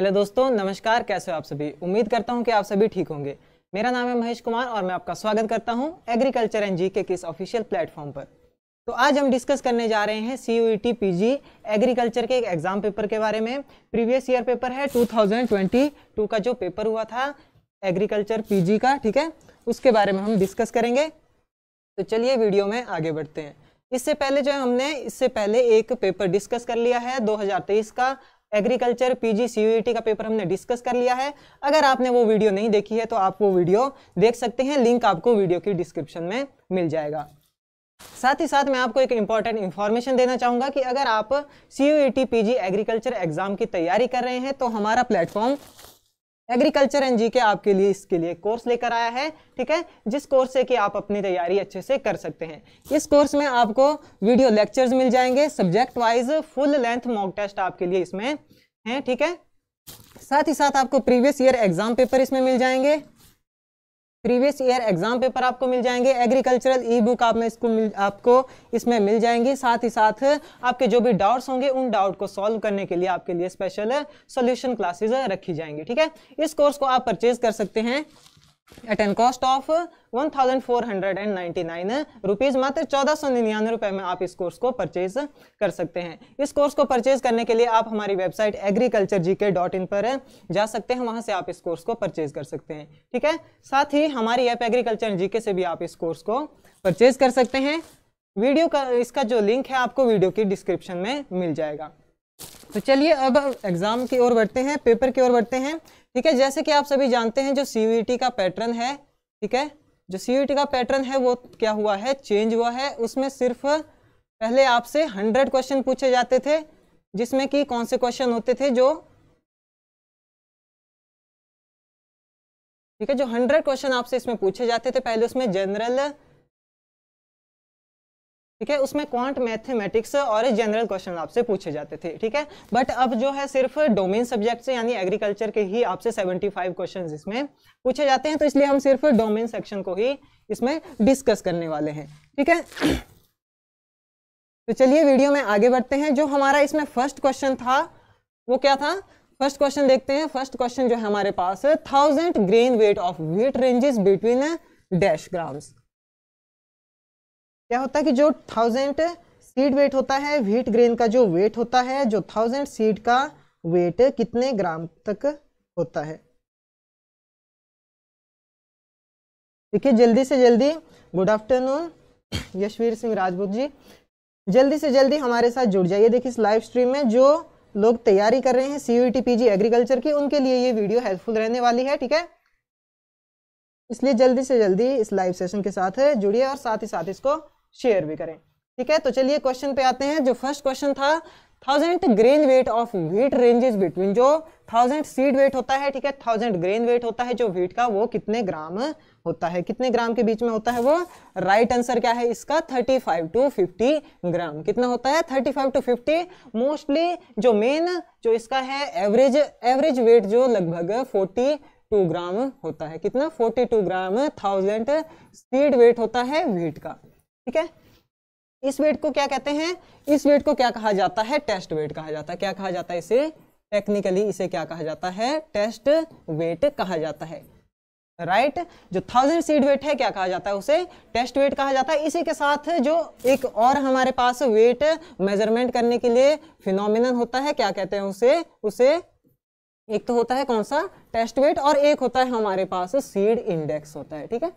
Hello दोस्तों नमस्कार कैसे हो आप सभी उम्मीद करता हूं कि आप सभी ठीक होंगे मेरा नाम है महेश कुमार और मैं आपका स्वागत करता हूं एग्रीकल्चर एंड जी के किस ऑफिशियल प्लेटफॉर्म पर तो आज हम डिस्कस करने जा रहे हैं C U T P G agriculture के एक एग्ज़ाम पेपर के बारे में प्रीवियस ईयर पेपर है टू का जो पेपर हुआ था एग्रीकल्चर पी का ठीक है उसके बारे में हम डिस्कस करेंगे तो चलिए वीडियो में आगे बढ़ते हैं इससे पहले जो है हमने इससे पहले एक पेपर डिस्कस कर लिया है 2023 का एग्रीकल्चर पीजी e का पेपर हमने डिस्कस कर लिया है अगर आपने वो वीडियो नहीं देखी है तो आप वो वीडियो देख सकते हैं लिंक आपको वीडियो की डिस्क्रिप्शन में मिल जाएगा साथ ही साथ मैं आपको एक इंपॉर्टेंट इन्फॉर्मेशन देना चाहूँगा कि अगर आप सी यू एग्रीकल्चर एग्जाम की तैयारी कर रहे हैं तो हमारा प्लेटफॉर्म एग्रीकल्चर एनजी के आपके लिए इसके लिए कोर्स लेकर आया है ठीक है जिस कोर्स से कि आप अपनी तैयारी अच्छे से कर सकते हैं इस कोर्स में आपको वीडियो लेक्चर्स मिल जाएंगे subject wise full length mock test आपके लिए इसमें है ठीक है साथ ही साथ आपको प्रीवियस ईयर एग्जाम पेपर इसमें मिल जाएंगे प्रीवियस ईयर एग्जाम पेपर आपको मिल जाएंगे एग्रीकल्चरल ई बुक आप में इसको मिल आपको इसमें मिल जाएंगी साथ ही साथ आपके जो भी डाउट्स होंगे उन डाउट को सॉल्व करने के लिए आपके लिए स्पेशल सोल्यूशन क्लासेज रखी जाएंगी ठीक है इस कोर्स को आप परचेज कर सकते हैं at an cost of one thousand four hundred and ninety nine rupees मात्र चौदह सौ निन्यानवे रुपये में आप इस कोर्स को परचेज कर सकते हैं इस कोर्स को परचेज करने के लिए आप हमारी वेबसाइट एग्रीकल्चर जी के डॉट इन पर जा सकते हैं वहाँ से आप इस कोर्स को परचेज कर सकते हैं ठीक है साथ ही हमारी ऐप एग्रीकल्चर जी के से भी आप इस कोर्स को परचेज कर सकते हैं वीडियो का इसका जो लिंक है आपको वीडियो की डिस्क्रिप्शन में मिल जाएगा तो चलिए अब एग्जाम की ओर बढ़ते हैं पेपर की ओर बढ़ते हैं ठीक है जैसे कि आप सभी जानते हैं जो सी e का पैटर्न है ठीक है जो सी e का पैटर्न है वो क्या हुआ है चेंज हुआ है उसमें सिर्फ पहले आपसे हंड्रेड क्वेश्चन पूछे जाते थे जिसमें कि कौन से क्वेश्चन होते थे जो ठीक है जो हंड्रेड क्वेश्चन आपसे इसमें पूछे जाते थे पहले उसमें जनरल ठीक है उसमें क्वांट मैथमेटिक्स और जनरल क्वेश्चन आपसे पूछे जाते थे ठीक है बट अब जो है सिर्फ डोमेन सब्जेक्ट से यानी एग्रीकल्चर के ही आपसे 75 क्वेश्चन इसमें पूछे जाते हैं तो इसलिए हम सिर्फ डोमेन सेक्शन को ही इसमें डिस्कस करने वाले हैं ठीक है तो चलिए वीडियो में आगे बढ़ते हैं जो हमारा इसमें फर्स्ट क्वेश्चन था वो क्या था फर्स्ट क्वेश्चन देखते हैं फर्स्ट क्वेश्चन जो है हमारे पास thousand grain weight of wheat ranges between dash grams क्या होता है कि जो थाउजेंड सीड वेट होता है व्हीट ग्रेन का जो वेट होता है जो थाउजेंड सीड का वेट कितने ग्राम तक होता है देखिए जल्दी से जल्दी गुड आफ्टरनून यशवीर सिंह राजपूत जी जल्दी से जल्दी हमारे साथ जुड़ जाइए देखिए इस लाइव स्ट्रीम में जो लोग तैयारी कर रहे हैं सी यू पीजी एग्रीकल्चर की उनके लिए ये वीडियो हेल्पफुल रहने वाली है ठीक है इसलिए जल्दी से जल्दी इस लाइव सेशन के साथ जुड़िए और साथ ही साथ इसको शेयर भी करें ठीक है तो चलिए क्वेश्चन पे आते हैं जो फर्स्ट क्वेश्चन था thousand grain weight of wheat ranges between जो थाउजेंड सीड वेट होता है ठीक है थाउजेंड ग्रेन वेट होता है जो व्हीट का वो कितने ग्राम होता है कितने ग्राम के बीच में होता है वो राइट right आंसर क्या है इसका thirty five to fifty gram कितना होता है thirty five to fifty mostly जो मेन जो इसका है एवरेज एवरेज वेट जो लगभग फोर्टी टू ग्राम होता है कितना forty two gram thousand seed weight होता है व्हीट का ठीक है इस वेट को क्या कहते हैं इस वेट को क्या कहा जाता है टेस्ट वेट कहा जाता है क्या कहा जाता है इसे टेक्निकली इसे क्या कहा जाता है टेस्ट वेट कहा जाता है राइट right? जो थाउजेंड सीड वेट है क्या कहा जाता है उसे टेस्ट वेट कहा जाता है इसी के साथ जो एक और हमारे पास वेट मेजरमेंट करने के लिए फिनोमिन होता है क्या कहते हैं उसे उसे एक तो होता है कौन सा टेस्ट वेट और एक होता है हमारे पास सीड इंडेक्स होता है ठीक है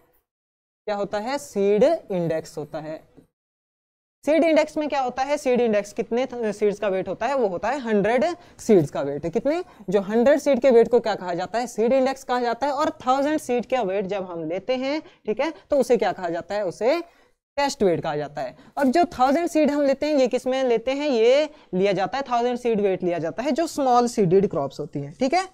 क्या होता है सीड इंडेक्स होता है सीड इंडेक्स में क्या होता है सीड इंडेक्स कितने सीड्स का वेट होता है वो होता है हंड्रेड सीड्स का वेट कितने जो हंड्रेड सीड के वेट को क्या कहा जाता है सीड इंडेक्स कहा जाता है और थाउजेंड सीड का वेट जब हम लेते हैं ठीक है तो उसे क्या कहा जाता है उसे टेस्ट वेट कहा जाता है अब जो थाउजेंड सीड हम लेते हैं ये किसमें लेते हैं ये लिया जाता है थाउजेंड सीड वेट लिया जाता है जो स्मॉल सीडेड क्रॉप होती है ठीक है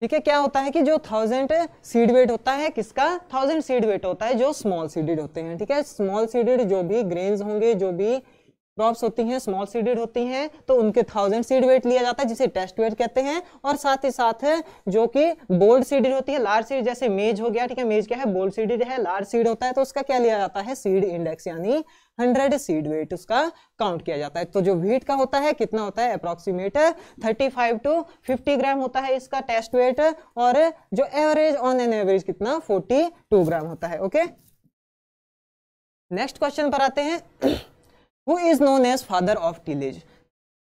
ठीक है क्या होता है कि जो थाउजेंड सीड वेट होता है किसका थाउजेंड सीड वेट होता है जो स्मॉल सीडेड होते हैं ठीक है स्मॉल सीडेड जो भी ग्रेन्स होंगे जो भी क्रॉप्स होती हैं स्मॉल सीडेड होती हैं तो उनके थाउजेंड सीड वेट लिया जाता है जिसे टेस्ट वेट कहते हैं और साथ ही साथ जो कि बोल्ड सीडेड होती है लार्ज सीड जैसे मेज हो गया ठीक है मेज क्या है बोल्ड सीडेड है लार्ज सीड होता है तो उसका क्या लिया जाता है सीड इंडेक्स यानी हंड्रेड सीड वेट उसका काउंट किया जाता है तो जो व्हीट का होता है कितना होता है approximate thirty five to fifty gram होता है इसका टेस्ट वेट और जो एवरेज ऑन एन एवरेज कितना फोर्टी टू ग्राम होता है ओके नेक्स्ट क्वेश्चन पर आते हैं who is known as father of tillage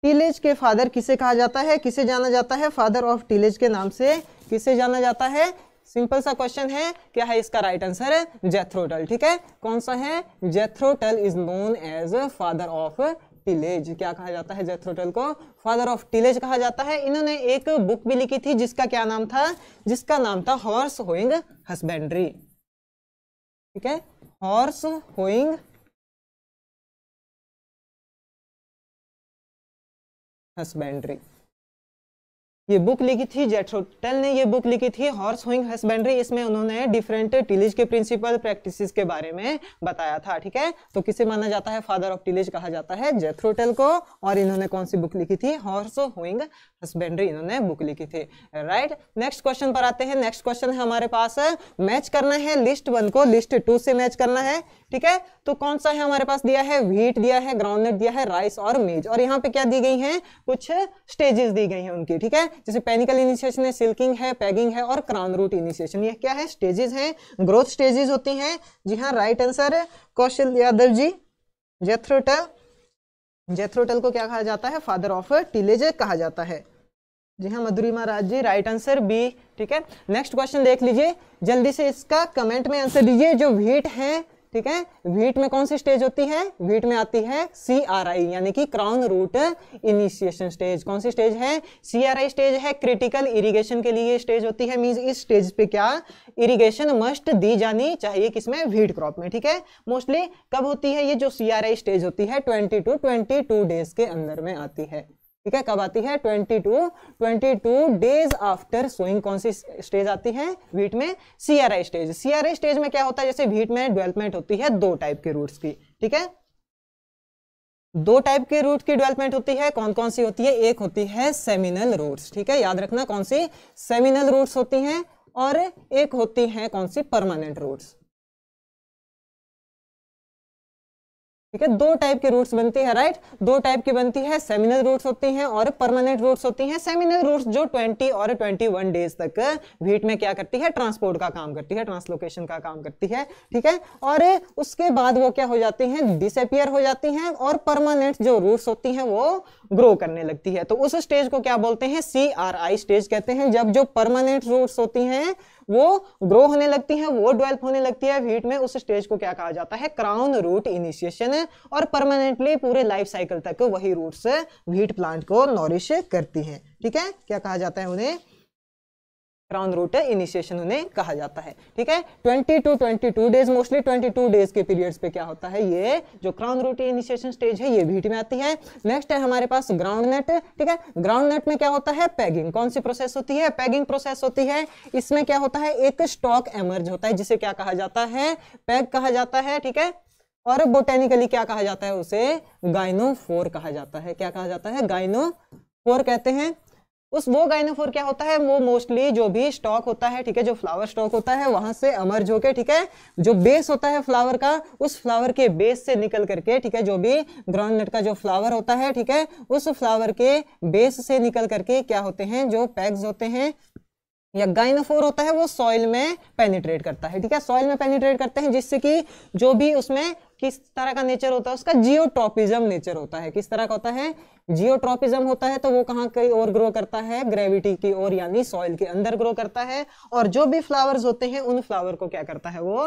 tillage के फादर किसे कहा जाता है किसे जाना जाता है फादर ऑफ टीलेज के नाम से किसे जाना जाता है सिंपल सा क्वेश्चन है क्या है इसका राइट आंसर जेथ्रोटल ठीक है कौन सा है Jethro Tull is known as father of tillage क्या कहा जाता है जेथ्रोटल को फादर ऑफ टिलेज कहा जाता है इन्होंने एक बुक भी लिखी थी जिसका क्या नाम था जिसका नाम था हॉर्स होइंग हस्बेंड्री ठीक है हॉर्स होइंग हस्बेंड्री ये बुक लिखी थी जेट्रोटल ने ये बुक लिखी थी हॉर्स होइंग हस्बेंड्री इसमें उन्होंने डिफरेंट टिलेज के प्रिंसिपल प्रैक्टिसेस के बारे में बताया था ठीक है तो किसे माना जाता है फादर ऑफ टिलेज कहा जाता है जेथ्रोटल को और इन्होंने कौन सी बुक लिखी थी हॉर्स होइंग हस्बेंड्री इन्होंने बुक लिखी थी राइट नेक्स्ट क्वेश्चन पर आते हैं नेक्स्ट क्वेश्चन है हमारे पास मैच करना है लिस्ट वन को लिस्ट टू से मैच करना है ठीक है तो कौन सा है हमारे पास दिया है व्हीट दिया है ग्राउंडनट दिया है राइस और मेज और यहाँ पे क्या दी गई है कुछ स्टेजेस दी गई हैं उनकी ठीक है जैसे पेनिकल इनिशिएशन है सिल्किंग है पैगिंग है और क्राउन रूट इनिशिएशन ये क्या है स्टेजेस हैं ग्रोथ स्टेजेस होती हैं जी हाँ right answer Kaushal Yadav ji Jethro Tull Jethro Tull को क्या कहा जाता है फादर ऑफ टीलेज कहा जाता है जी हाँ Madhuri Maharaj ji right answer B ठीक है नेक्स्ट क्वेश्चन देख लीजिए जल्दी से इसका कमेंट में आंसर दीजिए जो व्हीट है ठीक है वीट में कौन सी स्टेज होती है वीट में आती है सी आर आई यानी कि क्राउन रूट इनिशिएशन स्टेज कौन सी स्टेज है सी आर आई स्टेज है क्रिटिकल इरिगेशन के लिए स्टेज होती है मीन इस स्टेज पे क्या इरिगेशन मस्ट दी जानी चाहिए किसमें वीट क्रॉप में ठीक है मोस्टली कब होती है ये जो सी आर आई स्टेज होती है twenty to twenty two days के अंदर में आती है ठीक है कब आती है 22 22 डेज आफ्टर सोइंग कौन सी स्टेज आती है वीट में सीआरआई स्टेज सीआरआई स्टेज में क्या होता है जैसे वीट में डेवलपमेंट होती है दो टाइप के रूट्स की ठीक है दो टाइप के रूट की डेवलपमेंट होती है कौन कौन सी होती है एक होती है सेमिनल रूट्स ठीक है याद रखना कौन सी सेमिनल रूट्स होती हैं और एक होती हैं कौन सी परमानेंट रूट्स ठीक है दो टाइप के रूट्स बनती है राइट दो टाइप की बनती है सेमिनल रूट्स होती हैं और परमानेंट रूट्स होती हैं सेमिनल रूट्स जो 20 और 21 डेज तक भीट में क्या करती है ट्रांसपोर्ट का काम करती है ट्रांसलोकेशन का काम करती है ठीक है और उसके बाद वो क्या हो जाती हैं डिसअपियर हो जाती हैं और परमानेंट जो रूट्स होती हैं वो ग्रो करने लगती है तो उस स्टेज को क्या बोलते हैं सी स्टेज कहते हैं जब जो परमानेंट रूट्स होती हैं वो ग्रो होने लगती है वो डेवलप होने लगती है वीट में उस स्टेज को क्या कहा जाता है क्राउन रूट इनिशिएशन है और परमानेंटली पूरे लाइफ साइकिल तक वही रूट व्हीट प्लांट को नॉरिश करती है ठीक है क्या कहा जाता है उन्हें क्राउन रूट इनिशिएशन उन्हें कहा जाता है ठीक है 20 टू 22 डेज मोस्टली 22 डेज के पीरियड्स पे क्या होता है ये जो क्राउन रूट इनिशिएशन स्टेज है ये भीट में आती है नेक्स्ट है हमारे पास ग्राउंड नेट ठीक है ग्राउंड नेट में क्या होता है पैगिंग कौन सी प्रोसेस होती है पैगिंग प्रोसेस होती है इसमें क्या होता है एक स्टॉक एमर्ज होता है जिसे क्या कहा जाता है पैग कहा जाता है ठीक है और बोटेनिकली क्या कहा जाता है उसे गाइनोफोर कहा जाता है क्या कहा जाता है गाइनोफोर कहते हैं उस वो गाइनोफोर क्या होता है वो मोस्टली जो भी स्टॉक होता है ठीक है जो फ्लावर स्टॉक होता है वहां से अमर जो के ठीक है जो बेस होता है फ्लावर का उस फ्लावर के बेस से निकल करके ठीक है जो भी ग्राउंड नट का जो फ्लावर होता है ठीक है उस फ्लावर के बेस से निकल करके क्या होते हैं जो पैग्स होते हैं या गाइनोफोर होता है वो सॉइल में पेनिट्रेट करता है ठीक है सॉइल में पेनिट्रेट करते हैं जिससे कि जो भी उसमें किस तरह का नेचर होता है उसका जियोट्रॉपिज्म नेचर होता है किस तरह का होता है जियोट्रॉपिज्म होता है तो वो कहाँ कहीं और ग्रो करता है ग्रेविटी की ओर यानी सॉइल के अंदर ग्रो करता है और जो भी फ्लावर्स होते हैं उन फ्लावर को क्या करता है वो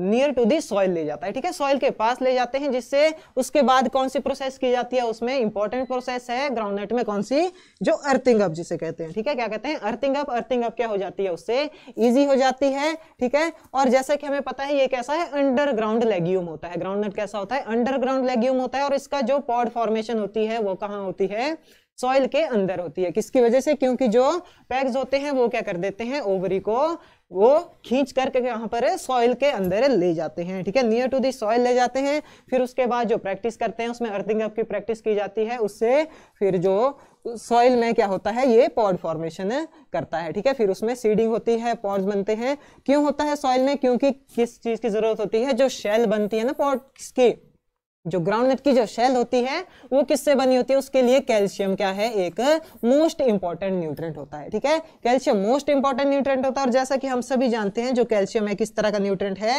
नियर टू दी सॉइल ले जाता है ठीक है सॉइल के पास ले जाते हैं जिससे उसके बाद कौन सी प्रोसेस की जाती है उसमें इंपॉर्टेंट प्रोसेस है ग्राउंडनेट में कौन सी जो अर्थिंग अप जिसे कहते हैं ठीक है क्या कहते हैं अर्थिंग अप अर्थिंग अप क्या हो जाती है उससे ईजी हो जाती है ठीक है और जैसा कि हमें पता है ये कैसा है अंडरग्राउंड लेग्यूम होता है ग्राउंडनेट कैसा होता है अंडरग्राउंड लेग्यूम होता है और इसका जो पॉड फॉर्मेशन होती है वो कहाँ होती है सॉइल के अंदर होती है किसकी वजह से क्योंकि जो पैग्स होते हैं वो क्या कर देते हैं ओवरी को वो खींच करके यहाँ पर सॉइल के अंदर ले जाते हैं ठीक है नियर टू दी सॉइल ले जाते हैं फिर उसके बाद जो प्रैक्टिस करते हैं उसमें अर्थिंग अप की प्रैक्टिस की जाती है उससे फिर जो सॉइल में क्या होता है ये पॉड फॉर्मेशन करता है ठीक है फिर उसमें सीडिंग होती है पॉड्स बनते हैं क्यों होता है सॉइल में क्योंकि किस चीज़ की ज़रूरत होती है जो शेल बनती है ना पॉड्स की जो ग्राउंडनट की जो शेल होती है वो किससे बनी होती है उसके लिए कैल्शियम क्या है एक मोस्ट इंपॉर्टेंट न्यूट्रेंट होता है ठीक है कैल्शियम मोस्ट इंपॉर्टेंट न्यूट्रेंट होता है और जैसा कि हम सभी जानते हैं जो कैल्शियम है किस तरह का न्यूट्रेंट है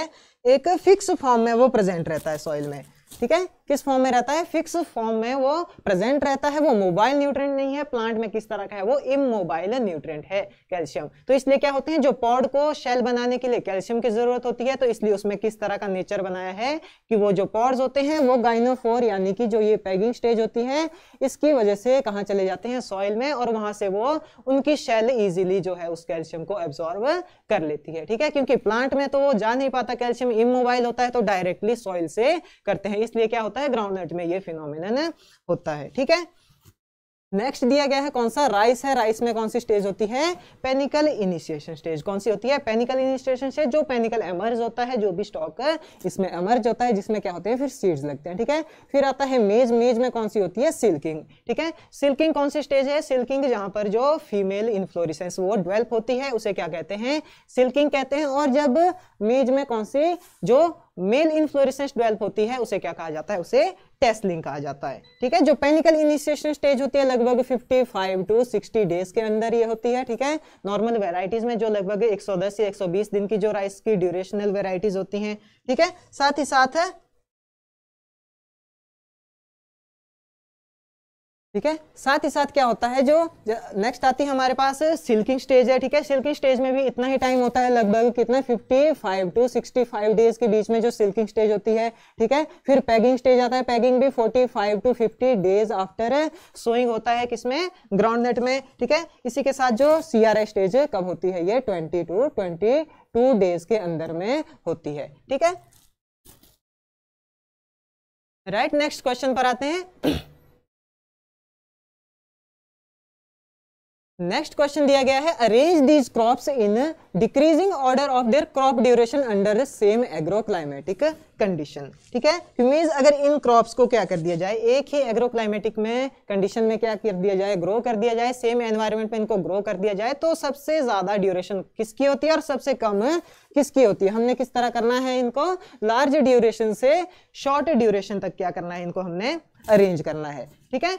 एक फिक्स फॉर्म में वो प्रेजेंट रहता है सॉइल में ठीक है किस फॉर्म में रहता है फिक्स फॉर्म में वो प्रेजेंट रहता है वो मोबाइल न्यूट्रेंट नहीं है प्लांट में किस तरह का है वो इमोबाइल न्यूट्रेंट है कैल्शियम तो इसलिए क्या होते हैं जो पॉड को शेल बनाने के लिए कैल्शियम की जरूरत होती है तो इसलिए उसमें किस तरह का नेचर बनाया है कि वो जो पॉड्स होते हैं वो गाइनोफोर यानी कि जो ये पैगिंग स्टेज होती है इसकी वजह से कहाँ चले जाते हैं सॉइल में और वहां से वो उनकी शेल ईजिली जो है उस कैल्शियम को एब्जॉर्व कर लेती है ठीक है क्योंकि प्लांट में तो वो जा नहीं पाता कैल्शियम इमोबाइल होता है तो डायरेक्टली सॉइल से करते हैं इसलिए क्या होता है होता है ग्राउंडनट में ये फिनोमिन होता है ठीक है नेक्स्ट दिया गया है कौन सा राइस है राइस में कौन सी स्टेज होती है पेनिकल इनिशिएशन स्टेज कौन सी होती है पेनिकल इनिशिएशन स्टेज जो पेनिकल एमर्ज होता है जो भी स्टॉक इसमें एमर्ज होता है जिसमें क्या होते हैं फिर सीड्स लगते हैं ठीक है फिर आता है मेज मेज में कौन सी होती है सिल्किंग ठीक है सिल्किंग कौन सी स्टेज है सिल्किंग जहां पर जो फीमेल इन्फ्लोरिसेंस वो डेवेल्प होती है उसे क्या कहते हैं सिल्किंग कहते हैं और जब मेज में कौन सी जो मेल इन्फ्लोरिसेंस डेवलप होती है उसे क्या कहा जाता है उसे टेस्लिंग कहा जाता है ठीक है जो पेनिकल इनिशिएशन स्टेज होती है लगभग 55 टू 60 डेज के अंदर ये होती है ठीक है नॉर्मल वेराइटीज में जो लगभग 110 से 120 दिन की जो राइस की ड्यूरेशनल वेराइटीज होती हैं ठीक है साथ ही साथ है ठीक है साथ ही साथ क्या होता है जो नेक्स्ट आती है हमारे पास सिल्किंग स्टेज है ठीक है सिल्किंग स्टेज में भी इतना ही टाइम होता है लगभग कितना 55 टू 65 डेज के बीच में जो सिल्किंग स्टेज होती है ठीक है फिर पैगिंग स्टेज आता है पैगिंग भी 45 टू 50 डेज आफ्टर सोइंग होता है किसमें ग्राउंड नेट में ठीक है इसी के साथ जो सी स्टेज कब होती है ये twenty to twenty two days के अंदर में होती है ठीक है राइट नेक्स्ट क्वेश्चन पर आते हैं नेक्स्ट क्वेश्चन दिया गया है arrange these crops in decreasing order of their crop duration under the same agro climatic condition ठीक है मीन्स अगर इन क्रॉप्स को क्या कर दिया जाए एक ही एग्रो क्लाइमेटिक में कंडीशन में क्या कर दिया जाए ग्रो कर दिया जाए सेम एनवायरमेंट में इनको ग्रो कर दिया जाए तो सबसे ज्यादा ड्यूरेशन किसकी होती है और सबसे कम किसकी होती है हमने किस तरह करना है इनको लार्ज ड्यूरेशन से शॉर्ट ड्यूरेशन तक क्या करना है इनको हमने अरेंज करना है ठीक है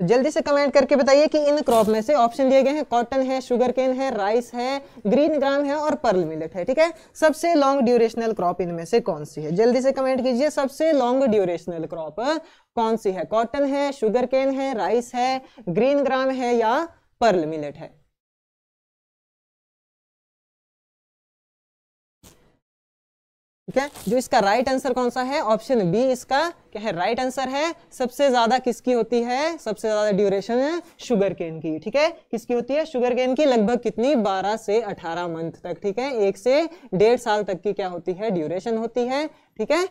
तो जल्दी से कमेंट करके बताइए कि इन क्रॉप में से ऑप्शन दिए गए हैं कॉटन है शुगर केन है राइस है ग्रीन ग्राम है और पर्ल मिलेट है ठीक है सबसे लॉन्ग ड्यूरेशनल क्रॉप इनमें से कौन सी है जल्दी से कमेंट कीजिए सबसे लॉन्ग ड्यूरेशनल क्रॉप कौन सी है कॉटन है शुगर केन है राइस है ग्रीन ग्राम है या पर्ल मिलेट है ठीक है जो इसका राइट आंसर कौन सा है ऑप्शन बी इसका क्या है राइट आंसर है सबसे ज्यादा किसकी होती है सबसे ज्यादा ड्यूरेशन है शुगर केन की ठीक है किसकी होती है शुगर केन की लगभग कितनी 12 से 18 मंथ तक ठीक है एक से डेढ़ साल तक की क्या होती है ड्यूरेशन होती है ठीक है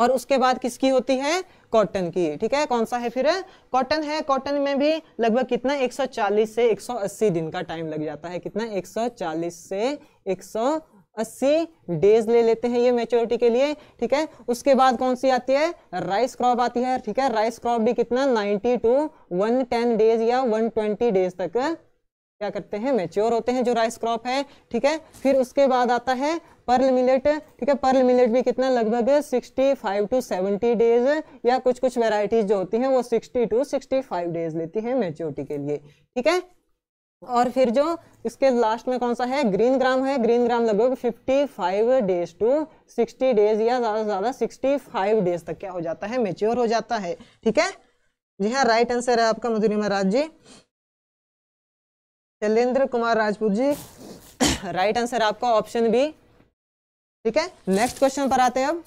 और उसके बाद किसकी होती है कॉटन की ठीक है कौन सा है फिर कॉटन है कॉटन में भी लगभग कितना 140 से 180 दिन का टाइम लग जाता है कितना 140 से अस्सी डेज ले लेते हैं ये मेच्योरिटी के लिए ठीक है उसके बाद कौन सी आती है राइस क्रॉप आती है ठीक है राइस क्रॉप भी कितना 90 टू वन टेन डेज या वन ट्वेंटी डेज तक क्या करते हैं मेच्योर होते हैं जो राइस क्रॉप है ठीक है फिर उसके बाद आता है पर्ल मिलेट ठीक है पर्ल मिलेट भी कितना लगभग 65 टू 70 डेज या कुछ कुछ वेराइटीज जो होती हैं वो 60 टू 65 डेज लेती हैं मेच्योरिटी के लिए ठीक है और फिर जो इसके लास्ट में कौन सा है ग्रीन ग्राम है ग्रीन ग्राम लगभग 55 डेज टू 60 डेज या ज़्यादा से ज़्यादा 65 डेज तक क्या हो जाता है मेच्योर हो जाता है ठीक है जी हाँ राइट आंसर है आपका मधुरी महाराज जी शैलेंद्र कुमार राजपूत जी राइट आंसर आपका ऑप्शन बी ठीक है नेक्स्ट क्वेश्चन पर आते हैं अब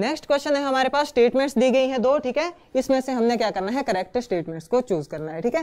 नेक्स्ट क्वेश्चन है हमारे पास स्टेटमेंट्स दी गई हैं दो ठीक है इसमें से हमने क्या करना है करेक्ट स्टेटमेंट्स को चूज करना है ठीक है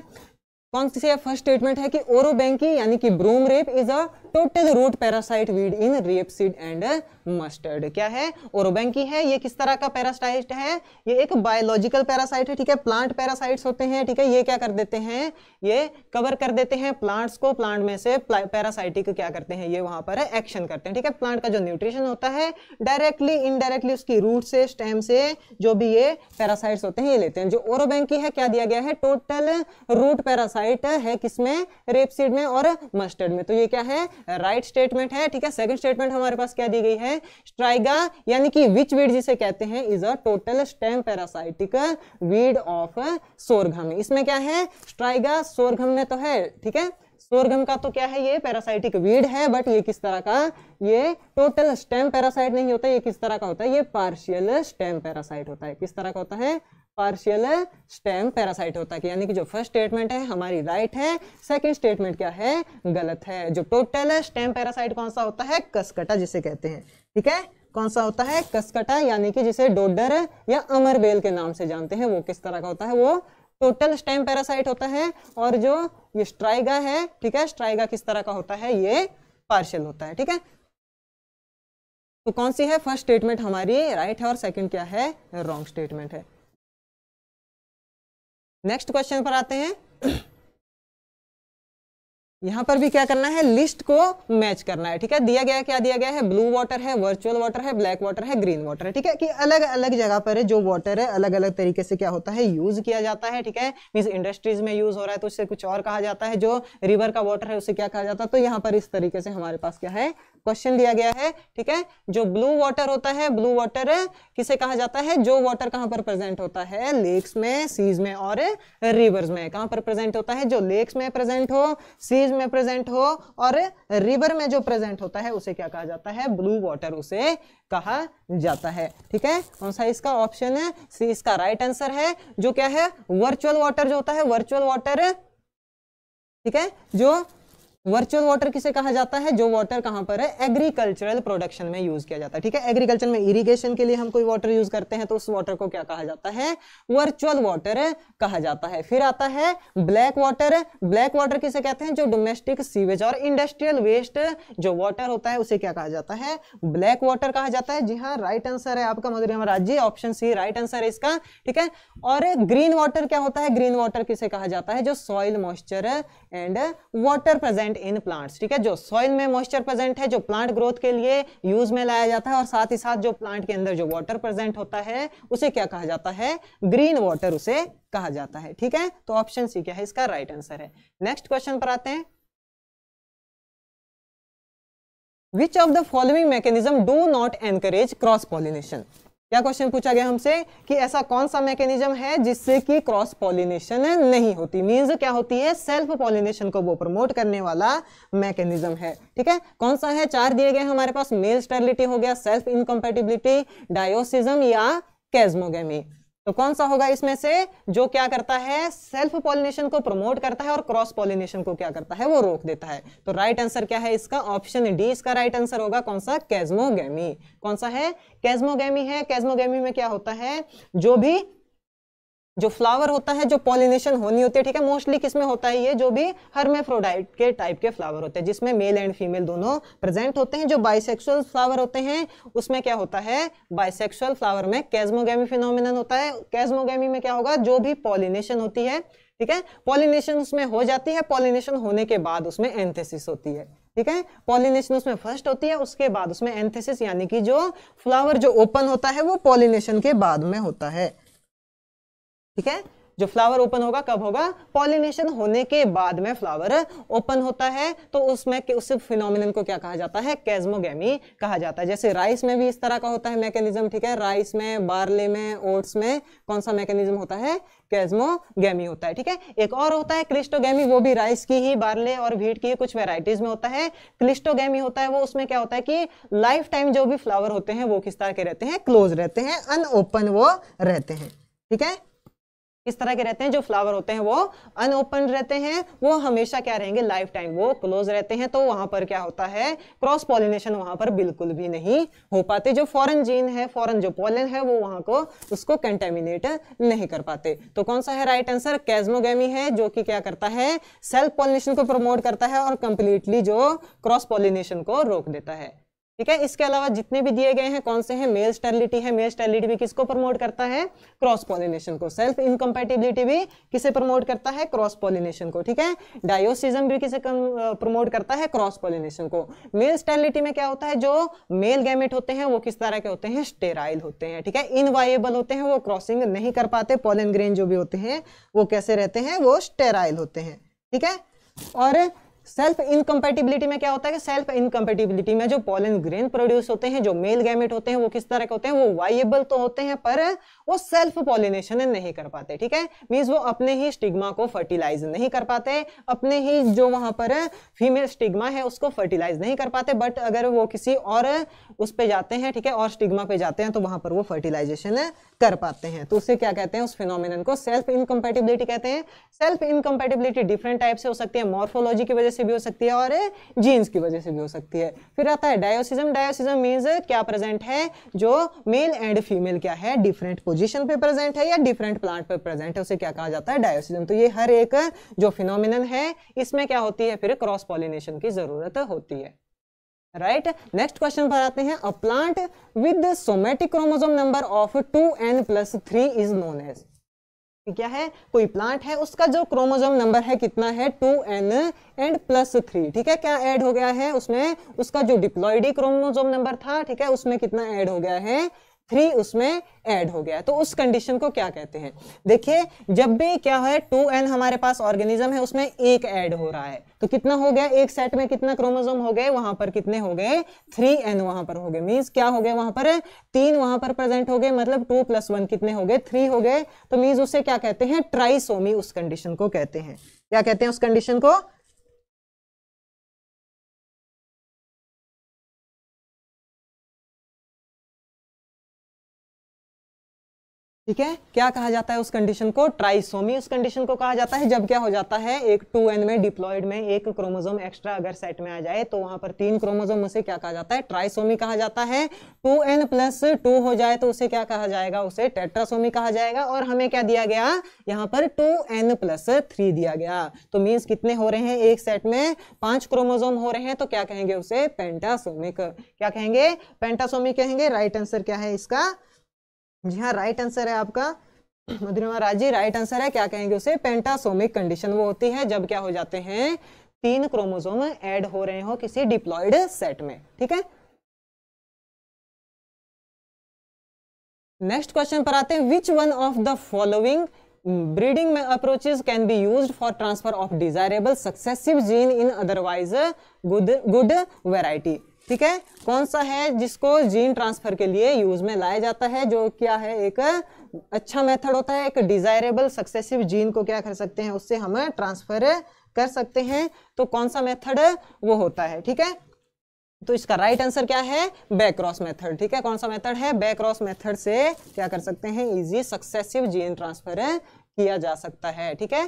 कौन सी फर्स्ट स्टेटमेंट है कि ओरो बैंकी यानी कि broomrape is a total root parasite weed in rapeseed and mustard क्या है ओरोबैंकी है ये किस तरह का पैरासाइट है ये एक बायोलॉजिकल पैरासाइट है ठीक है प्लांट पैरासाइट्स होते हैं ठीक है ये क्या कर देते हैं ये कवर कर देते हैं प्लांट्स को प्लांट में से पैरासाइटिक क्या करते हैं ये वहां पर एक्शन करते हैं ठीक है प्लांट का जो न्यूट्रिशन होता है डायरेक्टली इनडायरेक्टली उसकी रूट से स्टेम से जो भी ये पैरासाइट्स होते हैं ये लेते हैं जो ओरोबैंकी है क्या दिया गया है टोटल रूट पैरासाइट है किसमें रेपसीड में और मस्टर्ड में तो ये क्या है राइट स्टेटमेंट है ठीक है सेकंड स्टेटमेंट हमारे पास क्या दी गई है स्ट्राइगा यानी कि विच वीड जिसे कहते हैं is a total stem parasitic weed of sorghum इसमें क्या है स्ट्राइगा सोरघम में तो है ठीक है सोरघम का तो क्या है ये पैरासाइटिक वीड है बट ये किस तरह का ये टोटल स्टेम पैरासाइट नहीं होता ये किस तरह का होता है ये पार्शियल स्टेम पैरासाइट होता है किस तरह का होता है पार्शियल स्टेम पैरासाइट होता है यानी कि जो फर्स्ट स्टेटमेंट है हमारी राइट है सेकंड स्टेटमेंट क्या है गलत है जो टोटल स्टेम पैरासाइट कौन सा होता है कसकटा जिसे कहते हैं ठीक है कौन सा होता है कसकटा यानी कि जिसे डोडर या अमरबेल के नाम से जानते हैं वो किस तरह का होता है वो टोटल स्टेम पैरासाइट होता है और जो ये स्ट्राइगा है ठीक है स्ट्राइगा किस तरह का होता है ये पार्शियल होता है ठीक है तो कौन सी है फर्स्ट स्टेटमेंट हमारी राइट है और सेकंड क्या है रॉन्ग स्टेटमेंट है नेक्स्ट क्वेश्चन पर आते हैं यहां पर भी क्या करना है लिस्ट को मैच करना है ठीक है दिया गया क्या दिया गया है ब्लू वाटर है वर्चुअल वाटर है ब्लैक वाटर है ग्रीन वाटर है ठीक है कि अलग अलग जगह पर जो वाटर है अलग अलग तरीके से क्या होता है यूज किया जाता है ठीक है मीन इंडस्ट्रीज में यूज हो रहा है तो उससे कुछ और कहा जाता है जो रिवर का वाटर है उसे क्या कहा जाता है तो यहाँ पर इस तरीके से हमारे पास क्या है क्वेश्चन दिया गया है ठीक है जो ब्लू वाटर होता है ब्लू वाटर किसे कहा जाता है जो वाटर कहां पर प्रेजेंट होता है लेक्स में सीज में और रिवर्स में कहां पर प्रेजेंट होता है जो लेक्स में प्रेजेंट हो सीज में प्रेजेंट हो और रिवर में जो प्रेजेंट होता है उसे क्या कहा जाता है ब्लू वाटर उसे कहा जाता है ठीक है कौन सा इसका ऑप्शन है सी इसका राइट आंसर है जो क्या है वर्चुअल वाटर जो होता है वर्चुअल वाटर ठीक है जो वर्चुअल वाटर किसे कहा जाता है जो वाटर कहां पर है एग्रीकल्चरल प्रोडक्शन में यूज किया जाता है ठीक है एग्रीकल्चर में इरिगेशन के लिए हम कोई वाटर यूज करते हैं तो उस वाटर को क्या कहा जाता है वर्चुअल वाटर कहा जाता है फिर आता है ब्लैक वाटर ब्लैक वाटर किसे कहते हैं जो डोमेस्टिक सीवेज और इंडस्ट्रियल वेस्ट जो वाटर होता है उसे क्या कहा जाता है ब्लैक वाटर कहा जाता है जी हाँ राइट आंसर है आपका Madhuri Maharaj ji option C right answer है इसका ठीक है और ग्रीन वाटर क्या होता है ग्रीन वाटर किसे कहा जाता है जो soil moisture and water present present in plants ठीक है जो सॉइल में मॉइस्चर प्रेजेंट है जो प्लांट ग्रोथ के लिए यूज में लाया जाता है और साथ ही साथ जो प्लांट के अंदर जो वाटर प्रेजेंट होता है उसे क्या कहा जाता है ग्रीन वाटर उसे कहा जाता है ठीक है तो ऑप्शन सी क्या है इसका राइट right आंसर है नेक्स्ट क्वेश्चन पर आते हैं which of the following mechanism do not encourage cross pollination क्या क्वेश्चन पूछा गया हमसे कि ऐसा कौन सा मैकेनिज्म है जिससे कि क्रॉस पॉलिनेशन नहीं होती मींस क्या होती है सेल्फ पॉलिनेशन को वो प्रमोट करने वाला मैकेनिज्म है ठीक है कौन सा है चार दिए गए हमारे पास मेल स्टेरिलिटी हो गया सेल्फ इनकम्पेटिबिलिटी डायोसिज्म या कैजमोगी तो कौन सा होगा इसमें से जो क्या करता है सेल्फ पॉलिनेशन को प्रमोट करता है और क्रॉस पॉलिनेशन को क्या करता है वो रोक देता है तो राइट right आंसर क्या है इसका ऑप्शन डी इसका राइट right आंसर होगा कौन सा कैजमोगेमी कौन सा है कैजमोगेमी है कैजमोगेमी में क्या होता है जो भी जो फ्लावर होता है जो पॉलिनेशन होनी होती है ठीक है मोस्टली किसमें होता है ये जो भी हर्मेफ्रोडाइट के टाइप के फ्लावर होते हैं जिसमें मेल एंड फीमेल दोनों प्रेजेंट होते हैं जो बाइसेक्सुअल फ्लावर होते हैं उसमें क्या होता है बाइसेक्सुअल फ्लावर में कैजमोगी फिनोमिन होता है कैजमोगी में क्या होगा जो भी पॉलिनेशन होती है ठीक है पॉलिनेशन उसमें हो जाती है पॉलिनेशन होने के बाद उसमें एंथेसिस होती है ठीक है पॉलिनेशन उसमें फर्स्ट होती है उसके बाद उसमें एंथेसिस यानी कि जो फ्लावर जो ओपन होता है वो पॉलिनेशन के बाद में होता है ठीक है जो फ्लावर ओपन होगा कब होगा पॉलिनेशन होने के बाद में फ्लावर ओपन होता है तो उसमें उस फिनोमिनन को क्या कहा जाता है कैजमोगेमी कहा जाता है जैसे राइस में भी इस तरह का होता है मैकेनिज्म ठीक है राइस में बार्ले में ओट्स में कौन सा मैकेनिज्म होता है कैजमोगेमी होता है ठीक है एक और होता है क्रिस्टोगेमी वो भी राइस की ही बार्ले और भीट की कुछ वेराइटीज में होता है क्लिस्टोगेमी होता है वो उसमें क्या होता है कि लाइफ टाइम जो भी फ्लावर होते हैं वो किस तरह के रहते हैं क्लोज रहते हैं अनओपन वो रहते हैं ठीक है इस तरह के रहते हैं जो फ्लावर होते हैं वो अनओपन रहते हैं वो हमेशा क्या रहेंगे लाइफ टाइम वो क्लोज रहते हैं तो वहां पर क्या होता है क्रॉस पॉलिनेशन वहां पर बिल्कुल भी नहीं हो पाते जो फॉरन जीन है फॉरन जो पॉलन है वो वहां को उसको कंटेमिनेट नहीं कर पाते तो कौन सा है राइट आंसर कैजमोगी है जो कि क्या करता है सेल्फ पॉलिनेशन को प्रमोट करता है और कंप्लीटली जो क्रॉस पॉलिनेशन को रोक देता है ठीक है इसके अलावा जितने भी दिए गए हैं कौन से हैं मेल स्टेरिलिटी है मेल स्टेरिलिटी भी किसको प्रमोट करता है क्रॉस पॉलिनेशन को सेल्फ इनकम्पेटिबिलिटी भी किसे प्रमोट करता है क्रॉस पॉलिनेशन को ठीक है डायोसिज्म भी किसे प्रमोट करता है क्रॉस पॉलिनेशन को मेल स्टेरिलिटी में क्या होता है जो मेल गैमेट होते हैं वो किस तरह के होते हैं स्टेराइल होते हैं ठीक है इनवाइएबल होते हैं वो क्रॉसिंग नहीं कर पाते पॉलन ग्रेन जो भी होते हैं वो कैसे रहते हैं वो स्टेराइल होते हैं ठीक है और सेल्फ इनकम्पेटिबिलिटी में क्या होता है कि सेल्फ इनकम्पेटिबिलिटी में जो पोलन ग्रेन प्रोड्यूस होते हैं जो मेल गैमेट होते हैं वो किस तरह के होते हैं वो वाइएबल तो होते हैं पर वो सेल्फ पॉलिनेशन नहीं कर पाते ठीक है मीन्स वो अपने ही स्टिग्मा को फर्टिलाइज नहीं कर पाते अपने ही जो वहां पर फीमेल स्टिग्मा है उसको फर्टिलाइज नहीं कर पाते बट अगर वो किसी और उस पर जाते हैं ठीक है और स्टिग्मा पे जाते हैं तो वहां पर वो फर्टिलाइजेशन कर पाते हैं तो उसे क्या कहते हैं उस फिनोमिनन को सेल्फ इनकम्पेटिबिलिटी कहते हैं सेल्फ इनकम्पेटिबिलिटी डिफरेंट टाइप से हो सकती है मॉर्फोलॉजी की वजह से भी हो सकती है और जीन्स की वजह से भी हो सकती है फिर आता है डायोसिज्म डायोसिज्म मीन्स क्या प्रेजेंट है जो मेल एंड फीमेल क्या है डिफरेंट पोजिशन पे प्रेजेंट है या डिफरेंट प्लांट पे प्रेजेंट है उसे क्या कहा जाता है डायोसिज्म तो ये हर एक जो फिनोमिनन है इसमें क्या होती है फिर क्रॉस पॉलिनेशन की जरूरत होती है राइट नेक्स्ट क्वेश्चन पर आते हैं a plant with somatic chromosome number of two N plus three is known as क्या है कोई प्लांट है उसका जो क्रोमोजोम नंबर है कितना है two N and plus three ठीक है क्या ऐड हो गया है उसमें उसका जो डिप्लॉइडी क्रोमोजोम नंबर था ठीक है उसमें कितना ऐड हो गया है थ्री उसमें ऐड हो गया तो उस कंडीशन को क्या कहते हैं देखिए जब भी क्या है टू एन हमारे पास ऑर्गेनिज्म है उसमें एक ऐड हो रहा है तो कितना हो गया एक सेट में कितना क्रोमोजोम हो गए वहां पर कितने हो गए थ्री एन वहां पर हो गए मीन्स क्या हो गया वहां पर तीन वहां पर प्रेजेंट हो गए मतलब टू प्लस वन कितने हो गए थ्री हो गए तो मीन्स उसे क्या कहते हैं ट्राइसोमी उस कंडीशन को कहते हैं क्या कहते हैं उस कंडीशन को ठीक है क्या कहा जाता है उस कंडीशन को ट्राइसोमी उस कंडीशन को कहा जाता है जब क्या हो जाता है एक टू एन में डिप्लॉयड में एक क्रोमोजोम एक्स्ट्रा अगर सेट में आ जाए तो वहां पर तीन क्रोमोजोम उसे क्या कहा जाता है ट्राइसोमी कहा जाता है टू एन प्लस टू हो जाए तो उसे क्या कहा जाएगा उसे टेट्रासोमी कहा जाएगा और हमें क्या दिया गया यहाँ पर टू एन प्लस थ्री दिया गया तो मीन्स कितने हो रहे हैं एक सेट में पांच क्रोमोजोम हो रहे हैं तो क्या कहेंगे उसे पेंटासोमिक क्या कहेंगे पेंटासोमिक कहेंगे राइट आंसर क्या है इसका जी हाँ राइट आंसर है आपका मधुरिमा राजी राइट आंसर है क्या कहेंगे उसे पेंटासोमिक कंडीशन वो होती है जब क्या हो जाते हैं तीन क्रोमोजोम ऐड हो रहे हो किसी डिप्लॉयड सेट में ठीक है नेक्स्ट क्वेश्चन पर आते हैं which one of the following breeding में approaches can be use for transfer of desirable successive gene in otherwise good good variety ठीक है कौन सा है जिसको जीन ट्रांसफर के लिए यूज में लाया जाता है जो क्या है एक अच्छा मेथड होता है एक डिजायरेबल सक्सेसिव जीन को क्या कर सकते हैं उससे हम ट्रांसफर कर सकते हैं तो कौन सा मेथड वो होता है ठीक है तो इसका राइट आंसर क्या है बैक्रॉस मेथड ठीक है कौन सा मेथड है बैक्रॉस मेथड से क्या कर सकते हैं इजी सक्सेसिव जीन ट्रांसफर किया जा सकता है ठीक है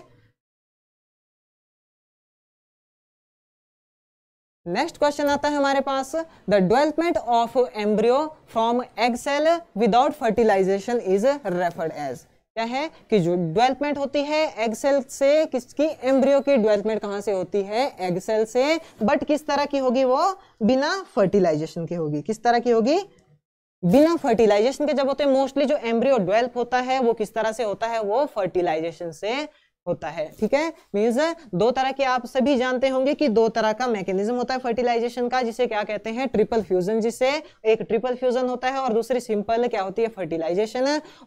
नेक्स्ट क्वेश्चन आता है हमारे पास the development of embryo from egg cell without fertilization is referred as क्या है कि जो डेवलपमेंट होती है एग सेल से किसकी एम्ब्रियो की डेवलपमेंट कहां से होती है एग सेल से बट किस तरह की होगी वो बिना फर्टिलाइजेशन की होगी किस तरह की होगी बिना फर्टिलाइजेशन के जब होते हैं मोस्टली जो एम्ब्रियो डेवलप होता है वो किस तरह से होता है वो फर्टिलाइजेशन से होता है ठीक है मीन्स दो तरह के आप सभी जानते होंगे कि दो तरह का मैकेनिज्म होता है फर्टिलाइजेशन का जिसे क्या कहते हैं ट्रिपल फ्यूजन जिसे एक ट्रिपल फ्यूजन होता है और दूसरी सिंपल क्या होती है फर्टिलाइजेशन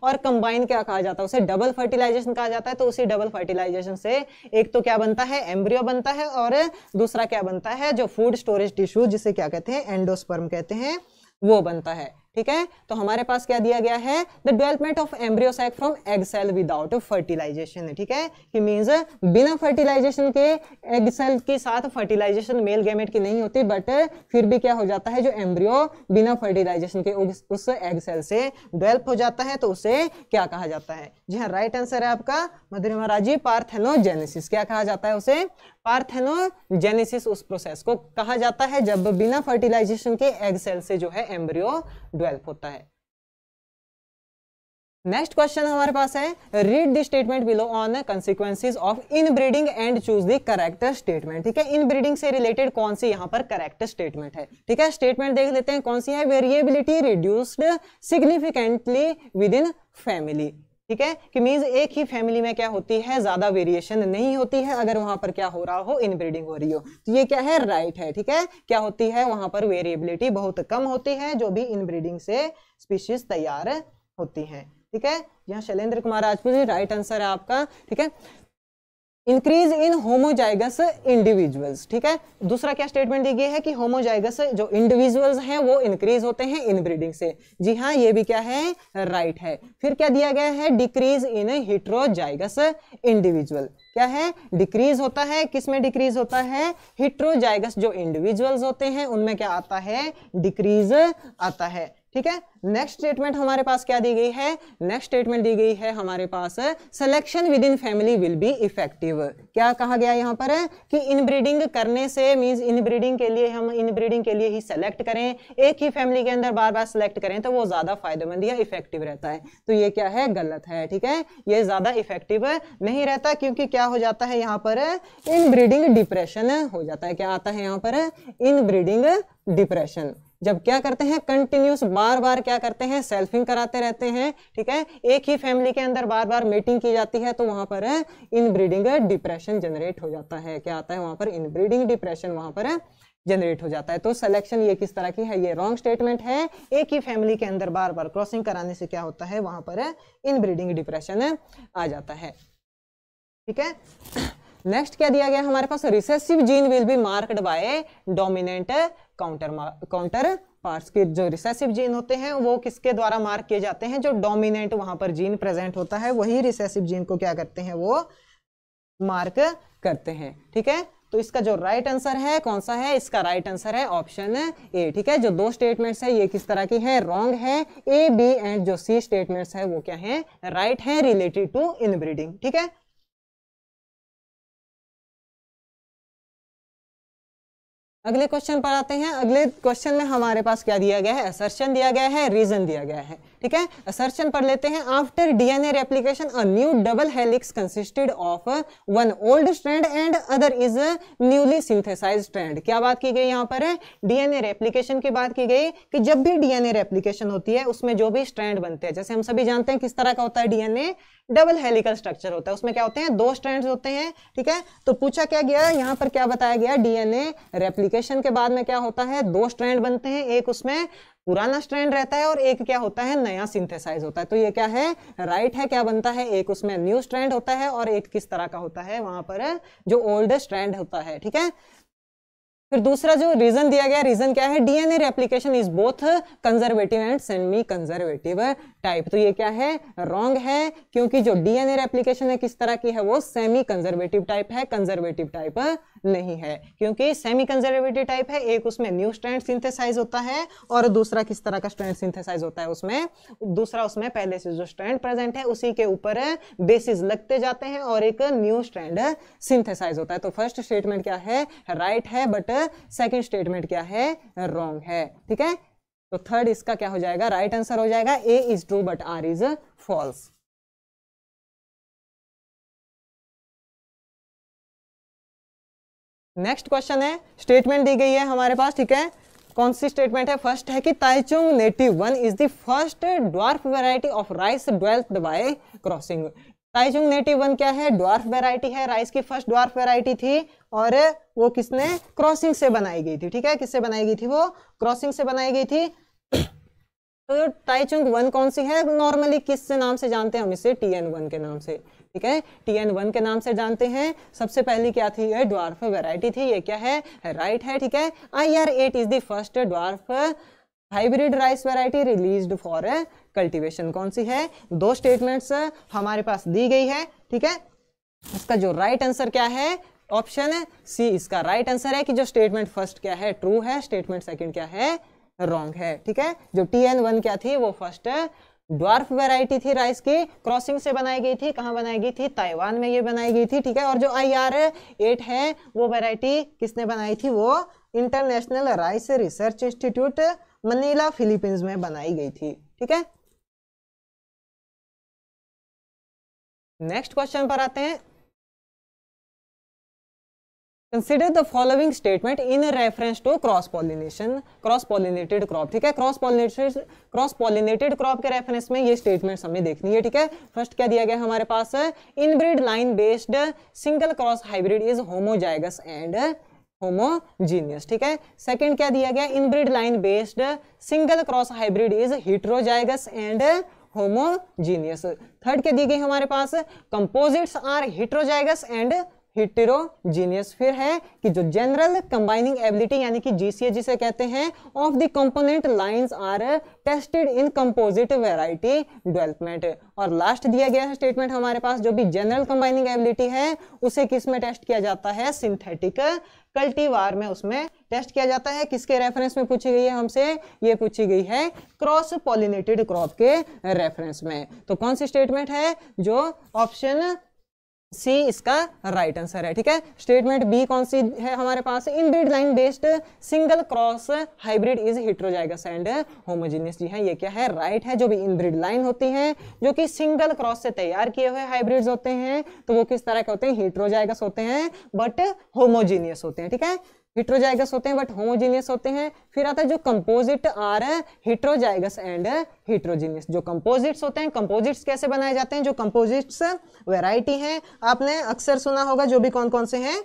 और कंबाइन क्या कहा जाता है उसे डबल फर्टिलाइजेशन कहा जाता है तो उसी डबल फर्टिलाइजेशन से एक तो क्या बनता है एम्ब्रियो बनता है और दूसरा क्या बनता है जो फूड स्टोरेज टिश्यू जिसे क्या कहते हैं एंडोस्पर्म कहते हैं वो बनता है ठीक है तो हमारे पास क्या दिया गया है the development of embryo sac from egg cell without fertilization ठीक है कि मींस बिना फर्टिलाइजेशन के एग सेल के साथ फर्टिलाइजेशन मेल गैमेट की नहीं होती बट फिर भी क्या हो जाता है जो एम्ब्रियो बिना फर्टिलाइजेशन के उस, एग सेल से डेवलप हो जाता है तो उसे क्या कहा जाता है जी हाँ राइट आंसर है आपका मधुरिमा महाराजी पार्थेनोजेनेसिस क्या कहा जाता है उसे पार्थेनोजेनेसिस उस प्रोसेस को कहा जाता है जब बिना फर्टिलाइजेशन के एग सेल से जो है एम्ब्रियो ट्वेल्व होता है नेक्स्ट क्वेश्चन हमारे पास है read the statement below on consequences of inbreeding and choose the correct statement ठीक है इन ब्रीडिंग से रिलेटेड कौन सी यहाँ पर करेक्ट स्टेटमेंट है ठीक है स्टेटमेंट देख लेते हैं कौन सी है variability reduced significantly within family ठीक है कि मीन्स एक ही फैमिली में क्या होती है ज्यादा वेरिएशन नहीं होती है अगर वहां पर क्या हो रहा हो इनब्रीडिंग हो रही हो तो ये क्या है राइट right है ठीक है क्या होती है वहां पर वेरिएबिलिटी बहुत कम होती है जो भी इनब्रीडिंग से स्पीशीज तैयार होती हैं ठीक है यहाँ शैलेंद्र कुमार राजपूत जी राइट आंसर है आपका ठीक है इंक्रीज इन होमोजाइगस इंडिविजुअल्स ठीक है दूसरा क्या स्टेटमेंट दी गई है कि होमोजाइगस जो इंडिविजुअल्स हैं वो इंक्रीज होते हैं इनब्रीडिंग से जी हाँ ये भी क्या है राइट right है फिर क्या दिया गया है डिक्रीज इन हिट्रोजाइगस इंडिविजुअल क्या है डिक्रीज होता है किस में डिक्रीज होता है हिट्रोजाइगस जो इंडिविजुअल्स होते हैं उनमें क्या आता है डिक्रीज आता है ठीक है नेक्स्ट स्टेटमेंट हमारे पास क्या दी गई है नेक्स्ट स्टेटमेंट दी गई है हमारे पास selection within family will be effective क्या कहा गया यहाँ पर कि इनब्रीडिंग करने से मीन्स इनब्रीडिंग के लिए हम इनब्रीडिंग के लिए ही सेलेक्ट करें एक ही फैमिली के अंदर बार बार सेलेक्ट करें तो वो ज्यादा फायदेमंद या इफेक्टिव रहता है तो ये क्या है गलत है ठीक है ये ज्यादा इफेक्टिव नहीं रहता क्योंकि क्या हो जाता है यहाँ पर इनब्रीडिंग डिप्रेशन हो जाता है क्या आता है यहाँ पर इनब्रीडिंग डिप्रेशन जब क्या करते हैं कंटिन्यूस बार बार क्या करते हैं सेल्फिंग कराते रहते हैं ठीक है एक ही फैमिली के अंदर बार बार मीटिंग की जाती है तो वहां पर इनब्रीडिंग डिप्रेशन जनरेट हो जाता है क्या आता है वहां पर इनब्रीडिंग डिप्रेशन वहां पर जनरेट हो जाता है तो सिलेक्शन ये किस तरह की है ये रॉन्ग स्टेटमेंट है एक ही फैमिली के अंदर बार बार क्रॉसिंग कराने से क्या होता है वहां पर इनब्रीडिंग डिप्रेशन आ जाता है ठीक है नेक्स्ट क्या दिया गया हमारे पास recessive gene will be marked by dominant counter counterparts के जो रिसेसिव जीन होते हैं वो किसके द्वारा मार्क किए जाते हैं जो डोमिनेंट वहां पर जीन प्रेजेंट होता है वही रिसेसिव जीन को क्या करते हैं वो मार्क करते हैं ठीक है तो इसका जो राइट right आंसर है कौन सा है इसका राइट right आंसर है ऑप्शन ए ठीक है जो दो स्टेटमेंट्स है ये किस तरह की है रॉन्ग है ए बी एंड जो सी स्टेटमेंट्स है वो क्या है राइट right है रिलेटेड टू इनब्रीडिंग ठीक है अगले क्वेश्चन पर आते हैं अगले क्वेश्चन में हमारे पास क्या दिया गया है असर्शन दिया गया है रीजन दिया गया है ठीक है असर्शन पढ़ लेते हैं after DNA replication a new double helix consisted of one old strand and other is newly synthesize strand क्या बात की गई यहां पर डीएनए रेप्लिकेशन की बात की गई कि जब भी डीएनए रेप्लिकेशन होती है उसमें जो भी स्ट्रैंड बनते हैं जैसे हम सभी जानते हैं किस तरह का होता है डीएनए डबल हेलिकल स्ट्रक्चर होता है उसमें क्या होते हैं दो स्ट्रैंड्स होते हैं ठीक है तो पूछा क्या गया यहां पर क्या बताया गया डीएनए रेप्लीकेशन के बाद में क्या होता है दो स्ट्रैंड बनते हैं एक उसमें पुराना स्ट्रैंड रहता है और एक क्या होता है नया सिंथेसाइज होता है तो ये क्या है राइट right है क्या बनता है एक उसमें न्यू स्ट्रैंड होता है और एक किस तरह का होता है वहां पर जो ओल्ड स्ट्रैंड होता है ठीक है फिर दूसरा जो रीजन दिया गया रीजन क्या है DNA replication is both conservative and semi conservative type तो ये क्या है रॉन्ग है क्योंकि जो डीएनए रेप्लीकेशन है किस तरह की है वो सेमी कंजर्वेटिव टाइप है कंजर्वेटिव टाइप नहीं है क्योंकि सेमी कंजर्वेटिव टाइप है एक उसमें न्यू स्ट्रैंड सिंथेसाइज होता है और दूसरा किस तरह का स्ट्रैंड सिंथेसाइज होता है उसमें दूसरा उसमें पहले से जो स्ट्रैंड प्रेजेंट है उसी के ऊपर बेसिस लगते जाते हैं और एक न्यू स्ट्रैंड सिंथेसाइज होता है तो फर्स्ट स्टेटमेंट क्या है राइट right है बट सेकेंड स्टेटमेंट क्या है रॉन्ग है ठीक है तो थर्ड इसका क्या हो जाएगा राइट right आंसर हो जाएगा A is true but R is false next question है स्टेटमेंट दी गई है हमारे पास ठीक है कौन सी स्टेटमेंट है फर्स्ट है कि Taichung native one is the first dwarf variety of rice developed by crossing Taichung native one क्या है ड्वार्फ वेराइटी है राइस की फर्स्ट ड्वार्फ वेराइटी थी और वो किसने क्रॉसिंग से बनाई गई थी ठीक है किससे बनाई गई थी वो क्रॉसिंग से बनाई गई थी तो टाइचुंग वन कौन सी है नॉर्मली किस नाम से जानते हैं हम इसे टी एन वन के नाम से ठीक है टी एन वन के नाम से जानते हैं सबसे पहली क्या थी ये ड्वार्फ वेराइटी थी ये क्या है राइट है ठीक है I R eight is the first dwarf hybrid rice variety released for cultivation कौन सी है दो स्टेटमेंट्स हमारे पास दी गई है ठीक है इसका जो राइट right आंसर क्या है ऑप्शन है सी इसका राइट right आंसर है कि जो स्टेटमेंट फर्स्ट क्या है ट्रू है स्टेटमेंट सेकंड क्या है रॉन्ग है ठीक है जो टी एन वन क्या थी वो फर्स्ट ड्वार्फ वेराइटी थी राइस की क्रॉसिंग से बनाई गई थी कहाँ बनाई गई थी ताइवान में ये बनाई गई थी ठीक है और जो आई आर एट है वो वेराइटी किसने बनाई थी वो international rice research institute Manila Philippines में बनाई गई थी ठीक है नेक्स्ट क्वेश्चन पर आते हैं consider the following statement in reference to cross pollination cross pollinated crop ठीक है cross pollinated cross pollinated crop के रेफरेंस में ये स्टेटमेंट हमें देखनी है ठीक है फर्स्ट क्या दिया गया हमारे पास inbred line based single cross hybrid is homozygous and homogeneous ठीक है सेकेंड क्या दिया गया inbred line based single cross hybrid is heterozygous and homogeneous third क्या दी गई हमारे पास composites are heterozygous and heterogeneous फिर है कि जो जनरल कंबाइनिंग एबिलिटी यानी कि जीसीए जिसे कहते हैं of the component lines are tested in composite variety development और लास्ट दिया गया है स्टेटमेंट हमारे पास जो भी जनरल कंबाइनिंग एबिलिटी है उसे किस में टेस्ट किया जाता है सिंथेटिक कल्टीवार में उसमें टेस्ट किया जाता है किसके रेफरेंस में पूछी गई है हमसे ये पूछी गई है क्रॉस पॉलिनेटेड क्रॉप के रेफरेंस में तो कौन सी स्टेटमेंट है जो ऑप्शन सी इसका राइट आंसर है ठीक है स्टेटमेंट बी कौन सी है हमारे पास inbred line based single cross hybrid is heterozygous and homogeneous जी है हाँ, ये क्या है राइट right है जो भी इन ब्रिड लाइन होती है जो कि सिंगल क्रॉस से तैयार किए हुए हाइब्रिड्स होते हैं तो वो किस तरह के होते हैं हिट्रोजाइगस होते हैं बट होमोजीनियस होते हैं ठीक है हिट्रोजाइगस होते हैं बट होमोजीनियस होते हैं फिर आता है जो composite are heterozygous and heterogeneous जो कंपोजिट्स होते हैं कंपोजिट्स कैसे बनाए जाते हैं जो कंपोजिट्स वेराइटी हैं आपने अक्सर सुना होगा जो भी कौन कौन से हैं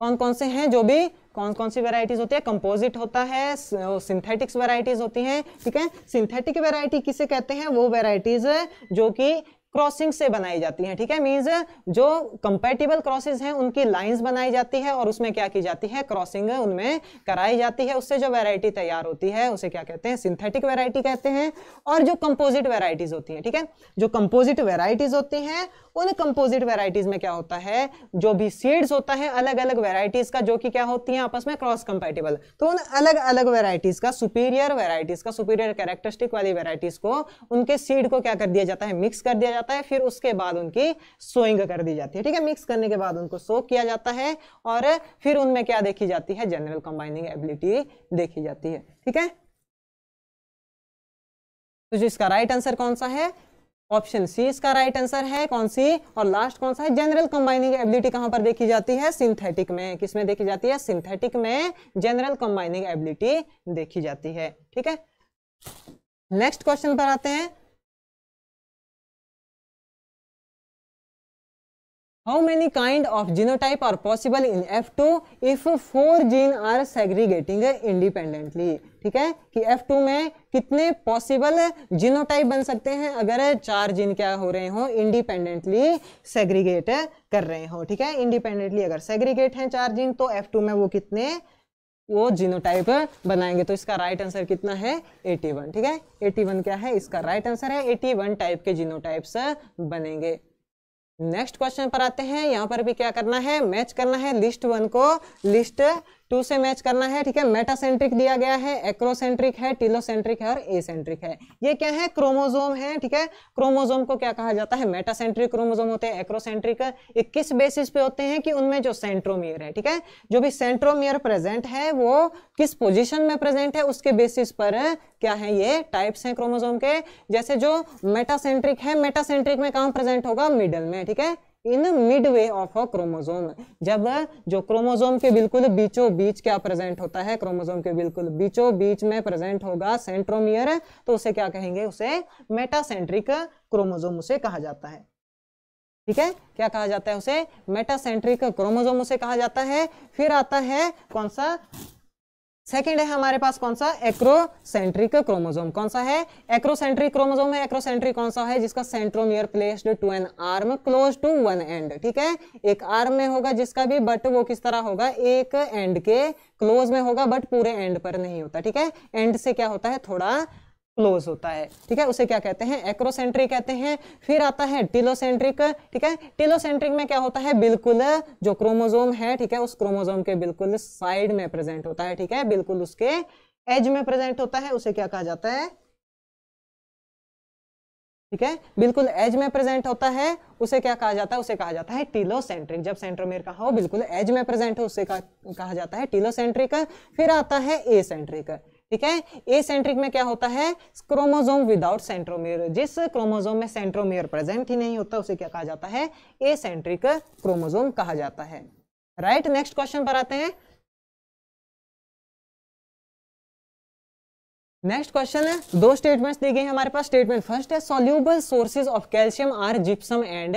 कौन कौन से हैं जो भी कौन कौन सी वेराइटीज होती है कंपोजिट होता है सिंथेटिक्स वेराइटीज होती हैं ठीक है सिंथेटिक वेराइटी किसे कहते हैं वो वेराइटीज जो कि क्रॉसिंग से बनाई जाती है ठीक है मीन्स जो कंपेटेबल क्रॉसेज हैं उनकी लाइंस बनाई जाती है और उसमें क्या की जाती है क्रॉसिंग उनमें कराई जाती है उससे जो वैरायटी तैयार होती है उसे क्या कहते हैं सिंथेटिक वैरायटी कहते हैं और जो कंपोजिट वेराइटीज होती हैं ठीक है जो कंपोजिट वेराइटीज होती हैं उन कंपोजिट वेराइटीज में क्या होता है जो भी सीड्स होता है अलग अलग वेराइटीज का जो कि क्या होती है आपस में क्रॉस कंपेटेबल तो उन अलग अलग वेराइटीज का सुपीरियर वेराइटीज का सुपीरियर कैरेक्टरिस्टिक वाली वेराइटीज को उनके सीड को क्या कर दिया जाता है मिक्स कर दिया जाता है फिर उसके बाद उनकी सोइंग कर दी जाती है ठीक है मिक्स करने के बाद उनको सो किया जाता है और फिर उनमें क्या देखी जाती है जनरल कंबाइनिंग एबिलिटी देखी जाती है ठीक है तो जो इसका राइट आंसर कौन सा है ऑप्शन सी इसका राइट आंसर है कौन सी और लास्ट कौन सा है जनरल कंबाइनिंग एबिलिटी कहां पर देखी जाती है सिंथेटिक में किसमें देखी जाती है सिंथेटिक में जनरल कंबाइनिंग एबिलिटी देखी जाती है ठीक है नेक्स्ट क्वेश्चन पर आते हैं How many kind of genotype are possible in F2 if four gene are segregating independently? ठीक है कि F2 में कितने पॉसिबल जीनोटाइप बन सकते हैं अगर चार जीन क्या हो रहे हो इंडिपेंडेंटली सेग्रीगेट कर रहे हो ठीक है इंडिपेंडेंटली अगर सेग्रीगेट हैं चार जीन तो F2 में वो कितने वो जीनोटाइप बनाएंगे तो इसका राइट आंसर कितना है 81 ठीक है 81 क्या है इसका राइट आंसर है 81 टाइप के जीनोटाइप्स बनेंगे नेक्स्ट क्वेश्चन पर आते हैं यहाँ पर भी क्या करना है मैच करना है लिस्ट वन को लिस्ट टू से मैच करना है ठीक है मेटासेंट्रिक दिया गया है एक्रोसेंट्रिक है टीलोसेंट्रिक है और एसेंट्रिक है ये क्या है क्रोमोजोम है ठीक है क्रोमोजोम को क्या कहा जाता है मेटासेंट्रिक क्रोमोजोम होते हैं एक्रोसेंट्रिक ये किस बेसिस पे होते हैं कि उनमें जो सेंट्रोमियर है ठीक है जो भी सेंट्रोमियर प्रेजेंट है वो किस पोजिशन में प्रेजेंट है उसके बेसिस पर क्या है ये टाइप्स हैं क्रोमोजोम के जैसे जो मेटासेंट्रिक है मेटासेंट्रिक में कहा प्रेजेंट होगा मिडल में ठीक है in midway of a chromosome जब जो क्रोमोजोम के बिल्कुल बीचों बीच क्या प्रेजेंट होता है क्रोमोजोम के बिल्कुल बीचों बीच में प्रेजेंट होगा सेंट्रोमियर तो उसे क्या कहेंगे उसे मेटासेंट्रिक क्रोमोजोम उसे कहा जाता है ठीक है क्या कहा जाता है उसे मेटासेंट्रिक क्रोमोजोम उसे कहा जाता है फिर आता है कौन सा सेकेंड है हमारे पास कौन सा एक्रोसेंट्रिक क्रोमोजोम कौन सा है एक्रोसेंट्रिक क्रोमोजोम है एक्रोसेंट्रिक कौन सा है जिसका centromere placed to an arm close to one end ठीक है एक आर्म में होगा जिसका भी बट वो किस तरह होगा एक एंड के क्लोज में होगा बट पूरे एंड पर नहीं होता ठीक है एंड से क्या होता है थोड़ा क्लोज होता है ठीक है उसे क्या कहते हैं एक्रोसेंट्रिक कहते हैं फिर आता है टिलोसेंट्रिक ठीक है टिलोसेंट्रिक में क्या होता है बिल्कुल जो क्रोमोजोम है ठीक है उस क्रोमोजोम के बिल्कुल साइड में प्रेजेंट होता है ठीक है बिल्कुल उसके एज में प्रेजेंट होता है उसे क्या कहा जाता है ठीक है बिल्कुल एज में प्रेजेंट होता है उसे क्या कहा जाता है उसे कहा जाता है टीलोसेंट्रिक जब सेंट्रोमेर कहा हो बिल्कुल एज में प्रेजेंट हो उसे कहा जाता है टीलोसेंट्रिक फिर आता है ए सेंट्रिक ठीक है ए सेंट्रिक में क्या होता है क्रोमोजोम विदाउट सेंट्रोमेयर जिस क्रोमोजोम में सेंट्रोमेयर प्रेजेंट ही नहीं होता उसे क्या कहा जाता है ए सेंट्रिक क्रोमोजोम कहा जाता है राइट नेक्स्ट क्वेश्चन पर आते हैं नेक्स्ट क्वेश्चन है दो स्टेटमेंट्स दी गई हमारे पास स्टेटमेंट फर्स्ट है soluble sources of calcium are gypsum and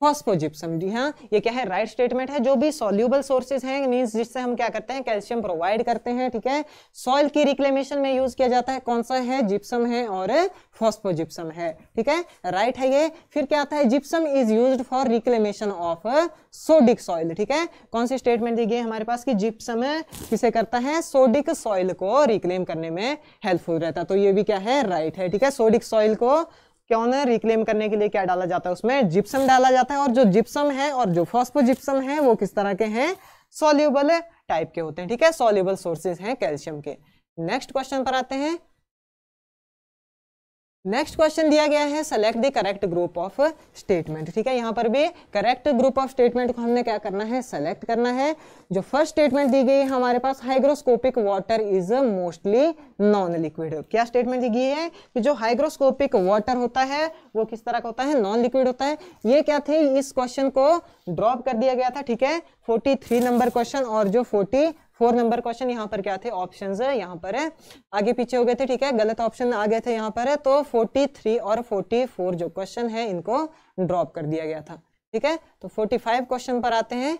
phosphogypsum जी हाँ ये क्या है राइट right स्टेटमेंट है जो भी सोल्यूबल सोर्सेज हैं मींस जिससे हम क्या करते हैं कैल्शियम प्रोवाइड करते हैं ठीक है सॉइल की रिक्लेमेशन में यूज किया जाता है कौन सा है जिप्सम है और फॉस्फोजिप्सम है ठीक है राइट right है ये फिर क्या आता है gypsum is use for reclamation of sodic soil ठीक है कौन सी स्टेटमेंट दी गई हमारे पास कि जिप्सम किसे करता है सोडिक सॉइल को रिक्लेम करने में हेल्पफुल रहता है तो ये भी क्या है राइट right है ठीक है सोडिक सॉइल को क्या होना है रिक्लेम करने के लिए क्या डाला जाता है उसमें जिप्सम डाला जाता है और जो जिप्सम है और जो जिप्सम है वो किस तरह के हैं सोल्यूबल टाइप के होते हैं ठीक है सोल्यूबल सोर्सेज हैं कैल्शियम के नेक्स्ट क्वेश्चन पर आते हैं नेक्स्ट क्वेश्चन दिया गया है select the correct group of statement ठीक है यहाँ पर भी करेक्ट ग्रुप ऑफ स्टेटमेंट को हमने क्या करना है सेलेक्ट करना है जो फर्स्ट स्टेटमेंट दी गई है हमारे पास hygroscopic water is mostly non liquid क्या स्टेटमेंट दी गई है कि जो हाइग्रोस्कोपिक वाटर होता है वो किस तरह का होता है नॉन लिक्विड होता है ये क्या थे इस क्वेश्चन को ड्रॉप कर दिया गया था ठीक है फोर्टी नंबर क्वेश्चन और जो फोर्टी फोर नंबर क्वेश्चन यहाँ पर क्या थे ऑप्शन है यहाँ पर है आगे पीछे हो गए थे ठीक है गलत ऑप्शन आ गए थे यहाँ पर है तो 43 और 44 जो क्वेश्चन है इनको ड्रॉप कर दिया गया था ठीक है तो 45 क्वेश्चन पर आते हैं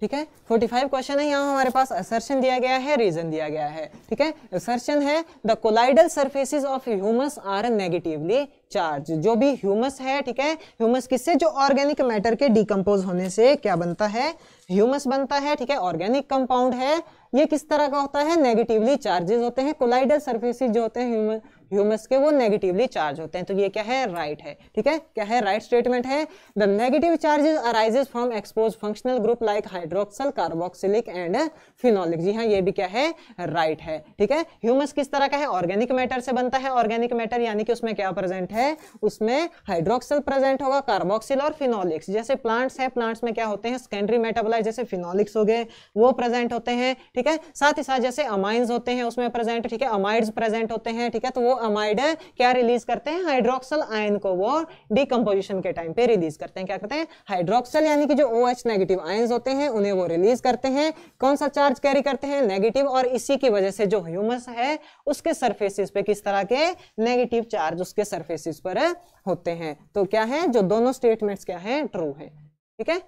ठीक है 45 क्वेश्चन है यहाँ हमारे पास असर्शन दिया गया है रीजन दिया गया है ठीक है असर्शन है the colloidal surfaces of humus are negatively charge जो भी ह्यूमस है ठीक है ह्यूमस किससे जो ऑर्गेनिक मैटर के डिकम्पोज होने से क्या बनता है ह्यूमस बनता है ठीक है ऑर्गेनिक कंपाउंड है ये किस तरह का होता है नेगेटिवली चार्जेस होते हैं कोलाइडल सर्फेसिस जो होते हैं ह्यूमस के वो नेगेटिवली चार्ज होते हैं तो ये क्या है राइट right है ठीक है क्या है राइट right स्टेटमेंट है the negative charges arises from expose functional group like hydroxyl carboxylic and phenolic जी हाँ ये भी क्या है राइट right है ठीक है ह्यूमस किस तरह का है ऑर्गेनिक मैटर से बनता है ऑर्गेनिक मैटर यानी कि उसमें क्या प्रेजेंट है उसमें हाइड्रोक्सल प्रेजेंट होगा कार्बोक्सिल और फिनोलिक्स जैसे प्लांट्स हैं प्लांट्स में क्या होते हैं सेकेंडरी मेटाबोलाइट जैसे फिनोलिक्स हो गए वो प्रेजेंट होते हैं ठीक है साथ ही साथ जैसे अमाइंस होते हैं उसमें प्रेजेंट ठीक है अमाइड्स प्रेजेंट होते हैं ठीक है तो वो अमाइड है क्या रिलीज करते हैं हाइड्रोक्सल आयन को वो डिकम्पोजिशन के टाइम पे रिलीज करते हैं क्या करते हैं हाइड्रोक्सल यानी कि जो ओ एच नेगेटिव आयन होते हैं उन्हें वो रिलीज करते हैं कौन सा चार्ज कैरी करते हैं नेगेटिव और इसी की वजह से जो ह्यूमस है उसके सर्फेसिस पे किस तरह के नेगेटिव चार्ज उसके सर्फेसिस पर होते हैं तो क्या है जो दोनों स्टेटमेंट्स क्या है ट्रू है ठीक है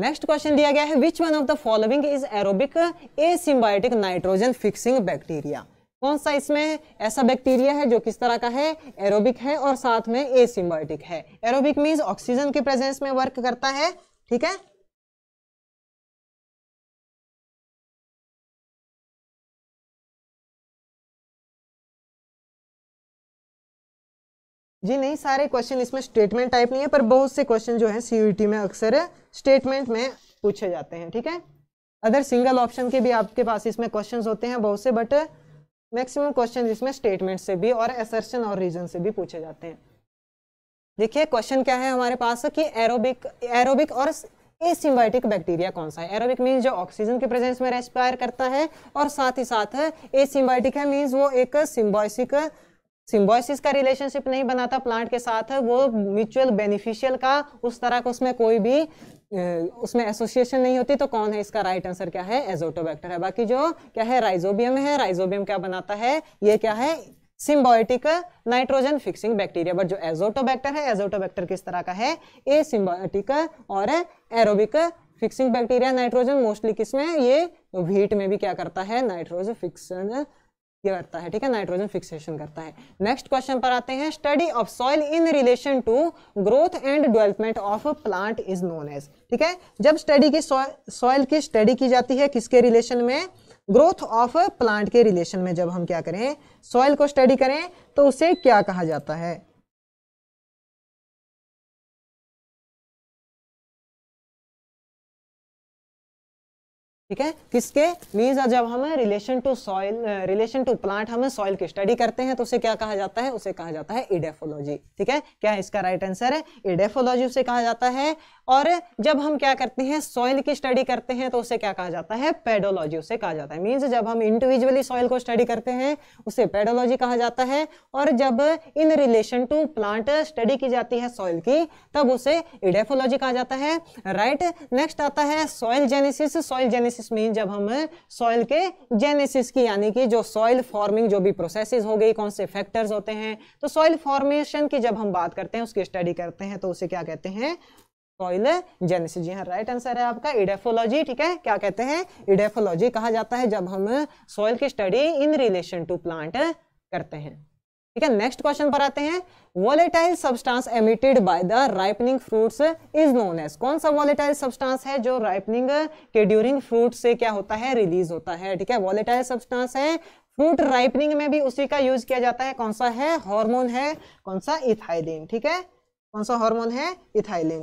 नेक्स्ट क्वेश्चन दिया गया है which one of the following is aerobic asymbiotic nitrogen fixing bacteria कौन सा इसमें ऐसा बैक्टीरिया है जो किस तरह का है एरोबिक है और साथ में ए सिम्बायोटिक है एरोबिक मीन्स ऑक्सीजन के प्रेजेंस में वर्क करता है ठीक है जी नहीं सारे क्वेश्चन इसमें स्टेटमेंट टाइप नहीं है पर बहुत से क्वेश्चन जो है सीयूटी में अक्सर स्टेटमेंट में पूछे जाते हैं ठीक है अदर सिंगल ऑप्शन के भी आपके पास इसमें क्वेश्चन होते हैं बहुत से बट मैक्सिमम क्वेश्चन इसमें स्टेटमेंट से भी और एसर्शन और रीजन से भी पूछे जाते हैं देखिए क्वेश्चन क्या है हमारे पास कि एरोबिक एरोबिक और एसिम्बायोटिक बैक्टीरिया कौन सा है एरोबिक मीन्स जो ऑक्सीजन के प्रेजेंस में रेस्पायर करता है और साथ ही साथ एसिम्बायोटिक है मीन्स वो एक सिम्बॉयसिक सिम्बॉयसिस का रिलेशनशिप नहीं बनाता प्लांट के साथ वो म्यूचुअल बेनिफिशियल का उस तरह का उसमें कोई भी उसमें एसोसिएशन नहीं होती तो कौन है इसका राइट आंसर क्या है एजोटोबैक्टर है बाकी जो क्या है राइजोबियम है राइजोबियम क्या बनाता है ये क्या है symbiotic nitrogen fixing bacteria but जो एजोटोबैक्टर है एजोटोबैक्टर किस तरह का है ए सिम्बायोटिक और aerobic fixing bacteria nitrogen mostly किसमें ये व्हीट में भी क्या करता है नाइट्रोजन फिक्सन ये करता है ठीक है नाइट्रोजन फिक्सेशन करता है नेक्स्ट क्वेश्चन पर आते हैं study of soil in relation to growth and development of plant is known as ठीक है जब स्टडी की सॉइल की स्टडी की जाती है किसके रिलेशन में ग्रोथ ऑफ प्लांट के रिलेशन में जब हम क्या करें सॉइल को स्टडी करें तो उसे क्या कहा जाता है ठीक है किसके मीन्स जब हम relation to soil relation to plant हम सॉइल की स्टडी करते हैं तो उसे क्या कहा जाता है उसे कहा जाता है इडेफोलॉजी ठीक है क्या इसका राइट आंसर है इडेफोलॉजी उसे कहा जाता है और जब हम क्या करते हैं सॉइल की स्टडी करते हैं तो उसे क्या कहा जाता है पेडोलॉजी उसे कहा जाता है मीन्स जब हम इंडिविजुअली सॉइल को स्टडी करते हैं उसे पेडोलॉजी कहा जाता है और जब in relation to plant study की जाती है सॉइल की तब उसे इडेफोलॉजी कहा जाता है राइट right? नेक्स्ट आता है soil genesis soil genesis mean जब हम सॉइल के जेनेसिस की यानी कि जो सॉइल फॉर्मिंग जो भी प्रोसेस हो गई कौन से फैक्टर्स होते हैं तो सॉइल फॉर्मेशन की जब हम बात करते हैं उसकी स्टडी करते हैं तो उसे क्या कहते हैं कोयले जेनेसिस जी हाँ राइट आंसर है आपका इडेफोलॉजी ठीक है क्या कहते हैं इडेफोलॉजी कहा जाता है जब हम सॉइल की study in relation to plant करते हैं ठीक है नेक्स्ट क्वेश्चन पर आते हैं volatile substance emitted by the ripening fruits is known as कौन सा वॉलेटाइल सब्सटेंस है जो राइपनिंग के ड्यूरिंग फ्रूट से क्या होता है रिलीज होता है ठीक है वॉलेटाइल सब्सटेंस है फ्रूट राइपनिंग में भी उसी का यूज किया जाता है कौन सा है हॉर्मोन है कौन सा इथाइलिन ठीक है कौन सा हार्मोन है इथाइलिन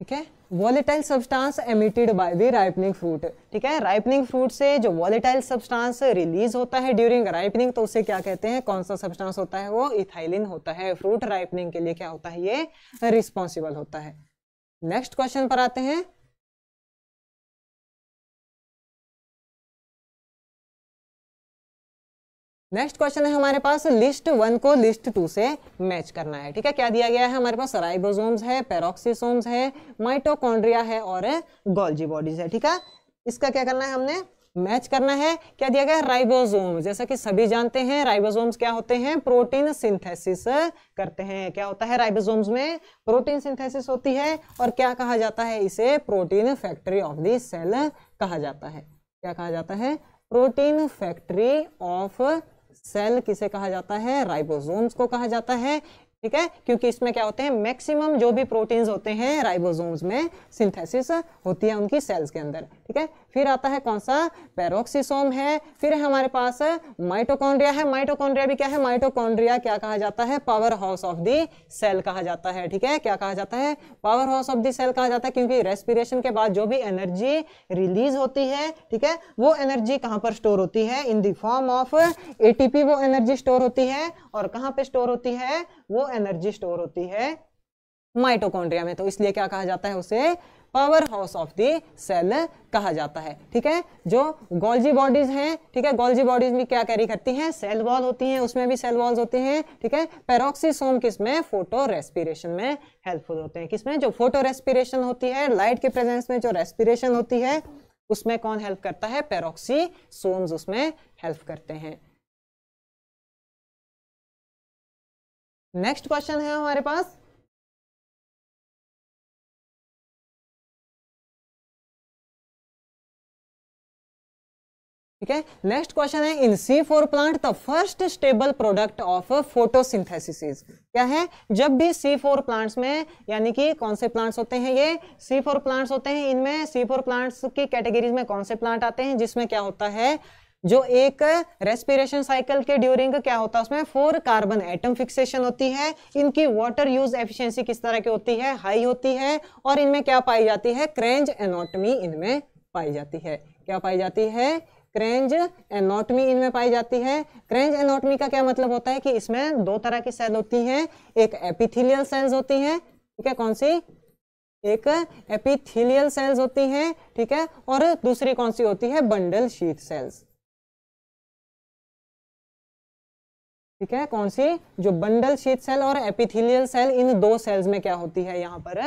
ठीक है volatile substance emitted by the ripening fruit ठीक है राइपनिंग फ्रूट से जो वॉलेटाइल सब्सटेंस रिलीज होता है ड्यूरिंग राइपनिंग तो उसे क्या कहते हैं कौन सा सब्सटेंस होता है वो इथाइलिन होता है फ्रूट राइपनिंग के लिए क्या होता है ये रिस्पॉन्सिबल होता है नेक्स्ट क्वेश्चन पर आते हैं नेक्स्ट क्वेश्चन है हमारे पास लिस्ट वन को लिस्ट टू से मैच करना है ठीक है क्या दिया गया है हमारे पास राइबोसोम्स है पेरोक्सीसोम्स है माइटोकॉन्ड्रिया है और गोल्जी बॉडीज है ठीक है इसका क्या करना है हमने मैच करना है क्या दिया गया है राइबोसोम जैसा कि सभी जानते हैं राइबोसोम्स क्या होते हैं प्रोटीन सिंथेसिस करते हैं क्या होता है राइबोसोम्स में प्रोटीन सिंथेसिस होती है और क्या कहा जाता है इसे protein factory of the cell कहा जाता है क्या कहा जाता है प्रोटीन फैक्ट्री ऑफ सेल किसे कहा जाता है राइबोसोम्स को कहा जाता है ठीक है क्योंकि इसमें क्या होते हैं मैक्सिमम जो भी प्रोटीन्स होते हैं राइबोसोम्स में सिंथेसिस होती है उनकी सेल्स के अंदर ठीक है फिर आता है कौन सा पेरोक्सीसोम है फिर है हमारे पास माइटोकॉन्ड्रिया है माइटोकॉन्ड्रिया भी क्या है माइटोकॉन्ड्रिया क्या कहा जाता है power house of the cell कहा जाता है ठीक है क्या कहा जाता है power house of the cell कहा जाता है क्योंकि रेस्पिरेशन के बाद जो भी एनर्जी रिलीज होती है ठीक है वो एनर्जी कहाँ पर स्टोर होती है इन दी फॉर्म ऑफ ए वो एनर्जी स्टोर होती है और कहाँ पे स्टोर होती है वो एनर्जी स्टोर होती है माइटोकॉन्ड्रिया में तो इसलिए क्या कहा जाता है उसे power house of the cell कहा जाता है ठीक है जो गोल्जी बॉडीज हैं ठीक है गोल्जी बॉडीज में क्या कैरी करती हैं सेल वॉल होती हैं उसमें भी सेल वॉल्स होते हैं ठीक है पेरोक्सीसोम किसमें फोटो रेस्पिरेशन में हेल्पफुल होते हैं किसमें जो फोटो रेस्पिरेशन होती है लाइट के प्रेजेंस में जो रेस्पिरेशन होती है उसमें कौन हेल्प करता है पेरोक्सीसोम्स उसमें हेल्प करते हैं नेक्स्ट क्वेश्चन है हमारे पास ठीक है नेक्स्ट क्वेश्चन है in C four plant the first stable product of photosynthesis क्या है जब भी सी फोर प्लांट्स में यानी कि कौन से प्लांट्स होते हैं ये सी फोर प्लांट्स होते हैं इनमें सी फोर प्लांट्स की कैटेगरीज में कौन से प्लांट आते हैं जिसमें क्या होता है जो एक रेस्पिरेशन साइकिल के ड्यूरिंग क्या होता है उसमें फोर कार्बन एटम फिक्सेशन होती है इनकी वाटर यूज एफिशिएंसी किस तरह की होती है हाई होती है और इनमें क्या पाई जाती है क्रेंज एनोटमी इनमें पाई जाती है क्या पाई जाती है क्रेंज एनोटमी इनमें पाई जाती है क्रेंज एनोटमी का क्या मतलब होता है कि इसमें दो तरह की सेल होती हैं एक एपिथिलियल सेल्स होती हैं ठीक है कौन सी एक एपिथिलियल सेल्स होती हैं ठीक है और दूसरी कौन सी होती है बंडल शीत सेल्स ठीक है कौन सी जो बंडल शीत सेल और एपिथिलियल सेल इन दो सेल्स में क्या होती है यहां पर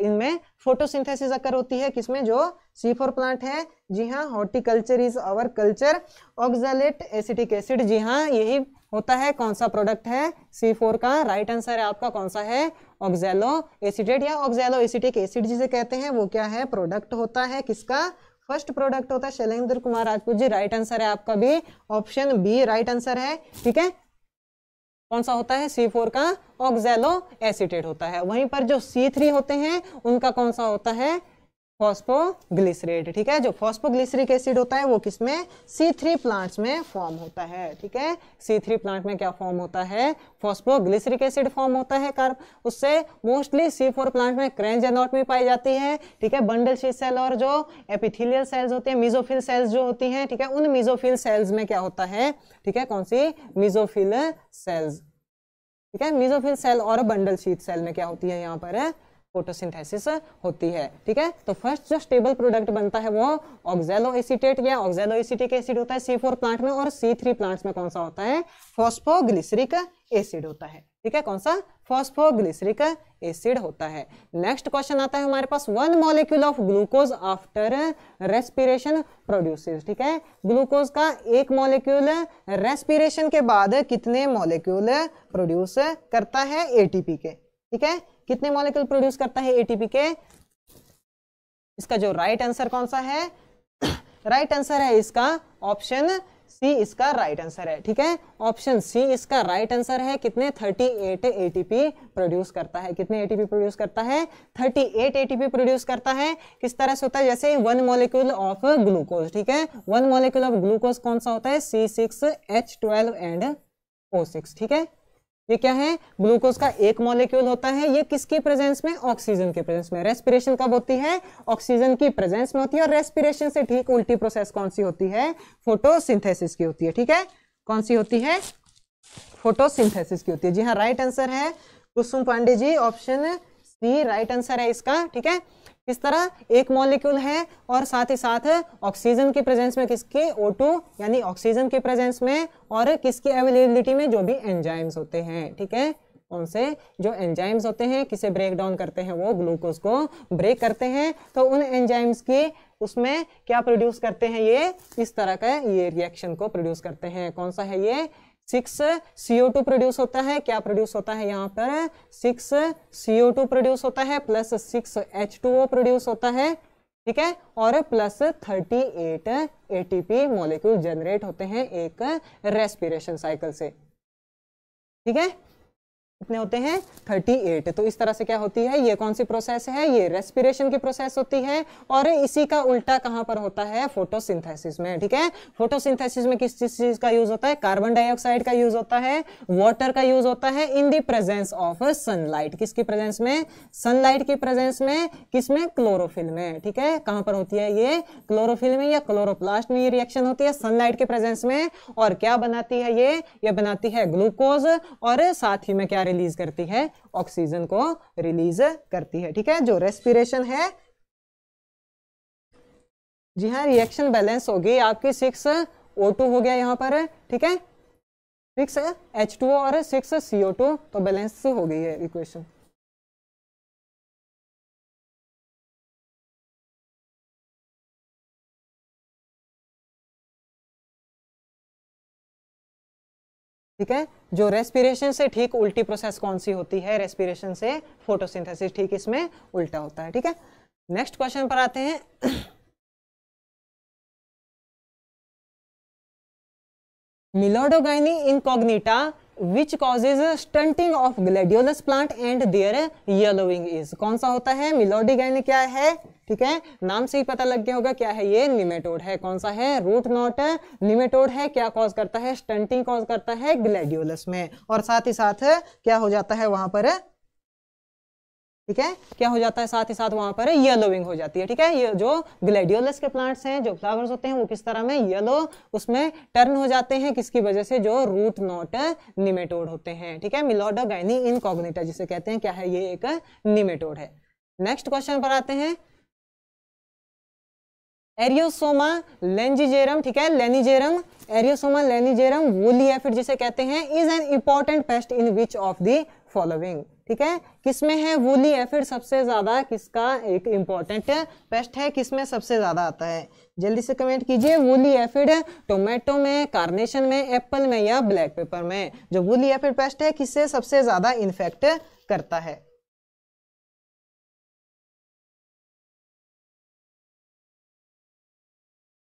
इनमें फोटोसिंथेसिस अक्कर होती है किसमें जो सी फोर प्लांट है जी हाँ horticulture is our culture oxaloacetic acid जी हाँ यही होता है कौन सा प्रोडक्ट है सी फोर का राइट आंसर है आपका कौन सा है ऑक्जेलो एसिडेट या ऑक्जेलो एसिटिक एसिड जिसे कहते हैं वो क्या है प्रोडक्ट होता है किसका फर्स्ट प्रोडक्ट होता है शैलेंद्र कुमार राजपूत जी राइट आंसर है आपका भी ऑप्शन बी राइट आंसर है ठीक है कौन सा होता है सी फोर का ऑक्जेलो एसिटेट होता है वहीं पर जो सी थ्री होते हैं उनका कौन सा होता है फॉस्फोग्लिसरेट ठीक है जो फॉस्फोग्लिसरिक एसिड होता है वो किसमें सी थ्री प्लांट्स में फॉर्म होता है ठीक है सी थ्री प्लांट में क्या फॉर्म होता है फॉस्फोग्लिसरिक एसिड फॉर्म होता है कार्ब उससे मोस्टली सी फोर प्लांट में क्रेंज एनोटमी पाई जाती है ठीक है बंडल सी सेल और जो एपिथिलियल सेल्स होते हैं मिजोफिल सेल्स जो होती हैं ठीक है उन मिजोफिल सेल्स में क्या होता है ठीक है कौन सी मिजोफिल सेल्स ठीक है मिजोफिल सेल और बंडल शीत सेल में क्या होती है यहाँ पर है? फोटोसिंथेसिस होती है ठीक है तो फर्स्ट जो स्टेबल प्रोडक्ट बनता है वो ऑक्जेलो एसिटेट या ऑक्जेलो एसिटिक एसिड होता है सी फोर प्लांट में और सी थ्री प्लांट में कौन सा होता है फॉस्फोग्लिसरिक एसिड होता है ठीक है कौन सा फॉस्फोग्लिसरिक एसिड होता है नेक्स्ट क्वेश्चन आता है हमारे पास one molecule of glucose after respiration produce ठीक है ग्लूकोज का एक मॉलिक्यूल रेस्पिरेशन के बाद कितने मॉलिक्यूल प्रोड्यूस करता है एटीपी के ठीक है कितने मॉलिक्यूल प्रोड्यूस करता है एटीपी के इसका जो राइट right आंसर कौन सा है राइट right आंसर है इसका ऑप्शन सी इसका राइट right आंसर है ठीक है ऑप्शन सी इसका राइट right आंसर है कितने 38 एटीपी प्रोड्यूस करता है कितने एटीपी प्रोड्यूस करता है 38 एटीपी प्रोड्यूस करता है किस तरह से होता है जैसे वन मॉलिक्यूल ऑफ ग्लूकोज ठीक है वन मॉलिक्यूल ऑफ ग्लूकोज कौन सा होता है सी एंड ओ ठीक है ये क्या है ग्लूकोज का एक मॉलिक्यूल होता है ये किसकी प्रेजेंस में ऑक्सीजन के प्रेजेंस में रेस्पिरेशन कब होती है ऑक्सीजन की प्रेजेंस में होती है और रेस्पिरेशन से ठीक उल्टी प्रोसेस कौन सी होती है फोटोसिंथेसिस की होती है ठीक है कौन सी होती है फोटोसिंथेसिस की होती है जी हाँ राइट आंसर है Kusum Pandey ji option C right answer है इसका ठीक है किस तरह एक मॉलिक्यूल है और साथ ही साथ ऑक्सीजन के प्रेजेंस में किसके O2 यानी ऑक्सीजन के प्रेजेंस में और किसकी अवेलेबिलिटी में जो भी एंजाइम्स होते हैं ठीक है कौन से जो एंजाइम्स होते हैं किसे ब्रेक डाउन करते हैं वो ग्लूकोज को ब्रेक करते हैं तो उन एंजाइम्स की उसमें क्या प्रोड्यूस करते हैं ये इस तरह का ये रिएक्शन को प्रोड्यूस करते हैं कौन सा है ये सिक्स सीओ टू प्रोड्यूस होता है क्या प्रोड्यूस होता है यहाँ पर सिक्स सीओ टू प्रोड्यूस होता है plus six H two O produce होता है ठीक है और प्लस 38 पी मॉलिक्यूल जनरेट होते हैं एक रेस्पिरेशन साइकिल से ठीक है कितने होते हैं 38 तो इस तरह से क्या होती है ये कौन सी प्रोसेस है ये रेस्पिरेशन की प्रोसेस होती है और इसी का उल्टा कहां पर होता है फोटोसिंथेसिस में ठीक है फोटोसिंथेसिस में किस चीज का यूज होता है कार्बन डाइऑक्साइड का यूज होता है वाटर का यूज होता है in the presence of sunlight किसकी प्रेजेंस में सनलाइट की प्रेजेंस में किसमें क्लोरोफिल में ठीक है कहां पर होती है ये क्लोरोफिल में या क्लोरोप्लास्ट में ये रिएक्शन होती है सनलाइट के प्रेजेंस में और क्या बनाती है ये ये बनाती है ग्लूकोज और साथ ही में क्या रिलीज करती है ऑक्सीजन को रिलीज करती है ठीक है जो रेस्पिरेशन है जी हाँ रिएक्शन बैलेंस हो गई आपकी सिक्स ओ टू हो गया यहाँ पर ठीक है सिक्स एच टू और सिक्स सीओ टू तो बैलेंस हो गई है इक्वेशन ठीक है जो रेस्पिरेशन से ठीक उल्टी प्रोसेस कौन सी होती है रेस्पिरेशन से फोटोसिंथेसिस ठीक इसमें उल्टा होता है ठीक है नेक्स्ट क्वेश्चन पर आते हैं Meloidogyne incognita which causes stunting of gladiolus plant and their yellowing is कौन सा होता है मिलोडिगैन क्या है ठीक है नाम से ही पता लग गया होगा क्या है ये निमेटोड है कौन सा है रूट नॉट निमेटोड है क्या कॉज करता है स्टंटिंग कॉज करता है ग्लेडियोलस में और साथ ही साथ क्या हो जाता है वहां पर ठीक है क्या हो जाता है साथ ही साथ वहां पर येलोविंग हो जाती है ठीक है ये जो ग्लेडियोलस के प्लांट्स हैं जो फ्लावर्स होते हैं वो किस तरह में येलो उसमें टर्न हो जाते हैं किसकी वजह से जो रूट नॉट निमेटोड होते हैं ठीक है मिलोडो गैनी इनकॉग्निटा जिसे कहते हैं क्या है ये एक निमेटोड है नेक्स्ट क्वेश्चन पर आते हैं एरियोसोमा लेंजिजेरम ठीक है लेनीजेरम एरियोसोमा वोली एफिड जिसे कहते हैं is an important pest in which of the following ठीक है किसमें है वूली एफिड सबसे ज़्यादा किसका एक इंपॉर्टेंट पेस्ट है किसमें सबसे ज़्यादा आता है जल्दी से कमेंट कीजिए वूली एफिड टोमेटो में कार्नेशन में एप्पल में या ब्लैक पेपर में जो वूली एफिड पेस्ट है किससे सबसे ज़्यादा इन्फेक्ट करता है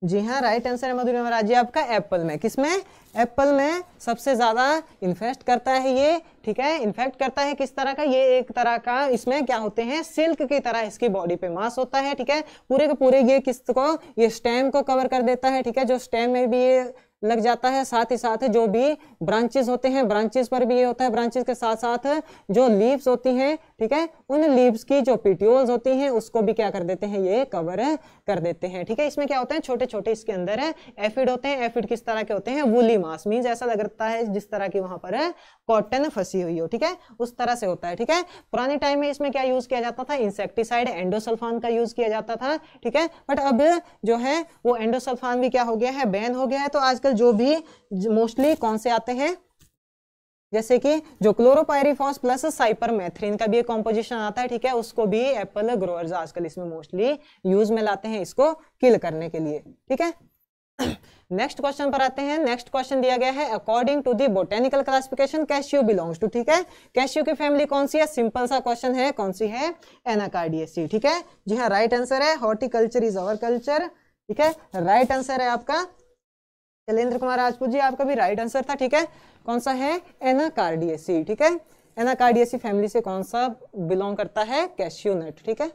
जी हाँ राइट आंसर है मधुर महाराज जी आपका एप्पल में किसमें एप्पल में सबसे ज़्यादा इन्फेस्ट करता है ये ठीक है इन्फेक्ट करता है किस तरह का ये एक तरह का इसमें क्या होते हैं सिल्क की तरह इसकी बॉडी पे मास होता है ठीक है पूरे के पूरे ये किस्त को ये स्टेम को कवर कर देता है ठीक है जो स्टेम में भी ये लग जाता है साथ ही साथ जो भी ब्रांचेस होते हैं ब्रांचेस पर भी ये होता है ब्रांचेस के साथ साथ जो लीव्स होती हैं ठीक है उन लीव्स की जो पीट्यूल्स होती हैं उसको भी क्या कर देते हैं ये कवर कर देते हैं ठीक है इसमें क्या होता है छोटे छोटे इसके अंदर एफिड होते हैं एफिड किस तरह के होते हैं वो मास मीन्स ऐसा लगता है जिस तरह की वहां पर कॉटन फंसी हुई हो ठीक है उस तरह से होता है ठीक है पुराने टाइम में इसमें क्या यूज किया जाता था इंसेक्टिसाइड एंडोसल्फान का यूज किया जाता था ठीक है बट अब जो है वो एंडोसल्फान भी क्या हो गया है बैन हो गया है तो आजकल जो भी मोस्टली कौन से आते हैं जैसे कि जो क्लोरोपायरिफॉस प्लस साइपरमेथ्रिन का भी एक कॉम्पोजिशन आता है ठीक है उसको भी एप्पल ग्रोअर्स आजकल इसमें मोस्टली यूज में लाते हैं इसको किल करने के लिए ठीक है नेक्स्ट क्वेश्चन पर आते हैं नेक्स्ट क्वेश्चन दिया गया है according to the botanical classification cashew belongs to ठीक है कैश्यू की फैमिली कौन सी है सिंपल सा क्वेश्चन है कौन सी है एनाकार्डियसी ठीक है जी हाँ राइट आंसर है हॉर्टिकल्चर इज अवर कल्चर ठीक है राइट आंसर है आपका शैलेंद्र कुमार राजपूत जी आपका भी राइट आंसर था ठीक है कौन सा है एनाकार्डियसी ठीक है एनाकार्डियसी फैमिली से कौन सा बिलोंग करता है कैश्यू नट ठीक है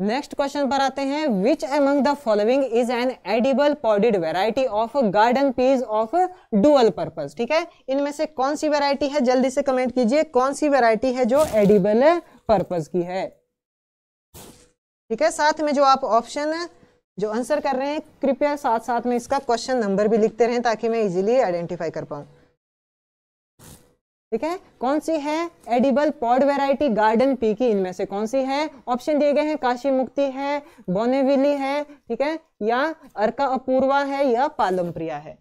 नेक्स्ट क्वेश्चन पर आते हैं which among the following is an edible podded variety of garden peas of dual purpose ठीक है इनमें से कौन सी वेराइटी है जल्दी से कमेंट कीजिए कौन सी वेराइटी है जो एडिबल पर्पज की है ठीक है साथ में जो आप ऑप्शन जो आंसर कर रहे हैं कृपया साथ साथ में इसका क्वेश्चन नंबर भी लिखते रहें ताकि मैं इजीली आइडेंटिफाई कर पाऊँ ठीक है कौन सी है edible pod variety garden pea की इनमें से कौन सी है ऑप्शन दिए गए हैं काशी मुक्ति है बोनेविली है ठीक है या अर्का अपूर्वा है या पालमप्रिया है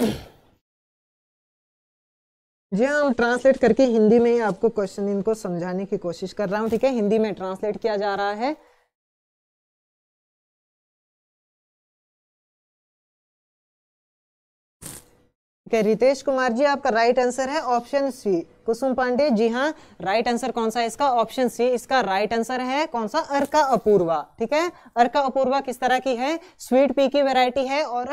Yeah. जी हाँ हम ट्रांसलेट करके हिंदी में ही आपको क्वेश्चन इनको समझाने की कोशिश कर रहा हूँ ठीक है हिंदी में ट्रांसलेट किया जा रहा है okay, रितेश कुमार जी आपका राइट आंसर है ऑप्शन सी कुसुम पांडे जी हाँ राइट आंसर कौन सा है इसका ऑप्शन सी इसका राइट आंसर है कौन सा अर्का अपूर्वा ठीक है अर्का अपूर्वा किस तरह की है स्वीट पी की वैरायटी है और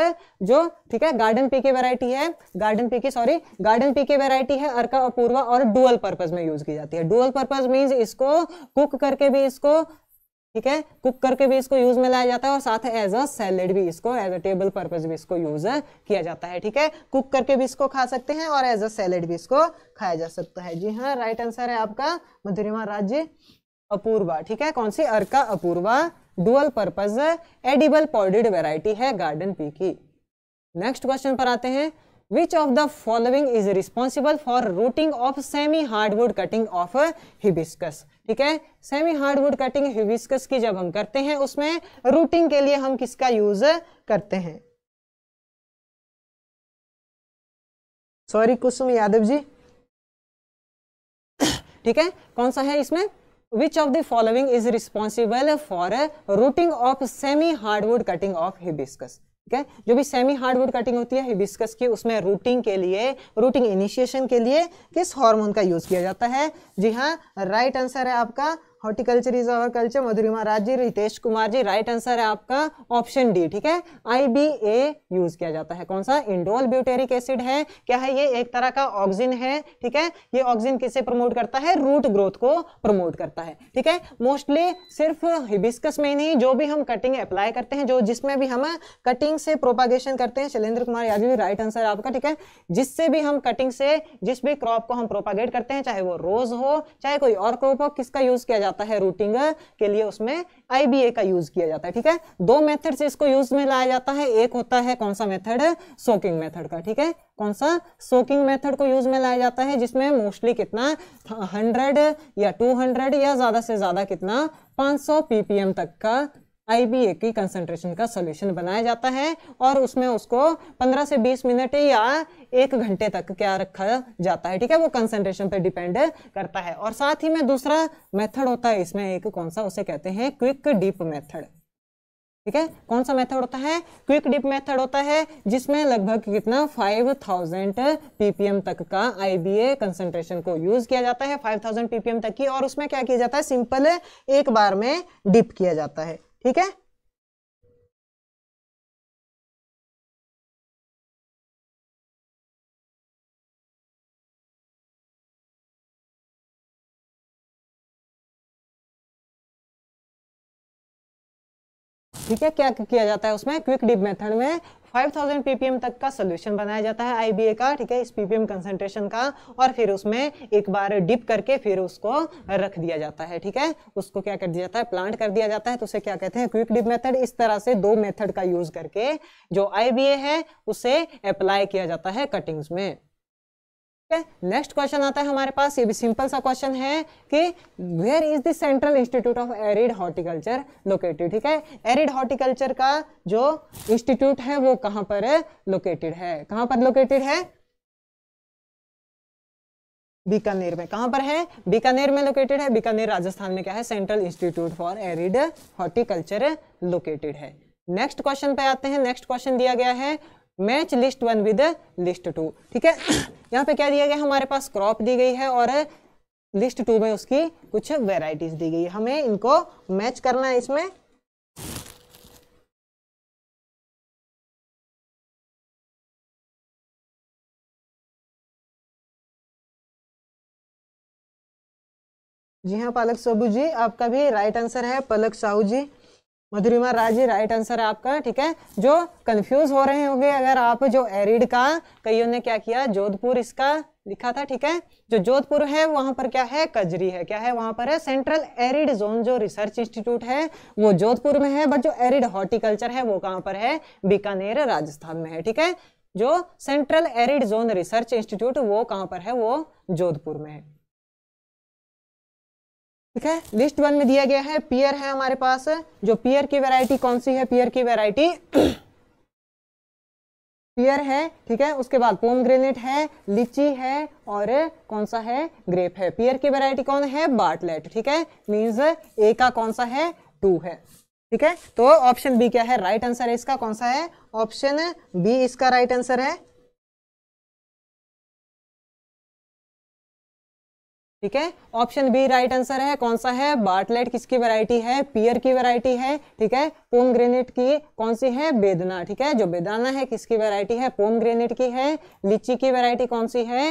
जो ठीक है गार्डन पी की वैरायटी है गार्डन पी की सॉरी गार्डन पी की वेरायटी है अर्का अपूर्वा और डुअल पर्पज में यूज की जाती है डुअल पर्पज मीन्स इसको कुक करके भी इसको ठीक है कुक करके भी इसको यूज में लाया जाता है और साथ एज अ सैलेड भी इसको एज अ टेबल पर्पज भी इसको यूज किया जाता है ठीक है कुक करके भी इसको खा सकते हैं और एज अ सैलेड भी इसको खाया जा सकता है जी हाँ राइट आंसर है आपका मधुरिमा राज्य अपूर्वा ठीक है कौन सी Arka Apurva dual purpose edible podded variety है गार्डन पी की नेक्स्ट क्वेश्चन पर आते हैं which of the following is responsible for rooting of semi hardwood cutting of hibiscus ठीक है सेमी हार्डवुड कटिंग हिबिस्कस की जब हम करते हैं उसमें रूटिंग के लिए हम किसका यूज करते हैं सॉरी कुसुम यादव जी ठीक है कौन सा है इसमें which of the following is responsible for rooting of semi hardwood cutting of hibiscus ठीक है जो भी सेमी हार्डवुड कटिंग होती है हिबिस्कस की उसमें रूटिंग के लिए रूटिंग इनिशिएशन के लिए किस हार्मोन का यूज किया जाता है जी हाँ राइट आंसर है आपका horticulture is our culture Madhurima Raj ji Ritesh Kumar ji right answer है आपका ऑप्शन डी ठीक है आई बी ए यूज किया जाता है कौन सा इंडोल ब्यूटेरिक एसिड है क्या है ये एक तरह का ऑक्सिन है ठीक है ये ऑक्सिन किसे प्रमोट करता है रूट ग्रोथ को प्रमोट करता है ठीक है मोस्टली सिर्फ हिबिस्कस में नहीं जो भी हम कटिंग अप्लाई करते हैं जो जिसमें भी हम कटिंग से प्रोपागेशन करते हैं शैलेंद्र कुमार यादव जी राइट आंसर आपका ठीक है जिससे भी हम कटिंग से जिस भी क्रॉप को हम प्रोपागेट करते हैं चाहे वो रोज हो चाहे कोई और क्रॉप हो किसका यूज किया जाता जाता है रूटिंग के लिए उसमें आई का यूज किया जाता है ठीक है दो मेथड से इसको यूज में लाया जाता है एक होता है कौन सा मेथड सोकिंग मेथड का ठीक है कौन सा सोकिंग मेथड को यूज में लाया जाता है जिसमें मोस्टली कितना हंड्रेड या टू या ज्यादा से ज्यादा कितना 500 ppm तक का आई बी ए की कंसंट्रेशन का सोल्यूशन बनाया जाता है और उसमें उसको 15 से 20 मिनट या एक घंटे तक क्या रखा जाता है ठीक है वो कंसंट्रेशन पे डिपेंड करता है और साथ ही में दूसरा मेथड होता है इसमें एक कौन सा उसे कहते हैं क्विक डीप मेथड ठीक है कौन सा मेथड होता है क्विक डिप मेथड होता है जिसमें लगभग कितना 5000 पीपीएम तक का आईबीए कंसंट्रेशन को यूज किया जाता है 5000 पीपीएम तक की और उसमें क्या किया जाता है सिंपल एक बार में डिप किया जाता है ठीक है ठीक है क्या किया जाता है उसमें क्विक डिप मेथड में 5000 ppm तक का सोल्यूशन बनाया जाता है आई का ठीक है इस ppm कंसंट्रेशन का और फिर उसमें एक बार डिप करके फिर उसको रख दिया जाता है ठीक है उसको क्या कर दिया जाता है प्लांट कर दिया जाता है तो उसे क्या कहते हैं क्विक डिप मेथड इस तरह से दो मेथड का यूज करके जो आई है उसे अप्लाई किया जाता है कटिंग्स में है नेक्स्ट क्वेश्चन आता है हमारे पास ये भी सिंपल सा क्वेश्चन है कि where is the central institute of arid horticulture located ठीक है एरिड हॉर्टिकल्चर का जो इंस्टीट्यूट है वो कहां पर लोकेटेड है कहां पर लोकेटेड है बीकानेर में कहां पर है बीकानेर में लोकेटेड है बीकानेर राजस्थान में क्या है central institute for arid horticulture located है नेक्स्ट क्वेश्चन पे आते हैं नेक्स्ट क्वेश्चन दिया गया है match list one with list two ठीक है यहाँ पे क्या दिया गया हमारे पास क्रॉप दी गई है और लिस्ट टू में उसकी कुछ वेराइटीज दी गई है हमें इनको मैच करना है इसमें जी हाँ पालक साहू जी आपका भी राइट आंसर है पलक साहू जी मधुरिमा राज जी राइट आंसर है आपका ठीक है जो कंफ्यूज हो रहे होंगे अगर आप जो एरिड का कईयों ने क्या किया जोधपुर इसका लिखा था ठीक है जो जोधपुर है वहां पर क्या है कजरी है क्या है वहां पर है सेंट्रल एरिड जोन जो रिसर्च इंस्टीट्यूट है वो जोधपुर में है बट जो एरिड हॉर्टिकल्चर है वो कहाँ पर है बीकानेर राजस्थान में है ठीक है जो central arid zone research institute वो कहाँ पर है वो जोधपुर में है ठीक है लिस्ट वन में दिया गया है पियर है हमारे पास जो पियर की वैरायटी कौन सी है पियर की वैरायटी पियर है ठीक है उसके बाद पोम ग्रेनेट है लीची है और कौन सा है ग्रेप है पियर की वैरायटी कौन है बार्टलेट ठीक है मीन्स ए का कौन सा है टू है ठीक है तो ऑप्शन बी क्या है राइट right आंसर है इसका कौन सा है ऑप्शन बी इसका राइट right आंसर है ठीक है ऑप्शन बी राइट आंसर है कौन सा है बार्टलेट किसकी वैरायटी है पियर की वैरायटी है ठीक है पोम ग्रेनेट की कौन सी है बेदना ठीक है जो बेदाना है किसकी वैरायटी है पोम ग्रेनेट की है लीची की वैरायटी कौन सी है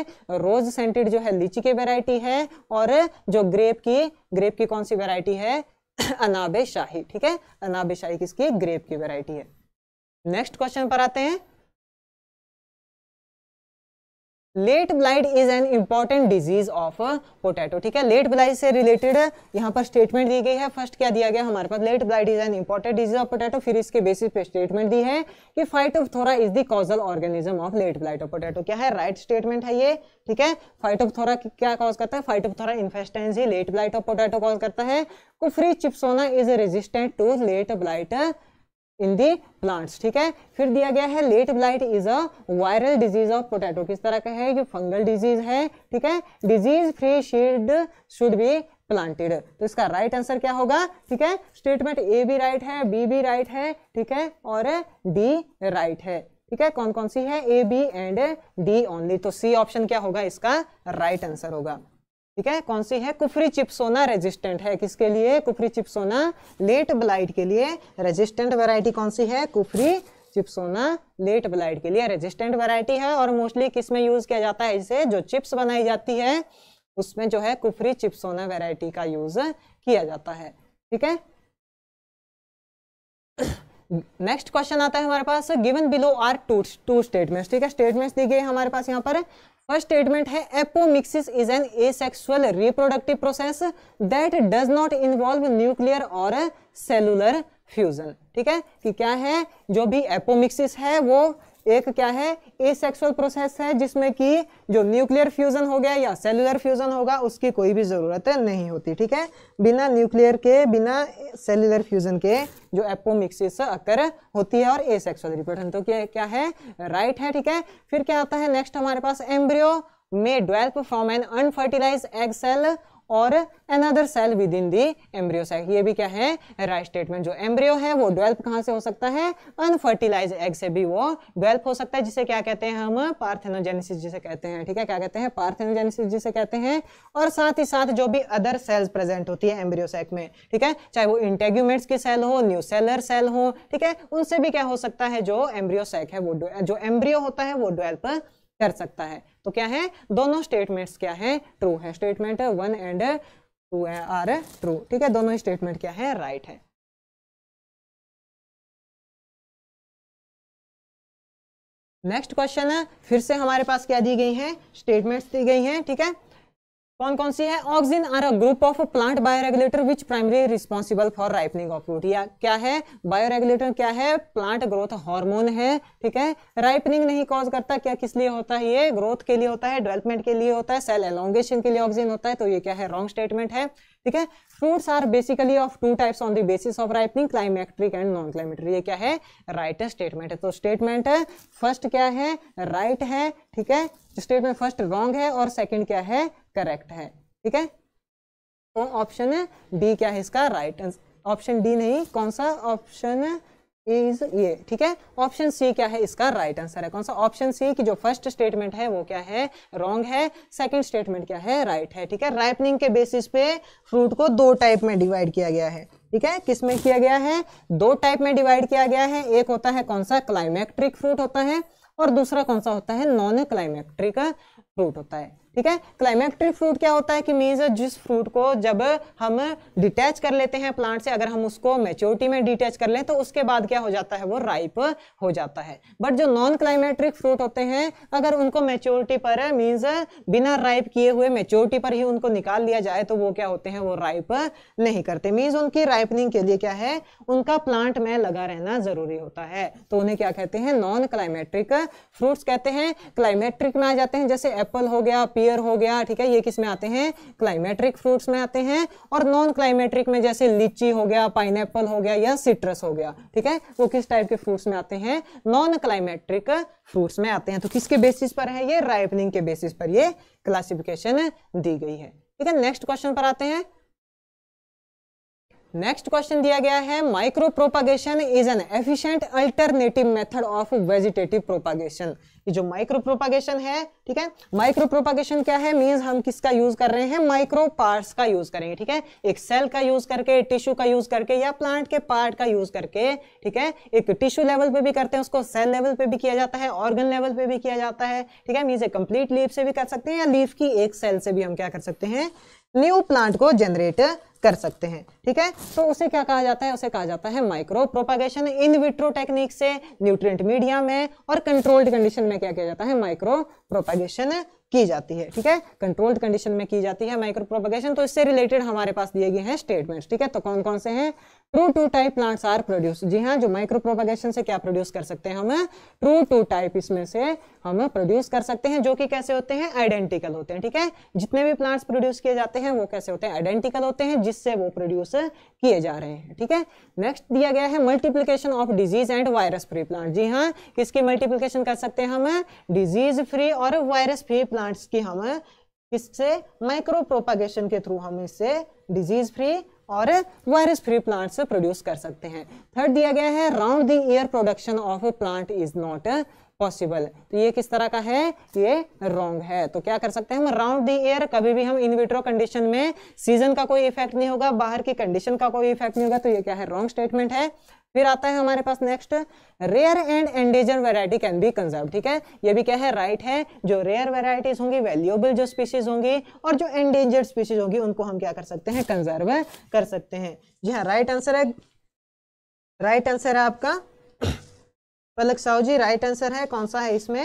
रोज सेंटेड जो है लीची की वैरायटी है और जो ग्रेप की ग्रेप की कौन सी वेरायटी है अनाबे शाही ठीक है अनाबे शाही किसकी ग्रेप की वेरायटी है नेक्स्ट क्वेश्चन पर आते हैं late blight is an important disease of potato ठीक है लेट ब्लाइट से रिलेटेड uh, यहाँ पर स्टेटमेंट दी गई है फर्स्ट क्या दिया गया हमारे पास late blight is an important disease of potato फिर इसके बेसिस पे स्टेटमेंट दी है कि थोरा is the causal organism of late blight of potato क्या है राइट right स्टेटमेंट है ये ठीक है थोरा क्या कॉज करता है फाइटोथोरा इन्फेस्टेंस ही late blight of potato cause करता है Kufri Chipsona is resistant to late blight in the plants ठीक है फिर दिया गया है late blight is a viral disease of potato किस तरह का है ये फंगल डिजीज है ठीक है disease free shield should be planted तो इसका राइट right आंसर क्या होगा ठीक है स्टेटमेंट ए भी राइट है बी भी राइट है ठीक है और डी राइट है ठीक है कौन कौन सी है A B and D only तो सी ऑप्शन क्या होगा इसका राइट right आंसर होगा ठीक है कौन सी है कुफरी चिप्सोना रेजिस्टेंट है किसके लिए कुफरी चिप्सोना लेट ब्लाइट के लिए रेजिस्टेंट वैरायटी कौन सी है कुफरी चिप्सोना लेट ब्लाइट के लिए रेजिस्टेंट वैरायटी है और मोस्टली किस में यूज किया जाता है इसे जो चिप्स बनाई जाती है उसमें जो है कुफरी चिप्सोना वैरायटी का यूज किया जाता है ठीक है नेक्स्ट क्वेश्चन आता है हमारे पास given below are two two statements ठीक है स्टेटमेंट्स दी गई हमारे पास यहाँ पर फर्स्ट स्टेटमेंट है apomixis is an asexual reproductive process that does not involve nuclear और सेलुलर फ्यूजन ठीक है कि क्या है जो भी एपोमिक्सिस है वो एक क्या है ए सेक्सुअल प्रोसेस है जिसमें कि जो न्यूक्लियर फ्यूजन हो गया या सेलुलर फ्यूजन होगा उसकी कोई भी ज़रूरत नहीं होती ठीक है बिना न्यूक्लियर के बिना सेलुलर फ्यूजन के जो एपोमिक्सिस अक्कर होती है और ए सेक्सुअल रिपोर्टन तो क्या क्या है राइट right है ठीक है फिर क्या आता है नेक्स्ट हमारे पास एम्ब्रियो में develop from an unfertilize egg cell और another cell within the embryo sac ये भी क्या है राइट स्टेटमेंट जो एम्ब्रियो है वो डेल्प कहाँ से हो सकता है अनफर्टिलाइज एग से भी वो डेल्प हो सकता है जिसे क्या कहते हैं हम पार्थेनोजेनेसिस जिसे कहते हैं ठीक है क्या कहते हैं पार्थेनोजेनेसिस जिसे कहते हैं और साथ ही साथ जो भी अदर सेल्स प्रेजेंट होती है एम्ब्रियो सेक में ठीक है चाहे वो इंटेग्यूमेंट्स की सेल हो न्यू सेलर सेल हो ठीक है उनसे भी क्या हो सकता है जो एम्ब्रियो सेक है वो जो एम्ब्रियो होता है वो डेल्प कर सकता है तो क्या है दोनों स्टेटमेंट्स क्या है ट्रू है statement one and two are true ठीक है दोनों स्टेटमेंट क्या है राइट right है नेक्स्ट क्वेश्चन है फिर से हमारे पास क्या दी गई है स्टेटमेंट्स दी गई हैं ठीक है कौन कौन सी है auxin are a group of plant bioregulator which primary responsible for ripening of fruit या क्या है बायोरेगुलेटर क्या है प्लांट ग्रोथ हार्मोन है ठीक है राइपनिंग नहीं कॉज करता क्या किस लिए होता है ये ग्रोथ के लिए होता है डेवलपमेंट के लिए होता है सेल एलोंगेशन के लिए ऑक्सिन होता है तो ये क्या है रॉन्ग स्टेटमेंट है ठीक है fruits are basically of two types on the basis of ripening climacteric and non climacteric ये क्या है राइट स्टेटमेंट है तो स्टेटमेंट फर्स्ट क्या है राइट right है ठीक है स्टेटमेंट फर्स्ट रॉन्ग है और सेकंड क्या है करेक्ट है ठीक है तो ऑप्शन डी क्या है इसका राइट आंसर ऑप्शन डी नहीं कौन सा ऑप्शन इज ये ठीक है ऑप्शन सी क्या है इसका राइट right आंसर है कौन सा ऑप्शन सी की जो फर्स्ट स्टेटमेंट है वो क्या है रॉन्ग है सेकंड स्टेटमेंट क्या है राइट right है ठीक है राइपनिंग के बेसिस पे फ्रूट को दो टाइप में डिवाइड किया गया है ठीक है किसमें किया गया है दो टाइप में डिवाइड किया गया है एक होता है कौन सा क्लाइमेक्ट्रिक फ्रूट होता है और दूसरा कौन सा होता है नॉन क्लाइमेक्ट्रिक रूट होता है ठीक है क्लाइमेक्ट्रिक फ्रूट क्या होता है कि मीन्स जिस फ्रूट को जब हम डिटैच कर लेते हैं प्लांट से अगर हम उसको मेच्योरिटी में डिटैच कर लें तो उसके बाद क्या हो जाता है वो राइप हो जाता है बट जो नॉन क्लाइमेट्रिक फ्रूट होते हैं अगर उनको मेच्योरिटी पर मीन्स बिना राइप किए हुए मेच्योरिटी पर ही उनको निकाल लिया जाए तो वो क्या होते हैं वो राइप नहीं करते मीन्स उनकी राइपनिंग के लिए क्या है उनका प्लांट में लगा रहना जरूरी होता है तो उन्हें क्या कहते हैं नॉन क्लाइमेट्रिक फ्रूट्स कहते हैं क्लाइमेट्रिक में आ जाते हैं जैसे एप्पल हो गया पी बियर हो गया ठीक है ये किस में आते हैं क्लाइमेट्रिक फ्रूट्स में आते हैं और नॉन क्लाइमेट्रिक में जैसे लीची हो गया पाइन हो गया या सिट्रस हो गया ठीक है वो किस टाइप के फ्रूट्स में आते हैं नॉन क्लाइमेट्रिक फ्रूट्स में आते हैं तो किसके बेसिस पर है ये राइपनिंग के बेसिस पर ये क्लासिफिकेशन दी गई है ठीक है नेक्स्ट क्वेश्चन पर आते हैं नेक्स्ट क्वेश्चन दिया गया है micro propagation is an efficient alternative method of vegetative propagation ये जो माइक्रो प्रोपागेशन है ठीक है माइक्रो प्रोपागेशन क्या है मींस हम किसका यूज कर रहे हैं माइक्रो पार्ट्स का यूज करेंगे ठीक है एक सेल का यूज करके टिश्यू का यूज करके या प्लांट के पार्ट का यूज करके ठीक है एक टिश्यू लेवल पे भी करते हैं उसको सेल लेवल पे भी किया जाता है ऑर्गन लेवल पे भी किया जाता है ठीक है मीन्स एक कंप्लीट लीफ से भी कर सकते हैं या लीफ की एक सेल से भी हम क्या कर सकते हैं न्यू प्लांट को जनरेट कर सकते हैं ठीक है तो उसे क्या कहा जाता है उसे कहा जाता है micro propagation in vitro technique से न्यूट्रिएंट मीडिया में और कंट्रोल्ड कंडीशन में क्या किया जाता है माइक्रो प्रोपागेशन की जाती है ठीक है कंट्रोल्ड कंडीशन में की जाती है माइक्रो प्रोपागेशन तो इससे रिलेटेड हमारे पास दिए गए हैं स्टेटमेंट्स ठीक है तो कौन कौन से हैं true to type plants are produce जी हाँ जो माइक्रो प्रोपागेशन से क्या प्रोड्यूस कर सकते हैं हम ट्रू टू टाइप इसमें से हम प्रोड्यूस कर सकते हैं जो कि कैसे होते हैं आइडेंटिकल होते हैं ठीक है जितने भी प्लांट्स प्रोड्यूस किए जाते हैं वो कैसे होते हैं आइडेंटिकल होते हैं जिससे वो प्रोड्यूस किए जा रहे हैं ठीक है नेक्स्ट दिया गया है multiplication of disease and virus free plant जी हाँ किसकी मल्टीप्लीकेशन कर सकते हैं हम डिजीज फ्री और वायरस फ्री प्लांट्स की हम इससे माइक्रो प्रोपागेशन के थ्रू हम इससे डिजीज फ्री और वायरस फ्री प्लांट्स प्रोड्यूस कर सकते हैं थर्ड दिया गया है round the year production of a plant is not possible तो ये किस तरह का है ये रॉन्ग है तो क्या कर सकते हैं हम राउंड द ईयर कभी भी हम इनविट्रो कंडीशन में सीजन का कोई इफेक्ट नहीं होगा बाहर की कंडीशन का कोई इफेक्ट नहीं होगा तो ये क्या है रॉन्ग स्टेटमेंट है फिर आता है हमारे पास next rare and endanger variety can be conserve ठीक है ये भी क्या है राइट right है जो रेयर वेराइटीज होंगी वैल्यूएबल जो स्पीशीज होंगी और जो एंडेंजर्ड स्पीशीज होंगी उनको हम क्या कर सकते हैं कंजर्व कर सकते हैं जी हाँ राइट आंसर है राइट right आंसर है आपका पलक साहू जी राइट आंसर है कौन सा है इसमें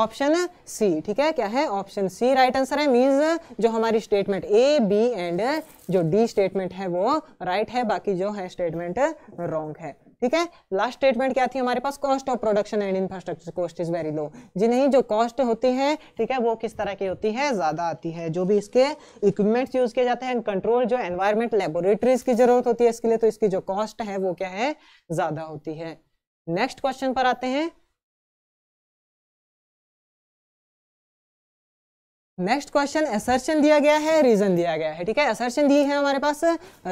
ऑप्शन सी ठीक है क्या है ऑप्शन सी राइट आंसर है मीन्स जो हमारी स्टेटमेंट ए बी एंड जो डी स्टेटमेंट है वो राइट right है बाकी जो है स्टेटमेंट रॉन्ग है ठीक है लास्ट स्टेटमेंट क्या थी हमारे पास cost of production and infrastructure cost is very low जी नहीं जो कॉस्ट होती है ठीक है वो किस तरह की होती है ज्यादा आती है जो भी इसके इक्विपमेंट्स यूज किए जाते हैं कंट्रोल जो एनवायरमेंट लेबोरेटरीज की जरूरत होती है इसके लिए तो इसकी जो कॉस्ट है वो क्या है ज्यादा होती है नेक्स्ट क्वेश्चन पर आते हैं नेक्स्ट क्वेश्चन असर्शन दिया गया है रीजन दिया गया है ठीक है असर्शन दी है हमारे पास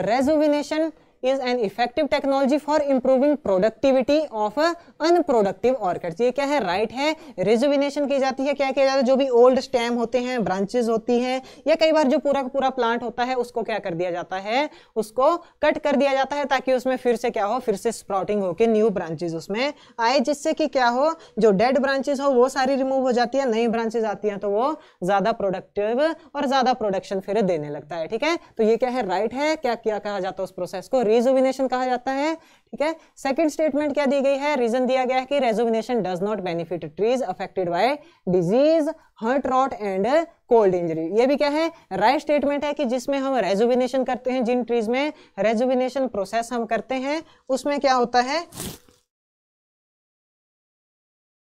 rejuvenation is an effective technology for improving productivity of unproductive unproductive ये क्या है राइट right है रिजुविनेशन की जाती है क्या किया जाता है जो भी ओल्ड स्टेम होते हैं branches होती हैं या कई बार जो पूरा का पूरा प्लांट होता है उसको क्या कर दिया जाता है उसको कट कर दिया जाता है ताकि उसमें फिर से क्या हो फिर से स्प्राउटिंग होकर न्यू ब्रांचेज उसमें आए जिससे कि क्या हो जो डेड ब्रांचेज हो वो सारी रिमूव हो जाती है नई ब्रांचेज आती हैं तो वो ज्यादा प्रोडक्टिव और ज्यादा प्रोडक्शन फिर देने लगता है ठीक है तो ये क्या है राइट right है क्या क्या कहा जाता है उस प्रोसेस को रिजोविनेशन कहा जाता है ठीक है सेकंड स्टेटमेंट क्या दी गई है रीजन दिया गया है कि rejuvenation does not benefit trees affected by disease heart rot and cold injury ये भी क्या है राइट right स्टेटमेंट है कि जिसमें हम रेजोविनेशन करते हैं जिन ट्रीज में रेजोविनेशन प्रोसेस हम करते हैं उसमें क्या होता है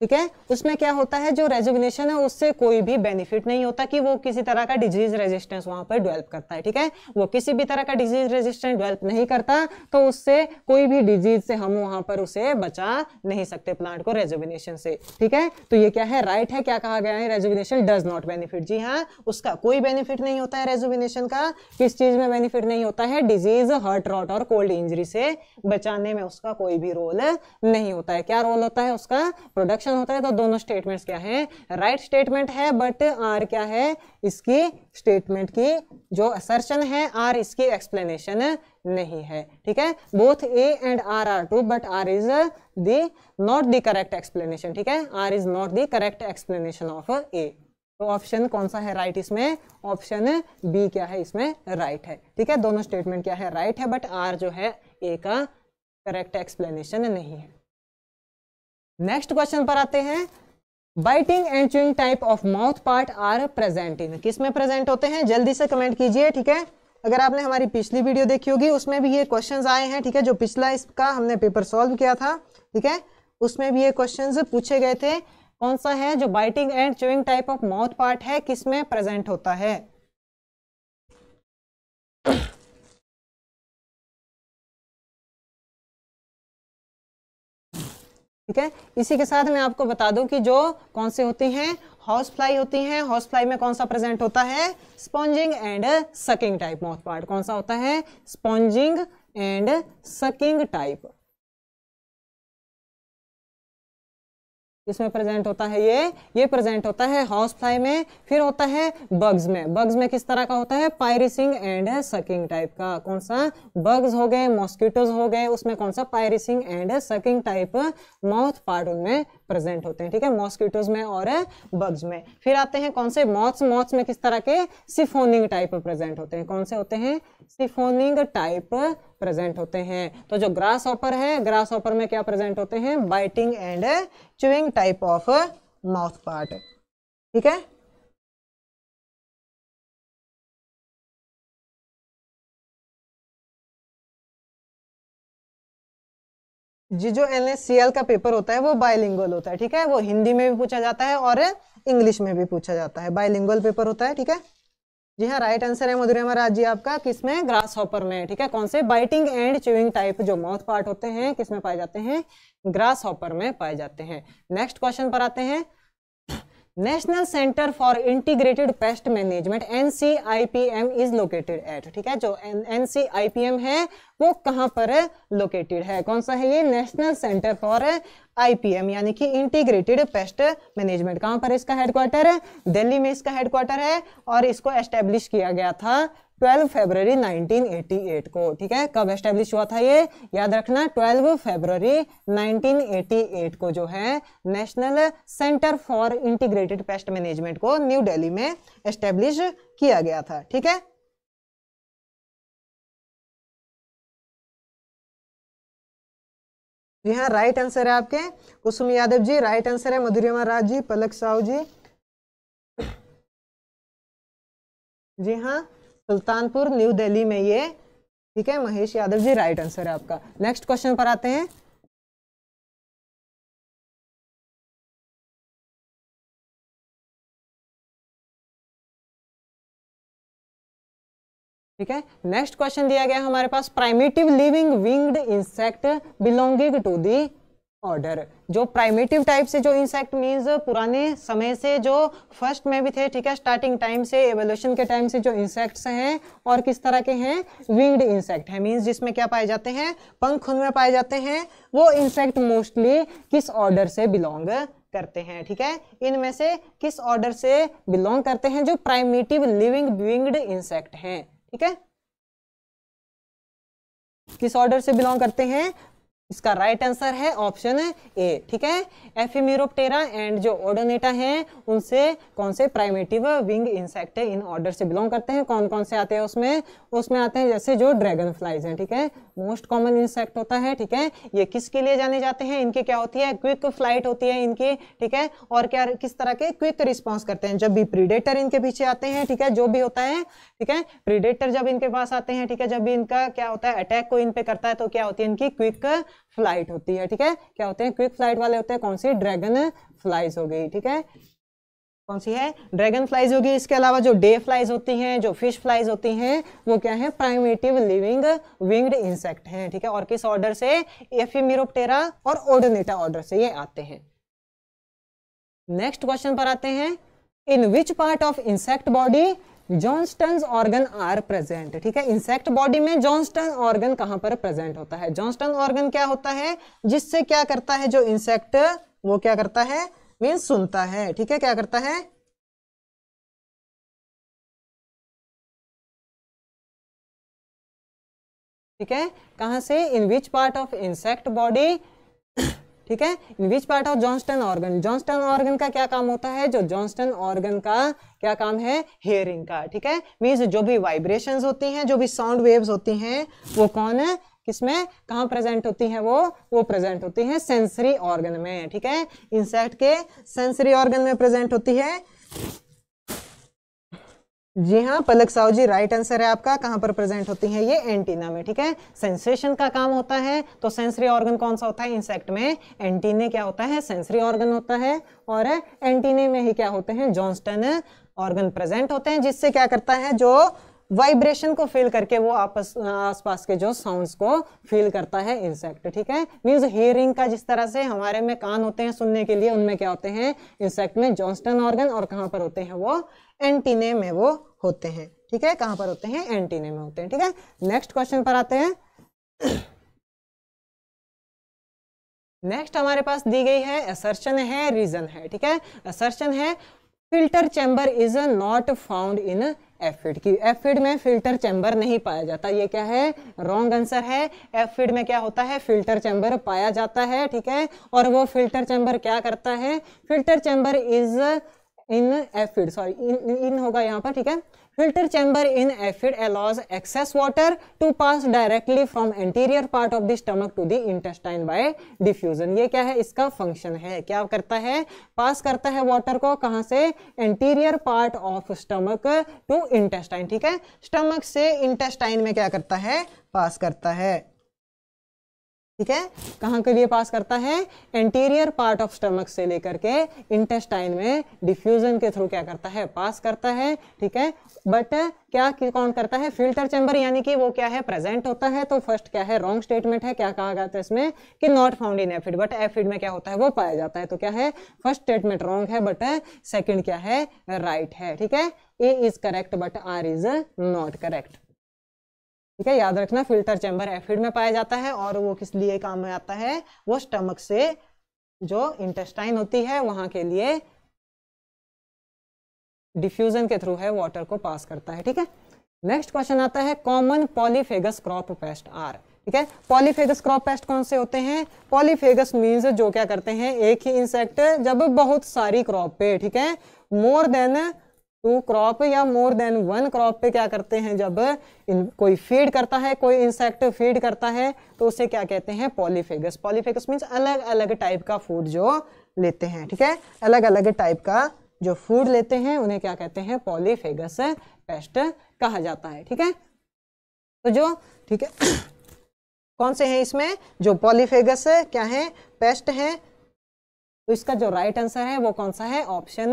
ठीक है उसमें क्या होता है जो रेजुविनेशन है उससे कोई भी बेनिफिट नहीं होता कि वो किसी तरह का डिजीज रेजिस्टेंस वहां पर डेवलप करता है ठीक है वो किसी भी तरह का डिजीज रेजिस्टेंस डेवलप नहीं करता तो उससे कोई भी डिजीज से हम वहां पर उसे बचा नहीं सकते प्लांट को रेजुविनेशन से ठीक है तो ये क्या है राइट है क्या कहा गया है रेजुविनेशन डज नॉट बेनिफिट जी हाँ उसका कोई बेनिफिट नहीं होता है रेजुविनेशन का किस चीज में बेनिफिट नहीं होता है डिजीज हर्ट रॉट और कोल्ड इंजरी से बचाने में उसका कोई भी रोल नहीं होता है क्या रोल होता है उसका प्रोडक्शन क्वेश्चन होता है तो दोनों स्टेटमेंट्स क्या है राइट right स्टेटमेंट है बट आर क्या है इसकी स्टेटमेंट की जो असर्शन है आर इसकी एक्सप्लेनेशन नहीं है ठीक है both A and R are true but R is the not the correct explanation ठीक है R is not the correct explanation of A तो ऑप्शन कौन सा है राइट right इसमें ऑप्शन बी क्या है इसमें राइट right है ठीक है दोनों स्टेटमेंट क्या है राइट right है बट आर जो है ए का करेक्ट एक्सप्लेनेशन नहीं है नेक्स्ट क्वेश्चन पर आते हैं biting and chewing type of mouth part are present in किस में प्रेजेंट होते हैं जल्दी से कमेंट कीजिए ठीक है अगर आपने हमारी पिछली वीडियो देखी होगी उसमें भी ये क्वेश्चंस आए हैं ठीक है जो पिछला इसका हमने पेपर सॉल्व किया था ठीक है उसमें भी ये क्वेश्चंस पूछे गए थे कौन सा है जो biting and chewing type of mouth part है किस में प्रेजेंट होता है ठीक है इसी के साथ मैं आपको बता दूं कि जो कौन से होती हैं हाउस फ्लाई होती हैं हाउस फ्लाई में कौन सा प्रेजेंट होता है sponging and sucking type mouth part कौन सा होता है स्पॉन्जिंग एंड सकिंग टाइप किसमें प्रेजेंट होता है ये ये प्रेजेंट होता है हाउस फ्लाई में फिर होता है बग्स में बग्स में किस तरह का होता है पायरिसिंग एंड सकिंग टाइप का कौन सा बग्स हो गए मॉस्किटोज हो गए उसमें कौन सा piercing and sucking type mouth part उनमें प्रेजेंट होते हैं ठीक है मॉस्किटोज में और बग्स में फिर आते हैं कौन से मॉथ्स मॉथ्स में किस तरह के सिफोनिंग टाइप प्रेजेंट होते हैं कौन से होते हैं सिफोनिंग टाइप प्रेजेंट होते हैं तो जो ग्रास ऑपर है ग्रास ऑपर में क्या प्रेजेंट होते हैं biting and chewing type of mouth part ठीक है जी जो एन का पेपर होता है वो बायलिंगुअल होता है ठीक है वो हिंदी में भी पूछा जाता है और इंग्लिश में भी पूछा जाता है बायलिंगुअल पेपर होता है ठीक है जी हाँ राइट आंसर है मधुरे महाराज जी आपका किसमें ग्रास हॉपर में ठीक है कौन से बाइटिंग एंड चिविंग टाइप जो माउथ पार्ट होते हैं किसमें पाए जाते हैं ग्रास हॉपर में पाए जाते हैं नेक्स्ट क्वेश्चन पर आते हैं national centre for integrated pest management N C I P M is located at ठीक है जो N C I P M है वो कहां पर लोकेटेड है कौन सा है ये नेशनल सेंटर फॉर आईपीएम यानी कि इंटीग्रेटेड पेस्ट मैनेजमेंट कहां पर इसका हेडक्वार्टर है दिल्ली में इसका हेडक्वार्टर है और इसको एस्टेब्लिश किया गया था 12 फरवरी 1988 को ठीक है कब एस्टेब्लिश हुआ था ये याद रखना 12 फरवरी 1988 को जो है national centre for integrated pest management को न्यू दिल्ली में एस्टेब्लिश किया गया था ठीक है जी हाँ राइट आंसर है आपके कुसुम यादव जी राइट आंसर है मधुरिमा राज जी पलक साहू जी जी हाँ सुल्तानपुर न्यू दिल्ली में ये ठीक है महेश यादव जी राइट आंसर है आपका नेक्स्ट क्वेश्चन पर आते हैं ठीक है नेक्स्ट क्वेश्चन दिया गया हमारे पास primitive living winged insect belonging to the order जो प्राइमेटिव टाइप से जो इंसेक्ट मीन्स पुराने समय से जो फर्स्ट में भी थे ठीक है स्टार्टिंग टाइम से एवोल्यूशन के टाइम से जो इंसेक्ट्स हैं और किस तरह के हैं विंग्ड इंसेक्ट है मीन्स जिसमें क्या पाए जाते हैं पंख उनमें पाए जाते हैं वो इंसेक्ट मोस्टली किस ऑर्डर से बिलोंग करते हैं ठीक है इनमें से किस ऑर्डर से बिलोंग करते हैं जो प्राइमेटिव लिविंग विंग्ड इंसेक्ट हैं ठीक है किस ऑर्डर से बिलोंग करते हैं इसका राइट आंसर है ऑप्शन ए ठीक है एफ एंड जो ओडोनेटा हैं उनसे कौन से प्राइमेटिव विंग इंसेक्ट इन ऑर्डर से बिलोंग करते हैं कौन कौन से आते हैं उसमें उसमें आते हैं जैसे जो ड्रैगन फ्लाइज हैं ठीक है मोस्ट कॉमन इंसेक्ट होता है ठीक है ये किसके लिए जाने जाते हैं इनकी क्या होती है क्विक फ्लाइट होती है इनकी ठीक है और क्या किस तरह के क्विक रिस्पॉन्स करते हैं जब भी प्रीडेटर इनके पीछे आते हैं ठीक है जो भी होता है ठीक है प्रीडेटर जब इनके पास आते हैं ठीक है जब भी इनका क्या होता है अटैक को इन पे करता है तो क्या होती है इनकी क्विक फ्लाइट होती है ठीक है क्या होते हैं क्विक फ्लाइट वाले होते हैं कौन सी ड्रैगन फ्लाइज हो गई ठीक है कौन सी है ड्रैगन फ्लाइज होगी इसके अलावा जो डे फ्लाइज होती हैं जो फिश फ्लाइज होती हैं वो क्या है प्राइमेटिव लिविंग विंग्ड इंसेक्ट हैं ठीक है और किस ऑर्डर से एफिमिरोप्टेरा और ओडोनेटा ऑर्डर से ये आते हैं नेक्स्ट क्वेश्चन पर आते हैं in which part of insect body Johnston organ are present ठीक है इंसेक्ट बॉडी में जॉन्स्टन ऑर्गन कहां पर प्रेजेंट होता है जॉन्स्टन ऑर्गन क्या होता है जिससे क्या करता है जो इंसेक्ट वो क्या करता है मीन सुनता है ठीक है क्या करता है ठीक है कहां से in which part of insect body ठीक है in which part of Johnston organ Johnston organ का क्या काम होता है जो जॉन्स्टन ऑर्गन का क्या काम है हेयरिंग का ठीक है मीन्स जो भी वाइब्रेशन होती हैं जो भी साउंड वेव्स होती हैं वो कौन है किसमें कहाँ प्रेजेंट होती हैं वो वो प्रेजेंट होती हैं सेंसरी ऑर्गन में ठीक है इंसेक्ट के सेंसरी ऑर्गन में प्रेजेंट होती है जी हाँ पलक साहू जी राइट आंसर है आपका कहाँ पर प्रेजेंट होती है ये एंटीना में ठीक है सेंसेशन का काम होता है तो सेंसरी ऑर्गन कौन सा होता है इंसेक्ट में एंटीने क्या होता है सेंसरी ऑर्गन होता है और एंटीने में ही क्या होते हैं जॉन्स्टन ऑर्गन प्रेजेंट होते हैं जिससे क्या करता है जो वाइब्रेशन को फील करके वो आपस आसपास के जो साउंड्स को फील करता है इंसेक्ट ठीक है मीन्स हियरिंग का जिस तरह से हमारे में कान होते हैं सुनने के लिए उनमें क्या होते हैं इंसेक्ट में जॉन्स्टन ऑर्गन और कहाँ पर होते हैं वो एंटीने में वो होते हैं ठीक है कहाँ पर होते हैं एंटीने में होते हैं ठीक है नेक्स्ट क्वेश्चन पर आते हैं नेक्स्ट हमारे पास दी गई है असर्शन है रीजन है ठीक है असर्शन है filter chamber is not found in aphid की एफिड में फिल्टर चैम्बर नहीं पाया जाता ये क्या है रॉन्ग आंसर है एफिड में क्या होता है फिल्टर चैम्बर पाया जाता है ठीक है और वो फिल्टर चैम्बर क्या करता है filter chamber is in aphid sorry in in होगा यहाँ पर ठीक है Filter chamber in aphid allows excess water to pass directly from anterior part of the stomach to the intestine by diffusion. ये क्या है इसका फंक्शन है क्या करता है पास करता है वाटर को कहाँ से anterior part of stomach to intestine ठीक है स्टमक से इंटेस्टाइन में क्या करता है पास करता है ठीक है कहां के लिए पास करता है एंटीरियर पार्ट ऑफ स्टमक से लेकर के इंटेस्टाइन में डिफ्यूजन के थ्रू क्या करता है पास करता है ठीक है बट क्या कौन करता है फिल्टर चैम्बर यानी कि वो क्या है प्रेजेंट होता है तो फर्स्ट क्या है रॉन्ग स्टेटमेंट है क्या कहा जाता है इसमें कि not found in aphid but aphid में क्या होता है वो पाया जाता है तो क्या है फर्स्ट स्टेटमेंट रॉन्ग है बट सेकेंड क्या है राइट right है ठीक है A is correct but R is not correct ठीक है याद रखना फिल्टर चैम्बर एफिड में पाया जाता है और वो किस लिए काम में आता है वो स्टमक से जो इंटेस्टाइन होती है वहां के लिए डिफ्यूजन के थ्रू है वाटर को पास करता है ठीक है नेक्स्ट क्वेश्चन आता है common polyphagous crop pest are ठीक है पॉलीफेगस क्रॉप पेस्ट कौन से होते हैं पॉलीफेगस मीन्स जो क्या करते हैं एक ही इंसेक्ट जब बहुत सारी क्रॉप पे ठीक है मोर देन टू क्रॉप या मोर देन वन क्रॉप पे क्या करते हैं जब इन कोई फीड करता है कोई इंसेक्ट फीड करता है तो उसे क्या कहते हैं पॉलीफेगस पॉलीफेगस मीन्स अलग अलग टाइप का फूड जो लेते हैं ठीक है अलग अलग टाइप का जो फूड लेते हैं उन्हें क्या कहते हैं पॉलीफेगस पेस्ट कहा जाता है ठीक है तो जो ठीक है कौन से हैं इसमें जो पॉलीफेगस क्या है पेस्ट है तो इसका जो राइट आंसर है वो कौन सा है ऑप्शन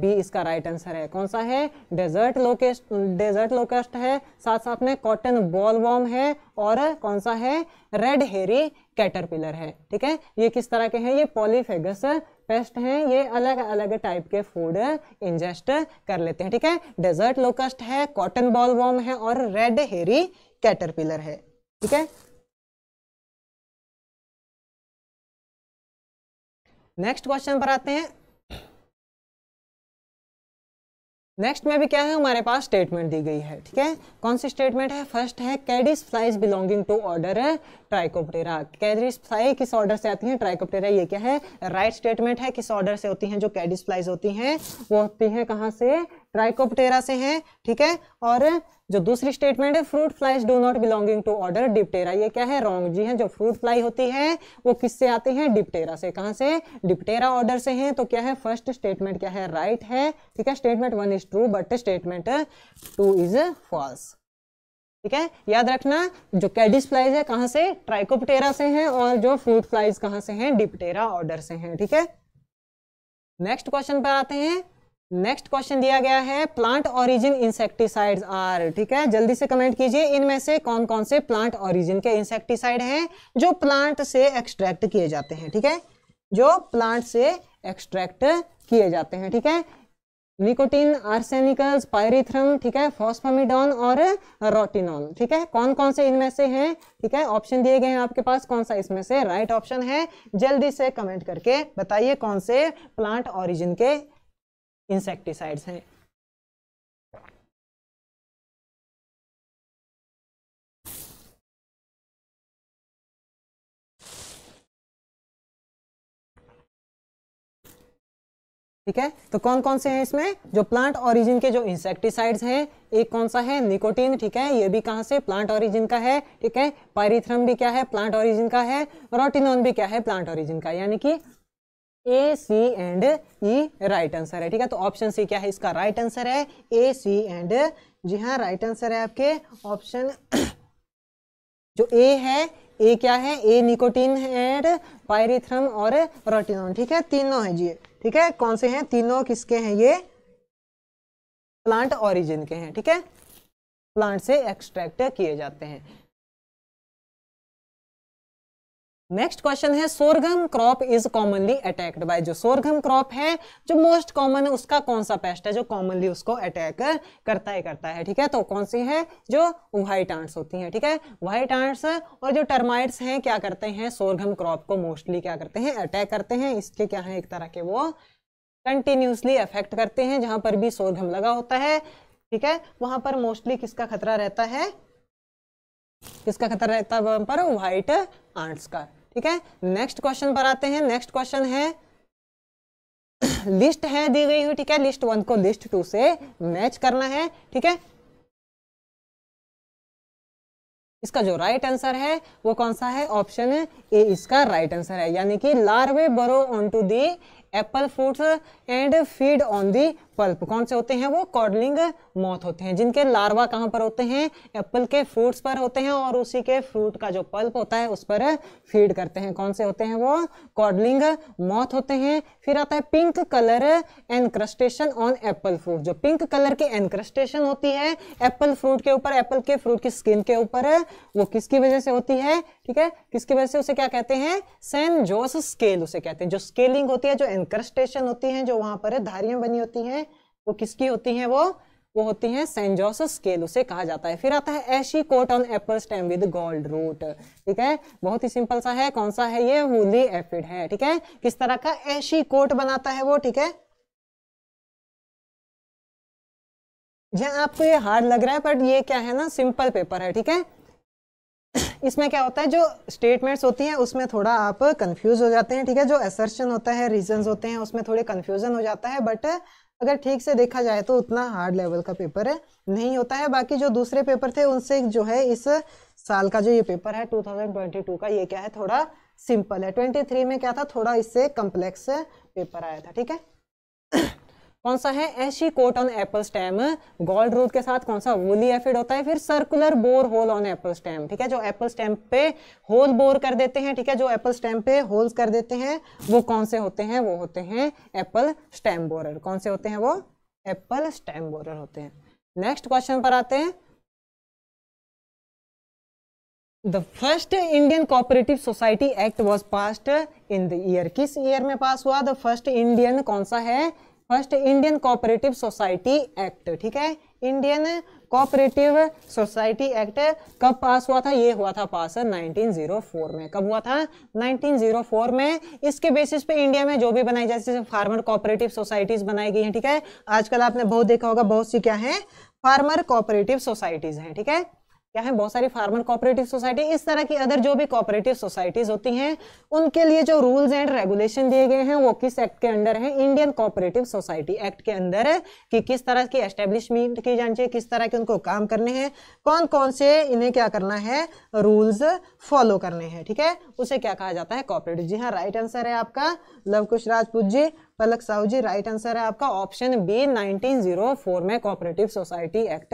बी इसका राइट आंसर है कौन सा है डेजर्ट लोकेस्ट डेजर्ट लोकेस्ट है साथ साथ में कॉटन बॉल वॉम है और कौन सा है रेड हेरी कैटरपिलर है ठीक है ये किस तरह के हैं ये पॉलीफेगस पेस्ट हैं ये अलग अलग टाइप के फूड इंजेस्ट कर लेते हैं ठीक है डेजर्ट लोकस्ट है कॉटन बॉल वॉम है और रेड हेरी कैटरपिलर है ठीक है नेक्स्ट क्वेश्चन पर आते हैं नेक्स्ट में भी क्या है हमारे पास स्टेटमेंट दी गई है ठीक है कौन सी स्टेटमेंट है फर्स्ट है caddis flies belonging to order trichoptera caddis fly किस ऑर्डर से आती हैं ट्राइकोप्टेरा ये क्या है राइट right स्टेटमेंट है किस ऑर्डर से होती हैं जो कैडिस फ्लाइज होती हैं वो होती हैं कहाँ से ट्राइकोपटेरा से हैं ठीक है और जो दूसरी स्टेटमेंट है fruit flies do not belonging to order diptera ये क्या है रॉन्ग जी है जो फ्रूट फ्लाई होती है वो किससे आती हैं डिप्टेरा से कहाँ से डिप्टेरा ऑर्डर से हैं तो क्या है फर्स्ट स्टेटमेंट क्या है राइट right है ठीक है statement one is true but statement two is false ठीक है याद रखना जो कैडिस फ्लाइज है कहाँ से ट्राइकोपटेरा से हैं और जो फ्रूट फ्लाइज कहाँ से हैं डिप्टेरा ऑर्डर से हैं ठीक है नेक्स्ट क्वेश्चन पर आते हैं नेक्स्ट क्वेश्चन दिया गया है प्लांट ओरिजिन इंसेक्टिसाइड्स आर ठीक है जल्दी से कमेंट कीजिए इनमें से कौन कौन से प्लांट ओरिजिन के इंसेक्टिसाइड हैं जो प्लांट से एक्सट्रैक्ट किए जाते हैं ठीक है जो प्लांट से एक्सट्रैक्ट किए जाते हैं ठीक है निकोटिन आर्सेनिकल्स पायरिथ्रम ठीक है फॉस्फामिडॉन और रोटिनॉन ठीक है कौन कौन से इनमें से हैं ठीक है ऑप्शन दिए गए हैं आपके पास कौन सा इसमें से राइट right ऑप्शन है जल्दी से कमेंट करके बताइए कौन से प्लांट ऑरिजिन के इंसेक्टिसाइड्स हैं ठीक है तो कौन कौन से हैं इसमें जो प्लांट ओरिजिन के जो इंसेक्टिसाइड्स हैं एक कौन सा है निकोटीन ठीक है ये भी कहां से प्लांट ओरिजिन का है ठीक है पायरिथ्रम भी क्या है प्लांट ओरिजिन का है रोटिनोन भी क्या है प्लांट ओरिजिन का यानी कि A C and E right answer है ठीक है तो ऑप्शन सी क्या है इसका राइट आंसर है ए सी एंड जी हाँ राइट आंसर है आपके ऑप्शन जो ए है ए क्या है ए निकोटीन एंड पायरिथ्रम और रोटिनोन ठीक है तीनों है जी ठीक है कौन से हैं तीनों किसके हैं ये प्लांट ओरिजिन के हैं ठीक है प्लांट से एक्सट्रैक्ट किए जाते हैं नेक्स्ट क्वेश्चन है sorghum crop is commonly attacked by जो सोरगम क्रॉप है जो मोस्ट कॉमन है उसका कौन सा पेस्ट है जो कॉमनली उसको अटैक करता ही करता है ठीक है तो कौन सी है जो व्हाइट आंट्स होती हैं ठीक है व्हाइट आंट्स और जो टर्माइट्स हैं क्या करते हैं सोरगम क्रॉप को मोस्टली क्या करते हैं अटैक करते हैं इसके क्या है एक तरह के वो कंटिन्यूसली अफेक्ट करते हैं जहां पर भी सोरगम लगा होता है ठीक है वहां पर मोस्टली किसका खतरा रहता है किसका खतरा रहता है वहां पर व्हाइट आंट्स का ठीक है नेक्स्ट क्वेश्चन पर आते हैं नेक्स्ट क्वेश्चन है लिस्ट है दी गई हुई ठीक है लिस्ट वन को लिस्ट टू से मैच करना है ठीक है इसका जो राइट right आंसर है वो कौन सा है ऑप्शन ए इसका राइट right आंसर है यानी कि larvae burrow on to the apple fruits and feed on the pulp तो कौन से होते हैं वो कॉडलिंग मौत होते हैं जिनके लार्वा कहाँ पर होते हैं एप्पल के फ्रूट्स पर होते हैं और उसी के फ्रूट का जो पल्प होता है उस पर फीड करते हैं कौन से होते हैं वो कॉडलिंग मौत होते हैं फिर आता है pink colour encrustation on apple fruit जो पिंक कलर की एनक्रस्टेशन होती है एप्पल फ्रूट के ऊपर एप्पल के फ्रूट की स्किन के ऊपर वो किसकी वजह से होती है ठीक है किसकी वजह से उसे क्या कहते हैं सेन जोस स्केल उसे कहते हैं जो स्केलिंग होती है जो एनक्रस्टेशन होती है जो वहां पर धारियां बनी होती हैं वो किसकी होती हैं वो वो होती हैं सेंजोस स्केल उसे कहा जाता है फिर आता है ashy coat on apple stem with gold root ठीक है बहुत ही सिंपल सा है कौन सा है ये हुली एफिड है ठीक है किस तरह का एशी कोट बनाता है वो ठीक है जहां आपको ये हार्ड लग रहा है बट ये क्या है ना सिंपल पेपर है ठीक है इसमें क्या होता है जो स्टेटमेंट्स होती हैं उसमें थोड़ा आप कंफ्यूज हो जाते हैं ठीक है जो एसर्शन होता है रीजंस होते हैं उसमें थोड़े कंफ्यूजन हो जाता है बट अगर ठीक से देखा जाए तो उतना हार्ड लेवल का पेपर है नहीं होता है बाकी जो दूसरे पेपर थे उनसे जो है इस साल का जो ये पेपर है 2022 का ये क्या है थोड़ा सिंपल है 23 में क्या था थोड़ा इससे कम्प्लेक्स पेपर आया था ठीक है कौन सा है ashy coat on apple stem gold root के साथ कौन सा वुली एफिड होता है फिर circular bore hole on apple stem ठीक है जो एप्पल स्टेम पे होल बोर कर देते हैं ठीक है जो एप्पल स्टेम पे होल्स कर देते हैं वो कौन से होते हैं वो होते हैं एप्पल स्टेम बोरर कौन से होते हैं वो एप्पल स्टेम बोरर होते हैं नेक्स्ट क्वेश्चन पर आते हैं the first Indian cooperative society act was passed in the year किस ईयर में पास हुआ द फर्स्ट इंडियन कौन सा है first Indian cooperative society act ठीक है इंडियन कोऑपरेटिव सोसाइटी एक्ट कब पास हुआ था ये हुआ था पास 1904 में कब हुआ था 1904 में इसके बेसिस पे इंडिया में जो भी बनाई जैसे फार्मर कोऑपरेटिव सोसाइटीज बनाई गई हैं ठीक है आजकल आपने बहुत देखा होगा बहुत सी क्या है फार्मर कोऑपरेटिव सोसाइटीज हैं ठीक है क्या है बहुत सारी फार्मर कोऑपरेटिव सोसाइटी इस तरह की अदर जो भी कोऑपरेटिव सोसाइटीज होती हैं उनके लिए जो रूल्स एंड रेगुलेशन दिए गए हैं वो किस एक्ट के अंडर है इंडियन कोऑपरेटिव सोसाइटी एक्ट के अंदर है कि किस तरह की एस्टेब्लिशमेंट की जानी चाहिए किस तरह के उनको काम करने हैं कौन कौन से इन्हें क्या करना है रूल्स फॉलो करने हैं ठीक है उसे क्या कहा जाता है कॉपरेटिव जी हाँ राइट आंसर है आपका लव कुश राजपूत जी पलक साहू जी राइट आंसर है आपका ऑप्शन बी 1904 में कोऑपरेटिव सोसाइटी एक्ट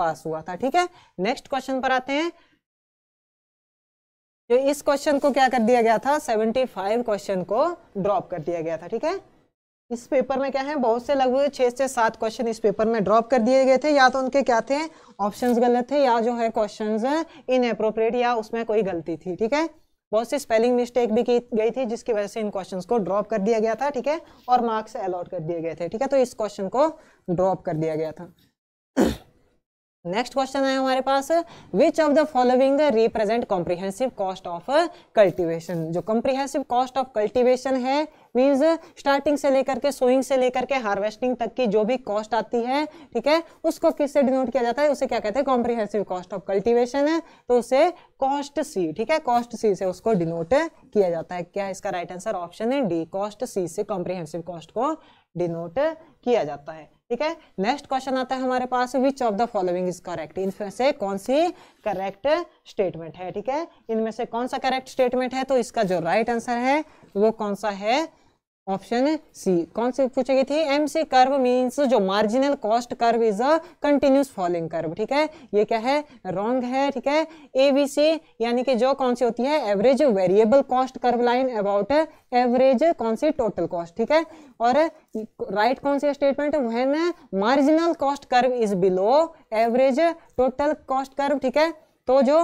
पास हुआ था ठीक है नेक्स्ट क्वेश्चन पर आते हैं जो तो इस क्वेश्चन को क्या कर दिया गया था 75 क्वेश्चन को ड्रॉप कर दिया गया था ठीक है इस पेपर में क्या है बहुत से लगभग छह से सात क्वेश्चन इस पेपर में ड्रॉप कर दिए गए थे या तो उनके क्या थे ऑप्शंस गलत थे या जो है क्वेश्चंस इनअप्रोप्रिएट या उसमें कोई गलती थी ठीक है बहुत सी स्पेलिंग मिस्टेक भी की गई थी जिसकी वजह से इन क्वेश्चन को ड्रॉप कर दिया गया था ठीक है और मार्क्स अलॉट कर दिए गए थे ठीक है तो इस क्वेश्चन को ड्रॉप कर दिया गया था नेक्स्ट क्वेश्चन आया हमारे पास which of the following represent comprehensive cost of cultivation जो कॉम्प्रीहेंसिव कॉस्ट ऑफ कल्टीवेशन है मीन्स स्टार्टिंग से लेकर के सोइंग से लेकर के हार्वेस्टिंग तक की जो भी कॉस्ट आती है ठीक है उसको किससे डिनोट किया जाता है उसे क्या कहते हैं कॉम्प्रिहेंसिव कॉस्ट ऑफ कल्टिवेशन है तो उसे कॉस्ट सी ठीक है कॉस्ट सी से उसको डिनोट किया जाता है क्या इसका राइट आंसर ऑप्शन है डी कॉस्ट सी से कॉम्प्रिहेंसिव कॉस्ट को डिनोट किया जाता है ठीक है नेक्स्ट क्वेश्चन आता है हमारे पास which of the following is correct इनमें से कौन सी करेक्ट स्टेटमेंट है ठीक है इनमें से कौन सा करेक्ट स्टेटमेंट है तो इसका जो राइट right आंसर है वो कौन सा है ऑप्शन सी कौन से पूछे गए थे एम सी कर्व मीन्स जो marginal cost curve is a continuous following curve ठीक है ये क्या है रॉन्ग है ठीक है ए बी सी यानी कि जो कौन सी होती है average variable cost curve line about average कौन सी टोटल कॉस्ट ठीक है और राइट right कौन सी statement when marginal cost curve is below average total cost curve ठीक है तो जो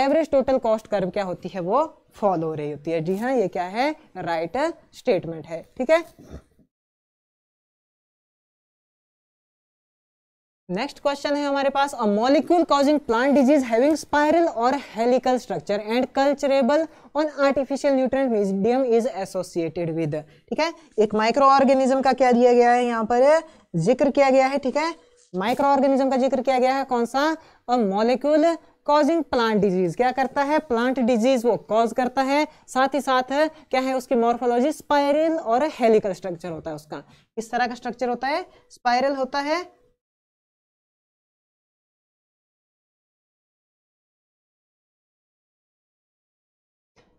एवरेज टोटल कॉस्ट कर्व क्या होती है वो फॉल हो रही होती है जी हाँ ये क्या है राइट स्टेटमेंट है ठीक है नेक्स्ट क्वेश्चन है हमारे पास a molecule causing plant disease having spiral और helical structure and culturable on artificial nutrient medium is associated with ठीक है एक माइक्रो ऑर्गेनिज्म का क्या दिया गया है यहाँ पर जिक्र किया गया है ठीक है माइक्रो ऑर्गेनिज्म का जिक्र किया गया है कौन सा a molecule causing plant disease क्या करता है प्लांट डिजीज वो कॉज करता है साथ ही साथ है, क्या है उसकी मॉर्फोलॉजी स्पायरल और हेलिकल स्ट्रक्चर होता है उसका किस तरह का स्ट्रक्चर होता है स्पायरल होता है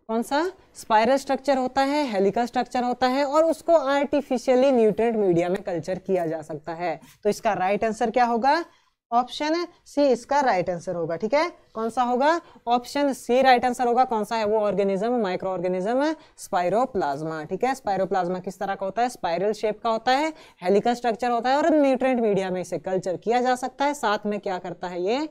कौन सा स्पायरल स्ट्रक्चर होता है हेलिकल स्ट्रक्चर होता है और उसको आर्टिफिशियली न्यूट्रेंट मीडिया में कल्चर किया जा सकता है तो इसका राइट right आंसर क्या होगा ऑप्शन सी इसका राइट आंसर होगा ठीक है कौन सा होगा ऑप्शन सी राइट आंसर होगा कौन सा है वो ऑर्गेनिज्म माइक्रो ऑर्गेनिज्म स्पायरोप्लाज्मा ठीक है स्पायरोप्लाज्मा किस तरह का होता है स्पाइरल शेप का होता है हेलिकल स्ट्रक्चर होता है और न्यूट्रेंट मीडिया में इसे कल्चर किया जा सकता है साथ में क्या करता है ये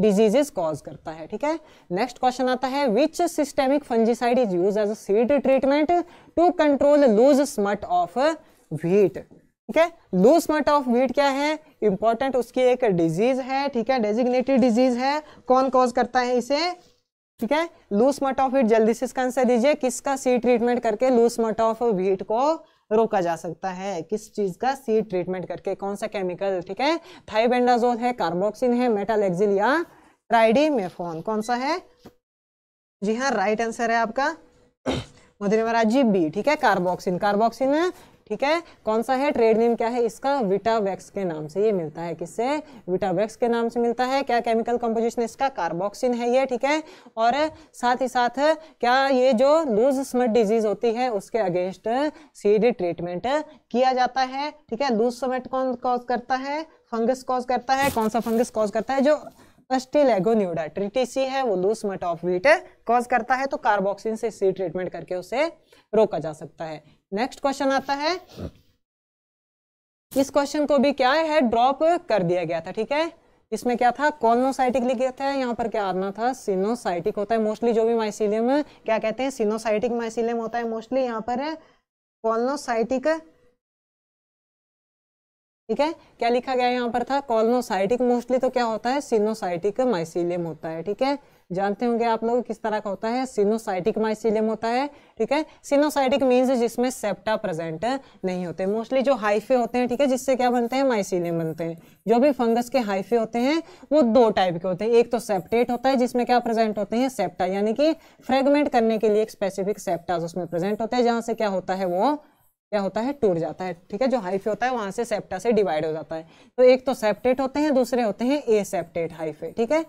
डिजीजेस कॉज करता है ठीक है नेक्स्ट क्वेश्चन आता है which systemic fungicide is use as a seed treatment to control loose smut of wheat ठीक है लूज स्मट ऑफ व्हीट क्या है इंपॉर्टेंट उसकी एक डिजीज है ठीक है डेजिग्नेटेड डिजीज है कौन कॉज करता है इसे ठीक है लूस मट ऑफ हीट जल्दी से इसका आंसर दीजिए किसका सी ट्रीटमेंट करके लूस मट ऑफ हीट को रोका जा सकता है किस चीज का सी ट्रीटमेंट करके कौन सा केमिकल ठीक है थाइबेंडाजोल है कार्बोक्सिन है मेटल मेटालेक्सिल या ट्राइडीमेफोन कौन सा है जी हाँ राइट आंसर है आपका मोदी महाराज जी बी ठीक है कार्बोक्सिन कार्बोक्सिन ठीक है कौन सा है ट्रेड नेम क्या है इसका विटावैक्स के नाम से ये मिलता है किससे विटावैक्स के नाम से मिलता है क्या केमिकल कंपोजिशन इसका कार्बोक्सिन है ये ठीक है और साथ ही साथ क्या ये जो लूज स्मट डिजीज होती है उसके अगेंस्ट सीडी ट्रीटमेंट किया जाता है ठीक है लूज स्मट कौन कॉज करता है फंगस कॉज करता है कौन सा फंगस कॉज करता है जो अस्टिलेगोन्यूडा ट्रिटीसी है वो loose smut of wheat cause करता है तो कार्बोक्सिन से सी ट्रीटमेंट करके उसे रोका जा सकता है नेक्स्ट क्वेश्चन आता है इस क्वेश्चन को भी क्या है ड्रॉप कर दिया गया था ठीक है इसमें क्या था कॉलोसाइटिक लिखा था यहाँ पर क्या आना था सिनोसाइटिक होता है मोस्टली जो भी माइसिलियम क्या कहते हैं सिनोसाइटिक माइसिलियम होता है मोस्टली यहाँ पर कॉलोसाइटिक ठीक है क्या लिखा गया यहाँ पर था कॉलोसाइटिक मोस्टली तो क्या होता है सिनोसाइटिक माइसिलियम होता है ठीक है जानते होंगे आप लोग किस तरह का होता है सिनोसाइटिक माइसिलियम होता है ठीक है सिनोसाइटिक मीन्स जिसमें सेप्टा प्रेजेंट नहीं होते मोस्टली जो हाइफे होते हैं ठीक है जिससे क्या बनते हैं माइसिलियम बनते हैं जो भी फंगस के हाइफे होते हैं वो दो टाइप के होते हैं एक तो सेप्टेट होता है जिसमें क्या प्रेजेंट होते हैं सेप्टा यानी कि फ्रेगमेंट करने के लिए एक स्पेसिफिक सेप्टाज उसमें प्रेजेंट होते हैं जहाँ से क्या होता है वो क्या होता है टूट जाता है ठीक है जो हाइफे होता है वहां से सेप्टा से डिवाइड हो जाता है तो एक तो सेप्टेट होते हैं दूसरे होते हैं ए सेप्टेट हाइफे ठीक है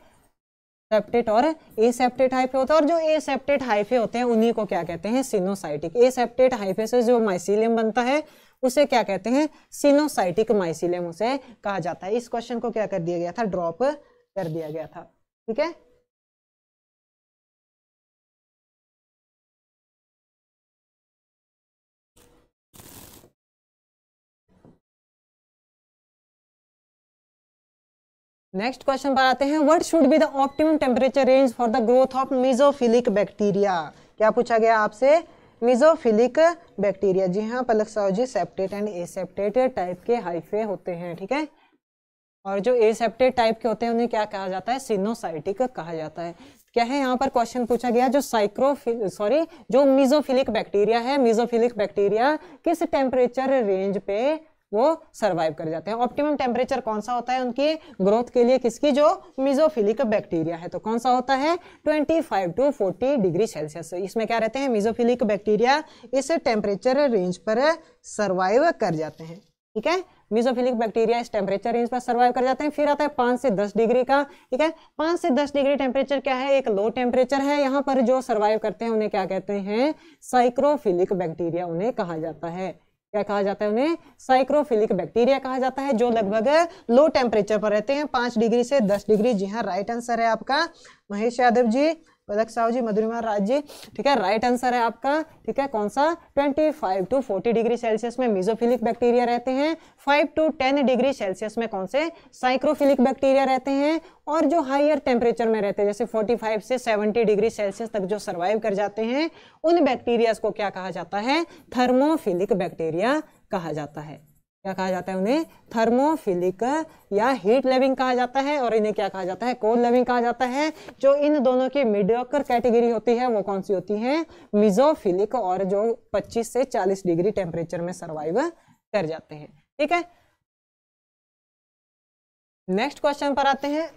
सेप्टेट और एसेप्टेट हाइफे होता है और जो एसेप्टेट हाइफे होते हैं उन्हीं को क्या कहते हैं सिनोसाइटिक एसेप्टेट हाइफे से जो माइसिलियम बनता है उसे क्या कहते हैं सिनोसाइटिक माइसिलियम उसे कहा जाता है इस क्वेश्चन को क्या कर दिया गया था ड्रॉप कर दिया गया था ठीक है नेक्स्ट क्वेश्चन पर आते हैं what should be the optimum temperature range for the growth of mesophilic bacteria क्या पूछा गया आपसे मिजोफिलिक बैक्टीरिया जी हाँ Palak Sahu ji septate and aseptate type के हाइफे होते हैं ठीक है और जो एसेप्टेट टाइप के होते हैं उन्हें क्या कहा जाता है सिनोसाइटिक कहा जाता है क्या है यहाँ पर क्वेश्चन पूछा गया जो साइक्रोफिल सॉरी जो मिजोफिलिक बैक्टीरिया है मिजोफिलिक बैक्टीरिया किस टेम्परेचर रेंज पे वो सर्वाइव कर जाते हैं ऑप्टिमम टेम्परेचर कौन सा होता है उनकी ग्रोथ के लिए किसकी जो मिजोफिलिक बैक्टीरिया है तो कौन सा होता है 25 टू 40 डिग्री सेल्सियस इसमें क्या रहते हैं मिजोफिलिक बैक्टीरिया इस टेम्परेचर रेंज पर सर्वाइव कर जाते हैं ठीक है मिजोफिलिक बैक्टीरिया इस टेम्परेचर रेंज पर सर्वाइव कर जाते हैं फिर आता है पाँच से दस डिग्री का ठीक है पाँच से दस डिग्री टेम्परेचर क्या है एक लो टेम्परेचर है यहाँ पर जो सर्वाइव करते हैं उन्हें क्या कहते हैं साइक्रोफिलिक बैक्टीरिया उन्हें कहा जाता है क्या कहा जाता है उन्हें साइक्रोफिलिक बैक्टीरिया कहा जाता है जो लगभग लो टेम्परेचर पर रहते हैं पांच डिग्री से दस डिग्री जी हाँ राइट आंसर है आपका महेश यादव जी बदक साहु जी मधुरिमा राज्य ठीक है राइट आंसर है आपका ठीक है कौन सा 25 टू 40 डिग्री सेल्सियस में मिजोफिलिक बैक्टीरिया रहते हैं 5 टू 10 डिग्री सेल्सियस में कौन से साइक्रोफिलिक बैक्टीरिया रहते हैं और जो हायर टेम्परेचर में रहते हैं जैसे 45 से 70 डिग्री सेल्सियस तक जो सर्वाइव कर जाते हैं उन बैक्टीरियाज को क्या कहा जाता है थर्मोफिलिक बैक्टीरिया कहा जाता है क्या कहा जाता है उन्हें थर्मोफिलिक या हीट लविंग कहा जाता है और इन्हें क्या कहा जाता है कोल लविंग कहा जाता है जो इन दोनों की मिडोकर कैटेगरी होती है वो कौन सी होती है मिजोफिलिक और जो 25 से 40 डिग्री टेम्परेचर में सर्वाइव कर जाते हैं ठीक है नेक्स्ट क्वेश्चन पर आते हैं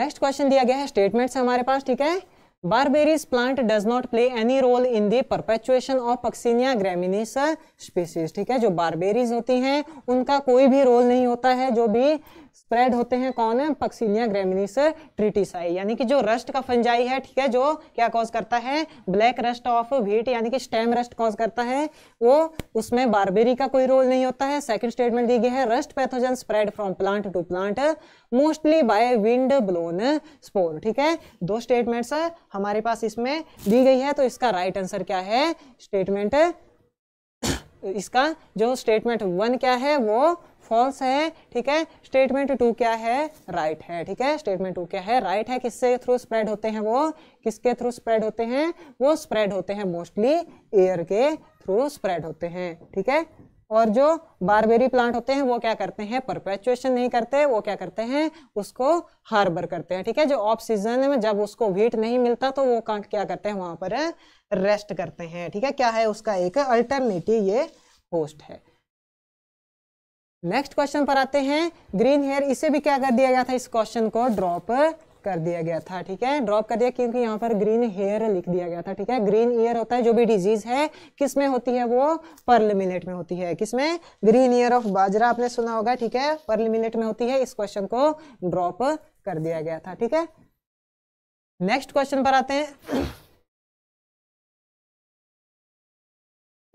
नेक्स्ट क्वेश्चन दिया गया है स्टेटमेंट्स हमारे पास ठीक है Barberries plant does not play any role in the perpetuation of Puccinia graminis species. ठीक है जो barberries होती हैं उनका कोई भी रोल नहीं होता है जो भी स्प्रेड होते हैं कौन है पक्सीलिया ग्रेमिनिस ट्रिटिसाई यानी कि जो रस्ट का फंजाई है ठीक है जो क्या कॉज करता है ब्लैक रस्ट ऑफ व्हीट यानी कि स्टेम रस्ट कॉज करता है वो उसमें बारबेरी का कोई रोल नहीं होता है सेकंड स्टेटमेंट दी गई है rust pathogen spread from plant to plant mostly by wind blown spore ठीक है दो स्टेटमेंट्स हमारे पास इसमें दी गई है तो इसका राइट right आंसर क्या है स्टेटमेंट इसका जो स्टेटमेंट वन क्या है वो फॉल्स है ठीक है स्टेटमेंट टू क्या है राइट right है ठीक है स्टेटमेंट टू क्या है राइट right है किससे थ्रू स्प्रेड होते हैं वो किसके थ्रू स्प्रेड होते हैं वो स्प्रेड होते हैं मोस्टली एयर के थ्रू स्प्रेड होते हैं ठीक है और जो बारबेरी प्लांट होते हैं वो क्या करते हैं परपेचुएशन नहीं करते वो क्या करते हैं उसको हार्बर करते हैं ठीक है जो ऑफ सीजन में जब उसको वीट नहीं मिलता तो वो क्या करते हैं वहां पर रेस्ट करते हैं ठीक है क्या है उसका एक अल्टरनेटिव ये होस्ट है नेक्स्ट क्वेश्चन पर आते हैं ग्रीन हेयर इसे भी क्या कर दिया गया था इस क्वेश्चन को ड्रॉप कर दिया गया था ठीक है ड्रॉप कर दिया क्योंकि यहाँ पर ग्रीन हेयर लिख दिया गया था ठीक है ग्रीन ईयर होता है जो भी डिजीज है किस में होती है वो पर्ल मिलेट में होती है किस में ग्रीन ईयर ऑफ बाजरा आपने सुना होगा ठीक है पर्ल मिलेट में होती है इस क्वेश्चन को ड्रॉप कर दिया गया था ठीक है नेक्स्ट क्वेश्चन पर आते हैं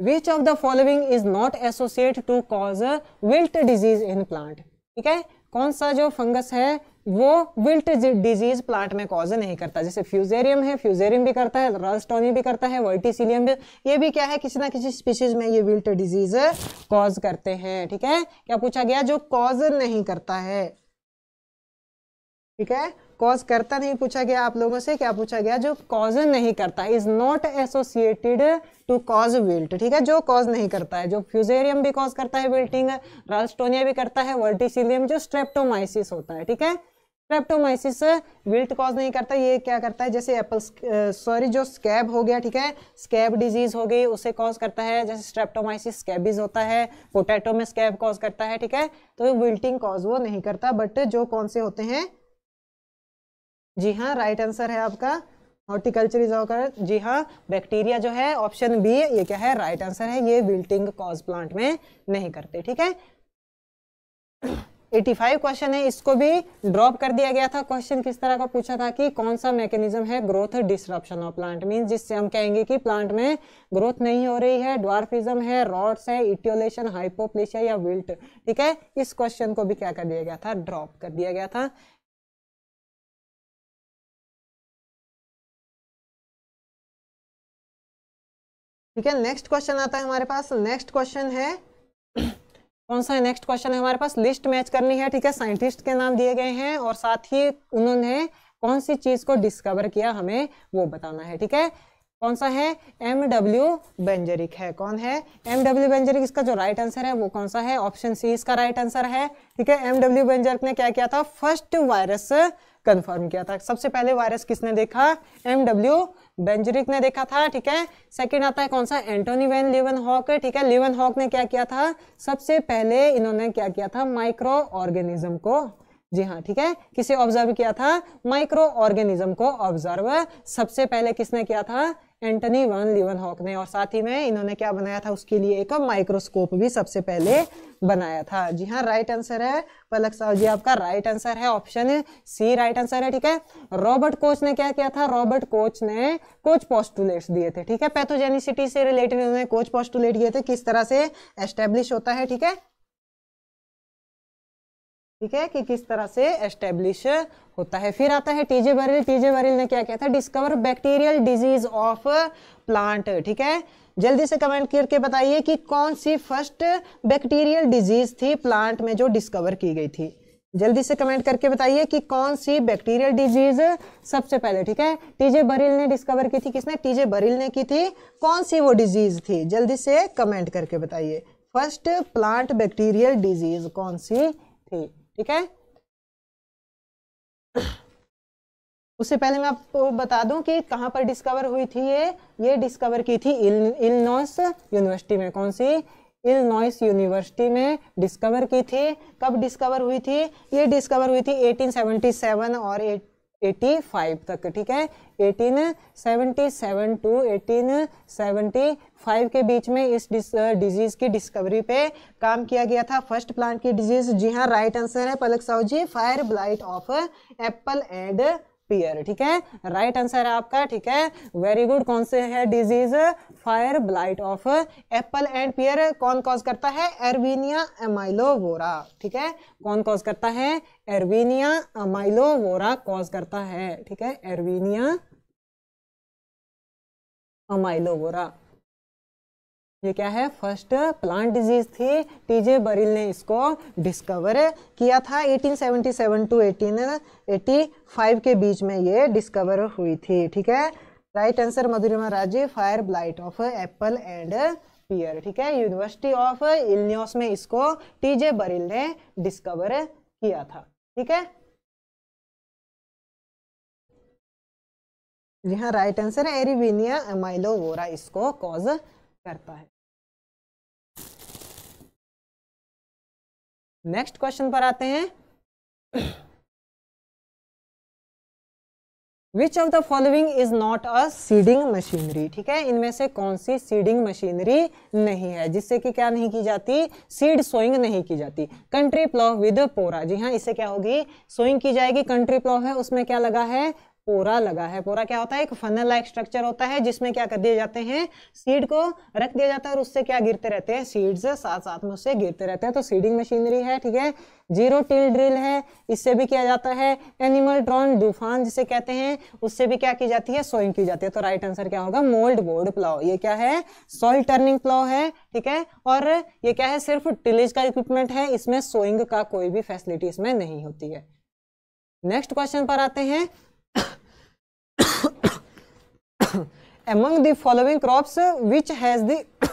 which of the following is not associate to cause wilt disease in plant ठीक है कौन सा जो फंगस है वो विल्ट डिजीज प्लांट में कॉज नहीं करता जैसे फ्यूजेरियम है फ्यूजेरियम भी करता है रल्स्टोनी भी करता है वर्टिसिलियम भी ये भी क्या है किसी ना किसी स्पीशीज में ये विल्ट डिजीज कॉज करते हैं ठीक है क्या पूछा गया जो कॉज नहीं करता है ठीक है कॉज करता नहीं पूछा गया आप लोगों से क्या पूछा गया जो कॉज नहीं करता is not associated to cause wilt ठीक है जो कॉज नहीं करता है जो फ्यूजेरियम भी कॉज करता है विल्टिंग राल्स्टोनिया भी करता है वर्टिसिलियम जो स्ट्रेप्टोमाइसिस होता है ठीक है स्ट्रेप्टोमाइसिस विल्ट कॉज नहीं करता ये क्या करता है जैसे एप्पल सॉरी जो स्कैब हो गया ठीक है स्कैब डिजीज हो गई उसे कॉज करता है जैसे स्ट्रेप्टोमाइसिस स्कैबिज होता है पोटैटो में स्कैब कॉज करता है ठीक है तो विल्टिंग कॉज वो नहीं करता बट जो कौन से होते हैं जी हाँ राइट आंसर है आपका हॉर्टिकल्चर इज ऑकर जी हाँ बैक्टीरिया जो है ऑप्शन बी ये क्या है राइट right आंसर है ये विल्टिंग कॉज प्लांट में नहीं करते ठीक है 85 क्वेश्चन है इसको भी ड्रॉप कर दिया गया था क्वेश्चन किस तरह का पूछा था कि कौन सा मैकेनिज्म है growth disruption of plant mean जिससे हम कहेंगे कि प्लांट में ग्रोथ नहीं हो रही है ड्वार्फिज्म है रॉड्स है इट्योलेशन हाइपोप्लेशिया या विल्ट ठीक है इस क्वेश्चन को भी क्या कर दिया गया था ड्रॉप कर दिया गया था ठीक है नेक्स्ट क्वेश्चन आता है हमारे पास नेक्स्ट क्वेश्चन है कौन सा है नेक्स्ट क्वेश्चन है हमारे पास लिस्ट मैच करनी है ठीक है साइंटिस्ट के नाम दिए गए हैं और साथ ही उन्होंने कौन सी चीज को डिस्कवर किया हमें वो बताना है ठीक है कौन सा है एम डब्ल्यू बेंजरिक है कौन है एम डब्ल्यू बेंजरिक इसका जो राइट आंसर है वो कौन सा है ऑप्शन सी इसका राइट आंसर है ठीक है एम डब्ल्यू बेंजरिक ने क्या किया था फर्स्ट वायरस कंफर्म किया था सबसे पहले वायरस किसने देखा एम डब्ल्यू बेंजरिक ने देखा था ठीक है सेकंड आता है कौन सा एंटोनी वैन लिवन हॉक ठीक है लिवन हॉक ने क्या किया था सबसे पहले इन्होंने क्या किया था माइक्रो ऑर्गेनिज्म को जी हाँ ठीक है किसे ऑब्जर्व किया था माइक्रो ऑर्गेनिज्म को ऑब्जर्व सबसे पहले किसने किया था एंटनी वन लिवन हॉक ने और साथ ही में इन्होंने क्या बनाया था उसके लिए एक माइक्रोस्कोप भी सबसे पहले बनाया था जी हाँ राइट आंसर है पलक साहब जी आपका राइट आंसर है ऑप्शन सी राइट आंसर है ठीक है रॉबर्ट कोच ने क्या किया था रॉबर्ट कोच ने कोच पोस्टुलेट्स दिए थे ठीक है पैथोजेनिसिटी से रिलेटेड उन्होंने कोच पोस्टुलेट दिए थे किस तरह से एस्टेब्लिश होता है ठीक है ठीक है कि किस तरह से एस्टेब्लिश होता है फिर आता है टीजे बरिल टीजे वरिल ने क्या किया था discover bacterial disease of plant ठीक है जल्दी से कमेंट करके बताइए कि कौन सी फर्स्ट बैक्टीरियल डिजीज थी प्लांट में जो डिस्कवर की गई थी जल्दी से कमेंट करके बताइए कि कौन सी बैक्टीरियल डिजीज सबसे पहले ठीक है टीजे बरिल ने डिस्कवर की थी किसने टीजे बरिल ने की थी कौन सी वो डिजीज थी जल्दी से कमेंट करके बताइए फर्स्ट प्लांट बैक्टीरियल डिजीज कौन सी थी ठीक है उससे पहले मैं आपको बता दूं कि कहां पर डिस्कवर हुई थी ये ये डिस्कवर की थी इल इलनॉइस यूनिवर्सिटी में कौन सी इल नॉइस यूनिवर्सिटी में डिस्कवर की थी कब डिस्कवर हुई थी ये डिस्कवर हुई थी 1877 और 85 तक ठीक है 1877 टू 1875 के बीच में इस डिजीज की डिस्कवरी पे काम किया गया था फर्स्ट प्लांट की डिजीज जी हाँ राइट आंसर है Palak Sahu ji fire blight of apple and pear ठीक है राइट आंसर है आपका ठीक है वेरी गुड कौन से है disease fire blight of apple and pear कौन कॉज करता है एरवीनिया एमाइलोवोरा ठीक है कौन कॉज करता है एरवीनिया अमाइलोवोरा कॉज करता है ठीक है एरवीनिया अमाइलोवोरा ये क्या है फर्स्ट प्लांट डिजीज थी टीजे बरिल ने इसको डिस्कवर किया था 1877 टू 1885 के बीच में ये डिस्कवर हुई थी ठीक है right answer Madhurima Raje fire blight of apple and pear ठीक है यूनिवर्सिटी ऑफ इलियोस में इसको टीजे बरिल ने डिस्कवर किया था ठीक है जी हाँ राइट आंसर है एरिविनिया एमाइलोवोरा इसको कॉज करता है नेक्स्ट क्वेश्चन पर आते हैं which of the following is not a seeding machinery ठीक है इनमें से कौन सी सीडिंग मशीनरी नहीं है जिससे कि क्या नहीं की जाती सीड सोइंग नहीं की जाती कंट्री प्लॉ विद पोरा जी हाँ इससे क्या होगी सोइंग की जाएगी कंट्री प्लॉव है उसमें क्या लगा है पोरा लगा है पोरा क्या होता है एक फनल लाइक स्ट्रक्चर होता है जिसमें क्या कर दिए जाते हैं सीड को रख दिया जाता है और उससे क्या गिरते रहते हैं सीड्स साथ साथ में उससे गिरते रहते हैं तो सीडिंग मशीनरी है ठीक है जीरो टिल ड्रिल है इससे भी किया जाता है एनिमल ड्रॉन तूफान जिसे कहते हैं उससे भी क्या की जाती है सोइंग की जाती है तो राइट आंसर क्या होगा मोल्ड बोर्ड प्लाव ये क्या है सॉइल टर्निंग प्लाव है ठीक है और ये क्या है सिर्फ टिलेज का इक्विपमेंट है इसमें सोइंग का कोई भी फैसिलिटी इसमें नहीं होती है नेक्स्ट क्वेश्चन पर आते हैं among the following crops which has the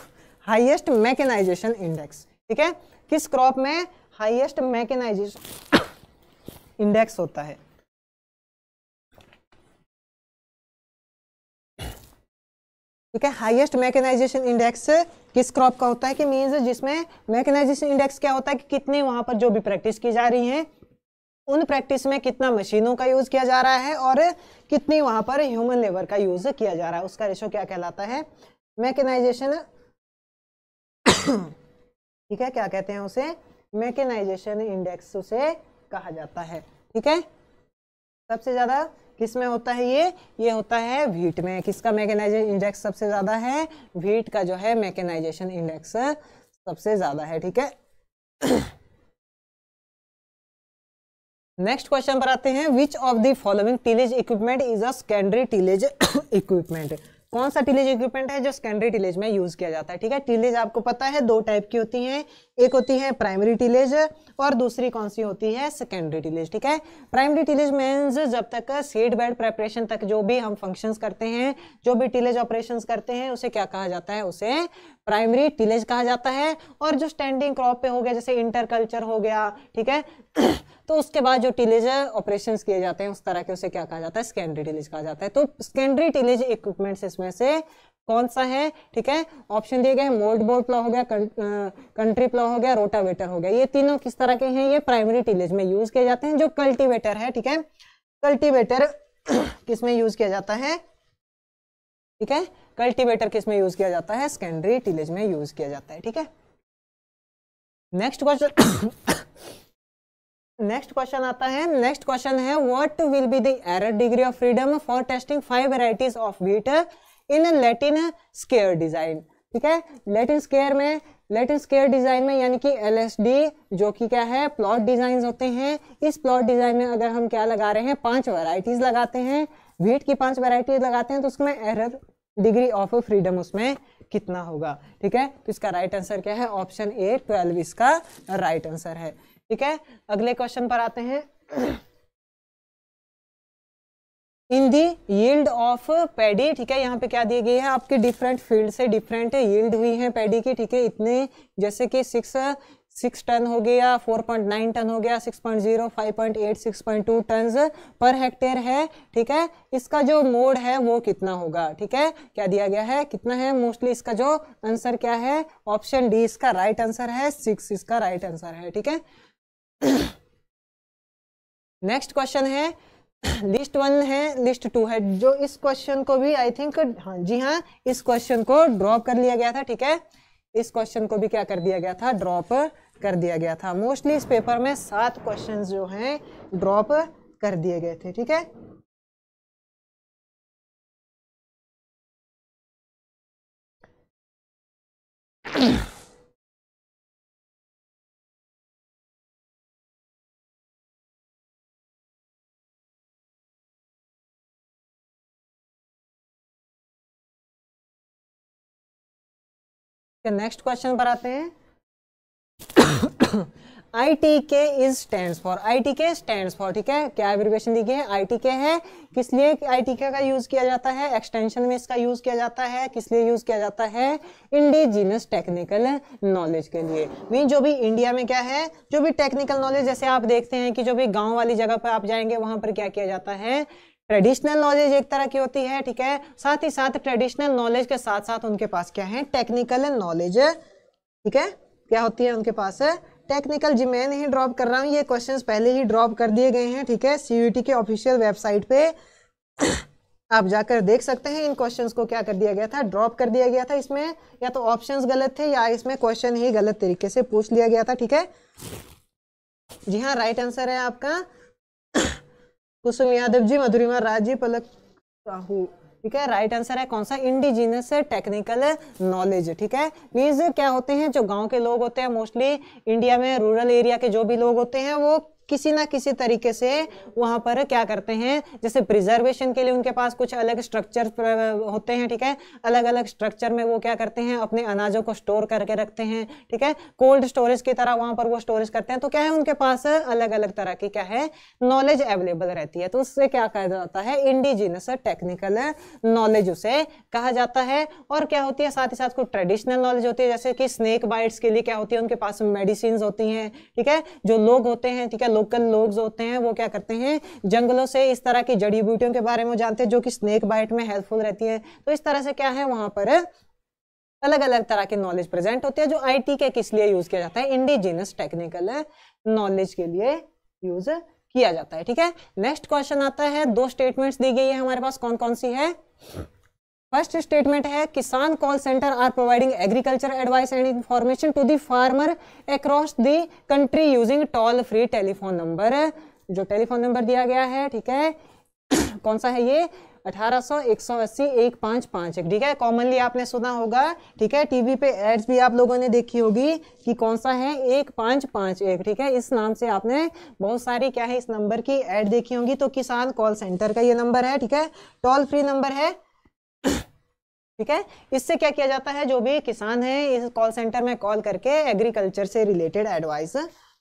highest mechanization index ठीक है किस क्रॉप में हाइएस्ट मैकेनाइजेशन इंडेक्स होता है ठीक है हाइएस्ट मैकेनाइजेशन इंडेक्स किस क्रॉप का होता है कि मीन्स जिसमें मैकेनाइजेशन इंडेक्स क्या होता है कि कितने वहां पर जो भी प्रैक्टिस की जा रही है उन प्रैक्टिस में कितना मशीनों का यूज़ किया जा रहा है और कितनी वहाँ पर ह्यूमन लेबर का यूज़ किया जा रहा है उसका रेशो क्या कहलाता है मैकेनाइजेशन ठीक है क्या कहते हैं उसे मैकेनाइजेशन इंडेक्स उसे कहा जाता है ठीक है सबसे ज़्यादा किस में होता है ये ये होता है व्हीट में किसका मैकेनाइजेशन इंडेक्स सबसे ज़्यादा है व्हीट का जो है मैकेनाइजेशन इंडेक्स सबसे ज़्यादा है ठीक है नेक्स्ट क्वेश्चन पर आते हैं which of the following tillage equipment is a secondary tillage equipment कौन सा टीलेज इक्विपमेंट है जो सेकेंडरी टीलेज में यूज किया जाता है ठीक है टीलेज आपको पता है दो टाइप की होती हैं एक होती है प्राइमरी टीलेज और दूसरी कौन सी होती है सेकेंडरी टीलेज ठीक है प्राइमरी टीलेज मीन्स जब तक सीड बेड प्रेपरेशन तक जो भी हम फंक्शंस करते हैं जो भी टीलेज ऑपरेशन करते हैं उसे क्या कहा जाता है उसे प्राइमरी टीलेज कहा जाता है और जो स्टैंडिंग क्रॉप पे हो गया जैसे इंटरकल्चर हो गया ठीक है तो उसके बाद जो टीलेज ऑपरेशंस किए जाते हैं उस तरह के उसे क्या कहा जाता है सेकेंडरी टीलेज कहा जाता है तो सेकेंडरी टीलेज इक्विपमेंट्स इसमें से कौन सा है ठीक है ऑप्शन दिए गए मोल्ड बोर्ड प्लॉ हो गया कंट्री प्लॉ हो गया रोटावेटर हो गया ये तीनों किस तरह के हैं ये प्राइमरी टीलेज में यूज किए जाते हैं जो कल्टीवेटर है ठीक है कल्टीवेटर किसमें यूज किया जाता है ठीक है कल्टीवेटर किसमें यूज किया जाता है सेकेंडरी टीलेज में यूज किया जाता है ठीक है नेक्स्ट क्वेश्चन नेक्स्ट क्वेश्चन आता है नेक्स्ट क्वेश्चन है what will be the error degree of freedom for testing five varieties of wheat in Latin square design ठीक है लेटिन स्केयर में लेटिन स्केयर डिजाइन में यानी कि एल जो कि क्या है प्लॉट डिजाइन होते हैं इस प्लॉट डिजाइन में अगर हम क्या लगा रहे हैं पांच वराइटीज लगाते हैं वीट की पांच वराइटीज लगाते हैं तो उसमें एरर डिग्री ऑफ फ्रीडम उसमें कितना होगा ठीक है तो इसका राइट आंसर क्या है ऑप्शन ए ट्वेल्व इसका राइट आंसर है ठीक है अगले क्वेश्चन पर आते हैं in the yield of paddy ठीक है यहाँ पे क्या दी गई है आपके डिफरेंट फील्ड से डिफरेंट यील्ड हुई है पैडी की ठीक है इतने जैसे कि सिक्स सिक्स टन हो गया फोर पॉइंट नाइन टन हो गया six point zero five point eight six point two ton per hectare है ठीक है इसका जो मोड है वो कितना होगा ठीक है क्या दिया गया है कितना है मोस्टली इसका जो आंसर क्या है ऑप्शन डी इसका राइट आंसर है सिक्स इसका राइट आंसर है ठीक है नेक्स्ट क्वेश्चन है लिस्ट वन है लिस्ट टू है जो इस क्वेश्चन को भी आई थिंक हाँ जी हाँ इस क्वेश्चन को ड्रॉप कर लिया गया था ठीक है इस क्वेश्चन को भी क्या कर दिया गया था ड्रॉप कर दिया गया था मोस्टली इस पेपर में सात क्वेश्चन जो हैं ड्रॉप कर दिए गए थे ठीक है नेक्स्ट क्वेश्चन पर आते हैं I T K is stand for I T K stand for ठीक है क्या एब्रिवेशन दी गई है आई टी के है किस लिए आई टी के का यूज किया जाता है एक्सटेंशन में इसका यूज किया जाता है किस लिए यूज किया जाता है इंडिजिनस टेक्निकल नॉलेज के लिए मीन जो भी इंडिया में क्या है जो भी टेक्निकल नॉलेज जैसे आप देखते हैं कि जो भी गाँव वाली जगह पर आप जाएंगे वहां पर क्या किया जाता है ट्रेडिशनल नॉलेज एक तरह की होती है ठीक है साथ ही साथ ट्रेडिशनल नॉलेज के साथ साथ उनके पास क्या है टेक्निकल नॉलेज ठीक है क्या होती है उनके पास टेक्निकल जी मैं नहीं ड्रॉप कर रहा हूँ ये क्वेश्चंस पहले ही ड्रॉप कर दिए गए हैं ठीक है सीयूटी के ऑफिशियल वेबसाइट पे आप जाकर देख सकते हैं इन क्वेश्चंस को क्या कर दिया गया था ड्रॉप कर दिया गया था इसमें या तो ऑप्शंस गलत थे या इसमें क्वेश्चन ही गलत तरीके से पूछ लिया गया था ठीक है जी हाँ राइट आंसर है आपका कुसुम यादव जी मधुरिमा राजी पलक साहू ठीक है राइट आंसर है कौन सा इंडिजिनस टेक्निकल नॉलेज ठीक है मीन्स क्या होते हैं जो गांव के लोग होते हैं मोस्टली इंडिया में रूरल एरिया के जो भी लोग होते हैं वो किसी ना किसी तरीके से वहाँ पर क्या करते हैं जैसे प्रिजर्वेशन के लिए उनके पास कुछ अलग स्ट्रक्चर होते हैं ठीक है अलग अलग स्ट्रक्चर में वो क्या करते हैं अपने अनाजों को स्टोर करके रखते हैं ठीक है कोल्ड स्टोरेज की तरह वहाँ पर वो स्टोरेज करते हैं तो क्या है उनके पास अलग अलग तरह की क्या है नॉलेज अवेलेबल रहती है तो उससे क्या कहा जाता है इंडिजिनस टेक्निकल नॉलेज उसे कहा जाता है और क्या होती है साथ ही साथ कुछ ट्रेडिशनल नॉलेज होती है जैसे कि स्नेक बाइट्स के लिए क्या होती है उनके पास मेडिसिन होती हैं ठीक है जो लोग होते हैं ठीक है लोकल लोग होते हैं वो क्या करते हैं जंगलों से इस तरह की जड़ी बूटियों के बारे में जानते हैं जो कि स्नेक बाइट में हेल्पफुल रहती है तो इस तरह से क्या है वहां पर अलग अलग तरह के नॉलेज प्रेजेंट होते हैं जो आईटी के किस लिए यूज किया जाता है इंडिजिनस टेक्निकल नॉलेज के लिए यूज किया जाता है ठीक है नेक्स्ट क्वेश्चन आता है दो स्टेटमेंट्स दी गई है हमारे पास कौन कौन सी है फर्स्ट स्टेटमेंट है किसान call centre are providing agriculture advice and information to the farmer across the country using toll free telephone number जो टेलीफोन नंबर दिया गया है ठीक है कौन सा है ये अठारह सौ एक सौ अस्सी एक एक ठीक है कॉमनली आपने सुना होगा ठीक है टीवी पे एड्स भी आप लोगों ने देखी होगी कि कौन सा है एक पाँच पाँच एक ठीक है इस नाम से आपने बहुत सारी क्या है इस नंबर की एड देखी होगी तो किसान कॉल सेंटर का ये नंबर है ठीक है टोल फ्री नंबर है ठीक है इससे क्या किया जाता है जो भी किसान है इस कॉल सेंटर में कॉल करके एग्रीकल्चर से रिलेटेड एडवाइस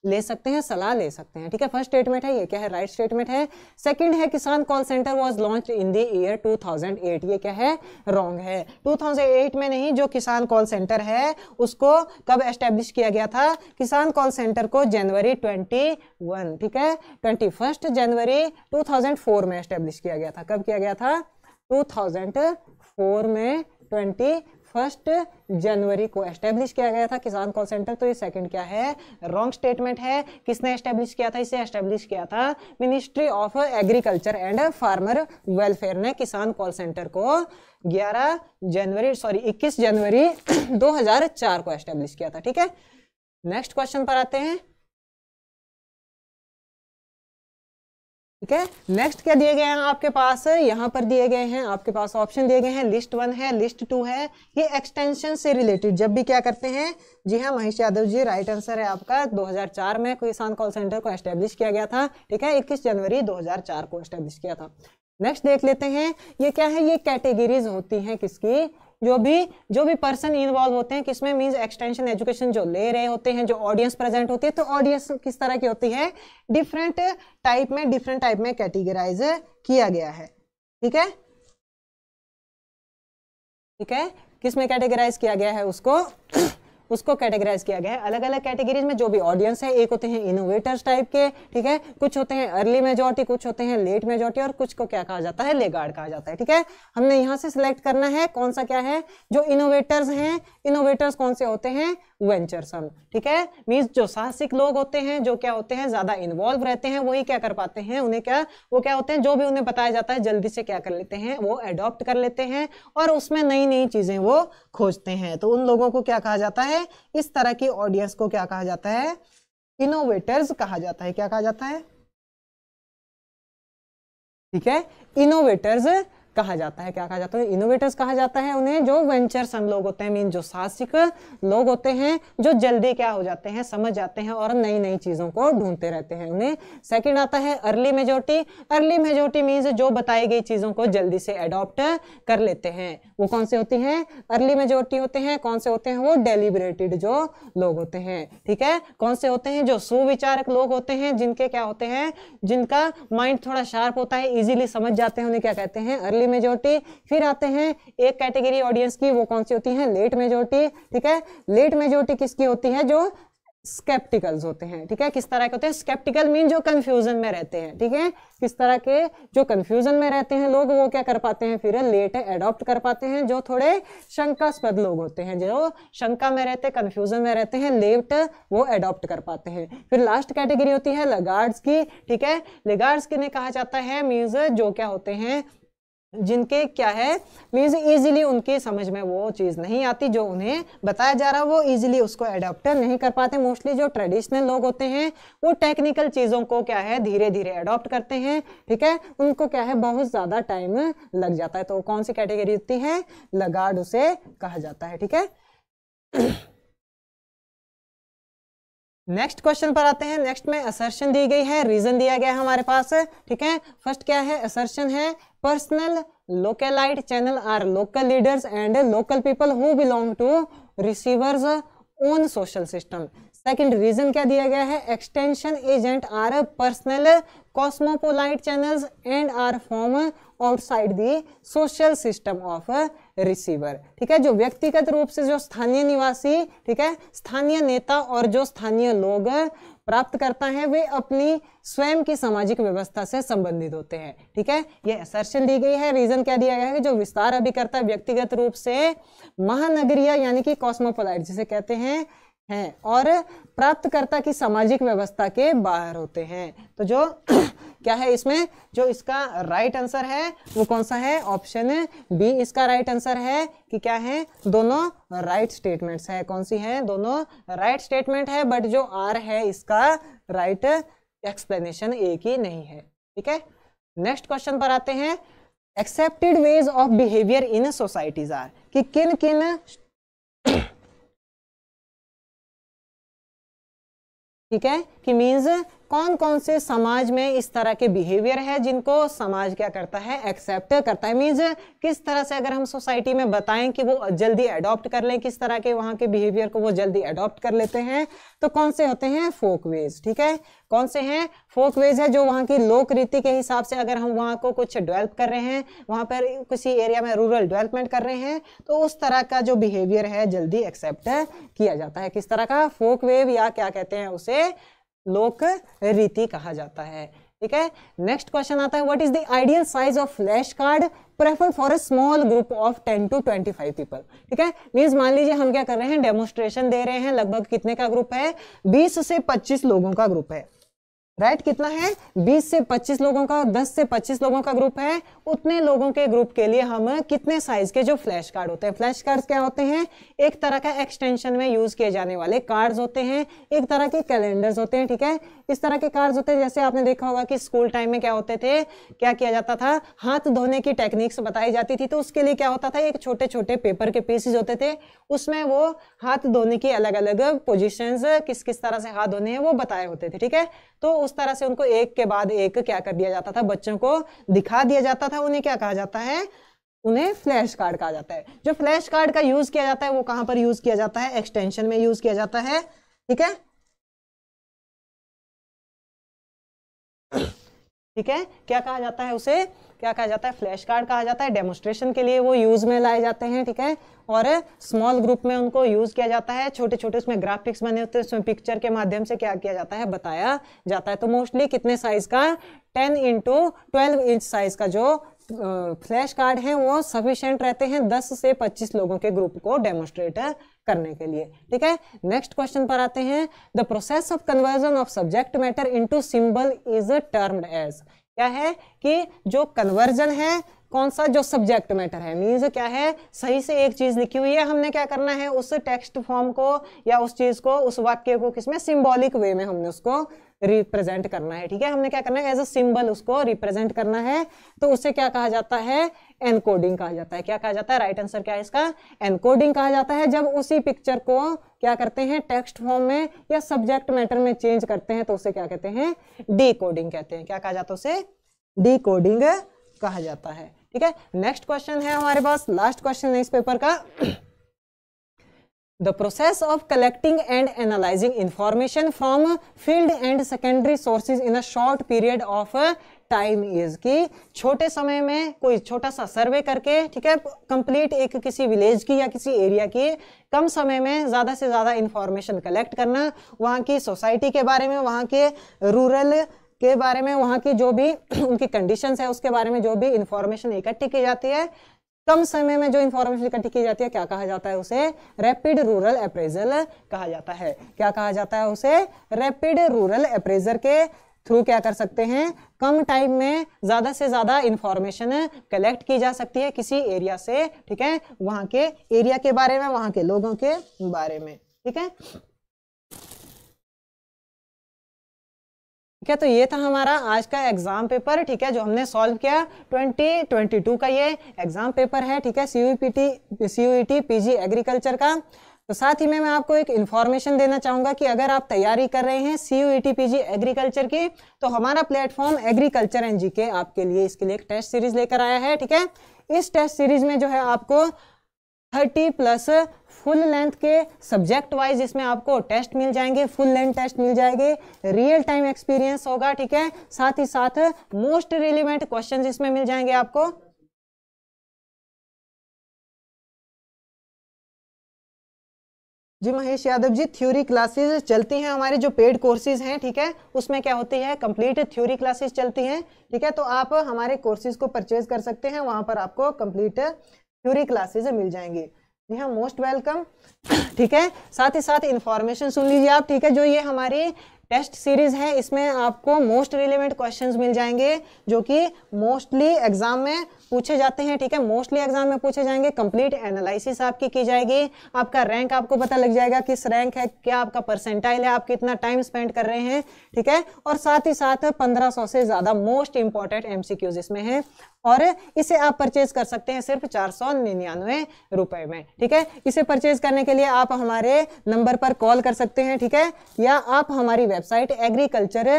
ले सकते हैं सलाह ले सकते हैं ठीक है फर्स्ट स्टेटमेंट है ये क्या है राइट right स्टेटमेंट है सेकंड है किसान call centre was launch in the year 2008 ये क्या है रॉन्ग है 2008 में नहीं जो किसान कॉल सेंटर है उसको कब एस्टेब्लिश किया गया था किसान कॉल सेंटर को जनवरी 21 ठीक है 21 जनवरी 2004 में एस्टेब्लिश किया गया था कब किया गया था 2004 में ट्वेंटी फर्स्ट जनवरी को एस्टेब्लिश किया गया था किसान कॉल सेंटर तो ये सेकंड क्या है रॉन्ग स्टेटमेंट है किसने एस्टेब्लिश किया था इसे एस्टेब्लिश किया था ministry of agriculture and farmer welfare ने किसान कॉल सेंटर को 11 जनवरी सॉरी 21 जनवरी 2004 को एस्टेब्लिश किया था ठीक है नेक्स्ट क्वेश्चन पर आते हैं ठीक है नेक्स्ट क्या दिए गए हैं आपके पास यहाँ पर दिए गए हैं आपके पास ऑप्शन दिए गए हैं लिस्ट वन है लिस्ट टू है ये एक्सटेंशन से रिलेटेड जब भी क्या करते हैं जी हाँ महेश यादव जी राइट आंसर है आपका 2004 में किसान कॉल सेंटर को एस्टेब्लिश किया गया था ठीक है 21 जनवरी 2004 को एस्टेब्लिश किया था नेक्स्ट देख लेते हैं ये क्या है ये कैटेगरीज होती हैं किसकी जो भी जो भी पर्सन इन्वॉल्व होते हैं किसमें मीन्स एक्सटेंशन एजुकेशन जो ले रहे होते हैं जो ऑडियंस प्रेजेंट होती है तो ऑडियंस किस तरह की होती है डिफरेंट टाइप में डिफरेंट टाइप में कैटेगराइज किया गया है ठीक है ठीक है किसमें कैटेगराइज किया गया है उसको उसको कैटेगराइज किया गया है अलग अलग कैटेगरीज में जो भी ऑडियंस है एक होते हैं इनोवेटर्स टाइप के ठीक है कुछ होते हैं अर्ली मेजोरिटी कुछ होते हैं लेट मेजोरिटी और कुछ को क्या कहा जाता है लेगार्ड कहा जाता है ठीक है हमने यहाँ से सिलेक्ट करना है कौन सा क्या है जो इनोवेटर्स हैं इनोवेटर्स कौन से होते हैं वेंचर सन ठीक है मीन्स जो साहसिक लोग होते हैं जो क्या होते हैं ज्यादा इन्वॉल्व रहते हैं वही क्या कर पाते हैं उन्हें क्या वो क्या होते हैं जो भी उन्हें बताया जाता है जल्दी से क्या कर लेते हैं वो एडॉप्ट कर लेते हैं और उसमें नई नई चीजें वो खोजते हैं तो उन लोगों को क्या कहा जाता है इस तरह की ऑडियंस को क्या कहा जाता है इनोवेटर्स कहा जाता है क्या कहा जाता है ठीक है इनोवेटर्स कहा जाता है क्या कहा जाता है इनोवेटर्स कहा जाता है उन्हें जो वेंचर सन लोग होते हैं मीन जो साहसिक लोग होते हैं जो जल्दी क्या हो जाते हैं समझ जाते हैं और नई नई चीज़ों को ढूंढते रहते हैं उन्हें सेकेंड आता है early majority early majority means जो बताई गई चीज़ों को जल्दी से एडॉप्ट कर लेते हैं वो कौन से होती हैं अर्ली मेजोरिटी होते हैं कौन से होते हैं वो डेलीबरेटेड जो लोग होते हैं ठीक है कौन से होते हैं जो सुविचारक लोग होते हैं जिनके क्या होते हैं जिनका माइंड थोड़ा शार्प होता है इजिली समझ जाते हैं उन्हें क्या कहते हैं अर्ली अर्ली मेजोरिटी फिर आते हैं एक कैटेगरी ऑडियंस की वो कौन सी होती है लेट मेजोरिटी ठीक है लेट मेजोरिटी किसकी होती है जो स्केप्टिकल्स होते हैं ठीक है किस तरह के होते हैं स्केप्टिकल मीन जो कंफ्यूजन में रहते हैं ठीक है किस तरह के जो कंफ्यूजन में रहते हैं लोग वो क्या कर पाते हैं फिर लेट एडॉप्ट कर पाते हैं जो थोड़े शंकास्पद लोग होते हैं जो शंका में रहते कंफ्यूजन में रहते हैं लेट वो एडॉप्ट कर पाते हैं फिर लास्ट कैटेगरी होती है लगार्ड्स की ठीक है लेगार्ड्स की ने कहा जाता है मीन्स जो क्या होते हैं जिनके क्या है मीन्स इजीली उनकी समझ में वो चीज़ नहीं आती जो उन्हें बताया जा रहा है वो इजीली उसको अडोप्ट नहीं कर पाते मोस्टली जो ट्रेडिशनल लोग होते हैं वो टेक्निकल चीज़ों को क्या है धीरे धीरे एडॉप्ट करते हैं ठीक है उनको क्या है बहुत ज़्यादा टाइम लग जाता है तो कौन सी कैटेगरी होती है लगाड उसे कहा जाता है ठीक है नेक्स्ट क्वेश्चन पर आते हैं नेक्स्ट में असर्शन दी गई है रीजन दिया गया है हमारे पास ठीक है फर्स्ट क्या है असर्शन है personal localite channel are local leaders and local people who belong to receivers own social system second reason क्या दिया गया है extension agent are personal cosmopolite channels and are from outside the social system of receiver ठीक है जो व्यक्तिगत रूप से जो स्थानीय निवासी ठीक है स्थानीय नेता और जो स्थानीय लोग प्राप्त करता है वे अपनी स्वयं की सामाजिक व्यवस्था से संबंधित होते हैं ठीक है ये असर्शन दी गई है रीजन क्या दिया गया है जो विस्तार अभी करता है व्यक्तिगत रूप से महानगरीय यानी कि कॉस्मोपोलाइट जिसे कहते हैं हैं और प्राप्तकर्ता की सामाजिक व्यवस्था के बाहर होते हैं तो जो क्या है इसमें जो इसका राइट आंसर है वो कौन सा है ऑप्शन बी इसका राइट आंसर है कि क्या है दोनों राइट स्टेटमेंट्स है कौन सी है दोनों राइट स्टेटमेंट है बट जो आर है इसका राइट एक्सप्लेनेशन एक ही नहीं है ठीक है नेक्स्ट क्वेश्चन पर आते हैं accepted ways of behaviour in societies are कि किन किन ठीक है कि मीन्स कौन कौन से समाज में इस तरह के बिहेवियर है जिनको समाज क्या करता है एक्सेप्ट करता है मीन्स किस तरह से अगर हम सोसाइटी में बताएं कि वो जल्दी अडॉप्ट कर लें किस तरह के वहाँ के बिहेवियर को वो जल्दी अडॉप्ट कर लेते हैं तो कौन से होते हैं फोक वेज ठीक है कौन से हैं फोक वेज है जो वहाँ की लोक रीति के हिसाब से अगर हम वहाँ को कुछ डेवलप कर रहे हैं वहाँ पर किसी एरिया में रूरल डेवलपमेंट कर रहे हैं तो उस तरह का जो बिहेवियर है जल्दी एक्सेप्ट किया जाता है किस तरह का फोक वेव या क्या कहते हैं उसे लोक रीति कहा जाता है ठीक है नेक्स्ट क्वेश्चन आता है what is the ideal size of flash card prefer for a small group of 10 to 25 people ठीक है मीन्स मान लीजिए हम क्या कर रहे हैं डेमोस्ट्रेशन दे रहे हैं लगभग कितने का ग्रुप है 20 से 25 लोगों का ग्रुप है राइट right, कितना है 20 से 25 लोगों का 10 से 25 लोगों का ग्रुप है उतने लोगों के ग्रुप के लिए हम कितने साइज के जो फ्लैश कार्ड होते हैं फ्लैश कार्ड क्या होते हैं एक तरह का एक्सटेंशन में यूज किए जाने वाले कार्ड्स होते हैं एक तरह के कैलेंडर्स होते हैं ठीक है किस तरह के कार्य होते हैं जैसे आपने देखा होगा कि स्कूल टाइम में क्या होते थे क्या किया जाता था हाथ धोने की टेक्निक्स बताई जाती थी तो उसके लिए क्या होता था एक छोटे छोटे पेपर के पीसेज होते थे उसमें वो हाथ धोने की अलग अलग पोजिशन किस किस तरह से हाथ धोने हैं वो बताए होते थे ठीक है तो उस तरह से उनको एक के बाद एक क्या कर दिया जाता था बच्चों को दिखा दिया जाता था उन्हें क्या कहा जाता है उन्हें फ्लैश कार्ड कहा जाता है जो फ्लैश कार्ड का यूज किया जाता है वो कहाँ पर यूज किया जाता है एक्सटेंशन में यूज किया जाता है ठीक है ठीक है क्या कहा जाता है उसे क्या कहा जाता है फ्लैश कार्ड कहा जाता है डेमोस्ट्रेशन के लिए वो यूज में लाए जाते हैं ठीक है और स्मॉल ग्रुप में उनको यूज किया जाता है छोटे छोटे उसमें ग्राफिक्स बने होते हैं उसमें पिक्चर के माध्यम से क्या किया जाता है बताया जाता है तो मोस्टली कितने साइज का ten into twelve inch size का जो फ्लैश कार्ड है वो सफिशेंट रहते हैं दस से पच्चीस लोगों के ग्रुप को डेमोस्ट्रेट करने के लिए ठीक है नेक्स्ट क्वेश्चन पर आते हैं the process of conversion of subject matter to symbol is termed as क्या है कि जो कन्वर्जन है कौन सा जो सब्जेक्ट मैटर है मीन्स क्या है सही से एक चीज लिखी हुई है हमने क्या करना है उस टेक्स्ट फॉर्म को या उस चीज को उस वाक्य को किसमें सिंबॉलिक वे में हमने उसको रिप्रेजेंट करना है ठीक है हमने क्या करना है एज अ सिंबल उसको रिप्रेजेंट करना है तो उसे क्या कहा जाता है एनकोडिंग कहा जाता है क्या कहा जाता है राइट right आंसर क्या है इसका एनकोडिंग कहा जाता है जब उसी पिक्चर को क्या करते हैं टेक्स्ट फॉर्म में या सब्जेक्ट मैटर में चेंज करते हैं तो उसे क्या कहते हैं डी कहते हैं क्या कहा जाता है उसे डी कहा जाता है ठीक है नेक्स्ट क्वेश्चन है हमारे पास लास्ट क्वेश्चन है इस पेपर का The process of collecting and analyzing information from field and secondary sources in a short period of time is की छोटे समय में कोई छोटा सा सर्वे करके ठीक है कंप्लीट एक किसी विलेज की या किसी एरिया की कम समय में ज़्यादा से ज़्यादा इंफॉर्मेशन कलेक्ट करना वहाँ की सोसाइटी के बारे में वहाँ के रूरल के बारे में वहाँ की जो भी उनकी कंडीशंस है उसके बारे में जो भी इंफॉर्मेशन इकट्ठी की जाती है कम समय में जो इंफॉर्मेशन इकट्ठी की जाती है क्या कहा जाता है उसे रैपिड रूरल अप्रेजल कहा जाता है क्या कहा जाता है उसे रैपिड रूरल अप्रेजर के थ्रू क्या कर सकते हैं कम टाइम में ज़्यादा से ज़्यादा इंफॉर्मेशन कलेक्ट की जा सकती है किसी एरिया से ठीक है वहाँ के एरिया के बारे में वहाँ के लोगों के बारे में ठीक है ठीक है तो ये था हमारा आज का एग्जाम पेपर ठीक है जो हमने सॉल्व किया 2022 का ये एग्जाम पेपर है ठीक है सीयूईटी सीयूईटी पीजी एग्रीकल्चर का तो साथ ही में मैं आपको एक इन्फॉर्मेशन देना चाहूँगा कि अगर आप तैयारी कर रहे हैं सी यू पीजी एग्रीकल्चर की तो हमारा प्लेटफॉर्म एग्रीकल्चर एन जीके आपके लिए इसके लिए एक टेस्ट सीरीज लेकर आया है ठीक है इस टेस्ट सीरीज में जो है आपको थर्टी प्लस फुल लेंथ के सब्जेक्ट वाइज इसमें आपको टेस्ट मिल जाएंगे फुल लेंथ टेस्ट मिल जाएंगे रियल टाइम एक्सपीरियंस होगा ठीक है साथ ही साथ मोस्ट रिलीवेंट क्वेश्चन इसमें मिल जाएंगे आपको जी महेश यादव जी थ्योरी क्लासेस चलती हैं हमारे जो पेड कोर्सेज हैं ठीक है उसमें क्या होती है कंप्लीट थ्योरी क्लासेस चलती हैं ठीक है तो आप हमारे कोर्सेज को परचेज कर सकते हैं वहां पर आपको कंप्लीट थ्योरी क्लासेज मिल जाएंगी जी हाँ मोस्ट वेलकम ठीक है साथ ही साथ इन्फॉर्मेशन सुन लीजिए आप ठीक है जो ये हमारी टेस्ट सीरीज है इसमें आपको मोस्ट रिलेवेंट क्वेश्चंस मिल जाएंगे जो कि मोस्टली एग्जाम में पूछे जाते हैं ठीक है मोस्टली एग्जाम में पूछे जाएंगे कंप्लीट एनालिसिस आपकी की जाएगी आपका रैंक आपको पता लग जाएगा किस रैंक है क्या आपका परसेंटाइल है आप कितना टाइम स्पेंड कर रहे हैं ठीक है और साथ ही साथ पंद्रह से ज़्यादा मोस्ट इंपॉर्टेंट एमसीक्यूज इसमें है और इसे आप परचेज कर सकते हैं सिर्फ चार सौ निन्यानवे रुपए में ठीक है इसे परचेज करने के लिए आप हमारे नंबर पर कॉल कर सकते हैं ठीक है या आप हमारी website agriculture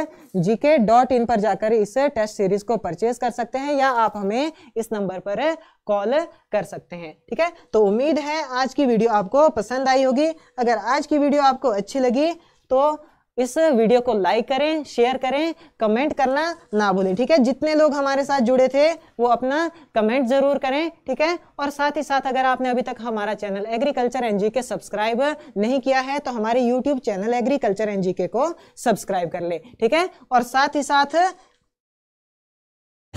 GK dot in पर जाकर इस टेस्ट सीरीज को परचेज कर सकते हैं या आप हमें इस नंबर पर कॉल कर सकते हैं ठीक है तो उम्मीद है आज की वीडियो आपको पसंद आई होगी अगर आज की वीडियो आपको अच्छी लगी तो इस वीडियो को लाइक करें शेयर करें कमेंट करना ना भूलें ठीक है जितने लोग हमारे साथ जुड़े थे वो अपना कमेंट ज़रूर करें ठीक है और साथ ही साथ अगर आपने अभी तक हमारा चैनल एग्रीकल्चर एन के सब्सक्राइब नहीं किया है तो हमारे यूट्यूब चैनल एग्रीकल्चर एन को सब्सक्राइब कर ले ठीक है और साथ ही साथ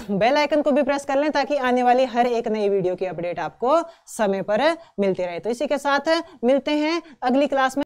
बेल आइकन को भी प्रेस कर लें ताकि आने वाली हर एक नई वीडियो की अपडेट आपको समय पर मिलती रहे तो इसी के साथ मिलते हैं अगली क्लास में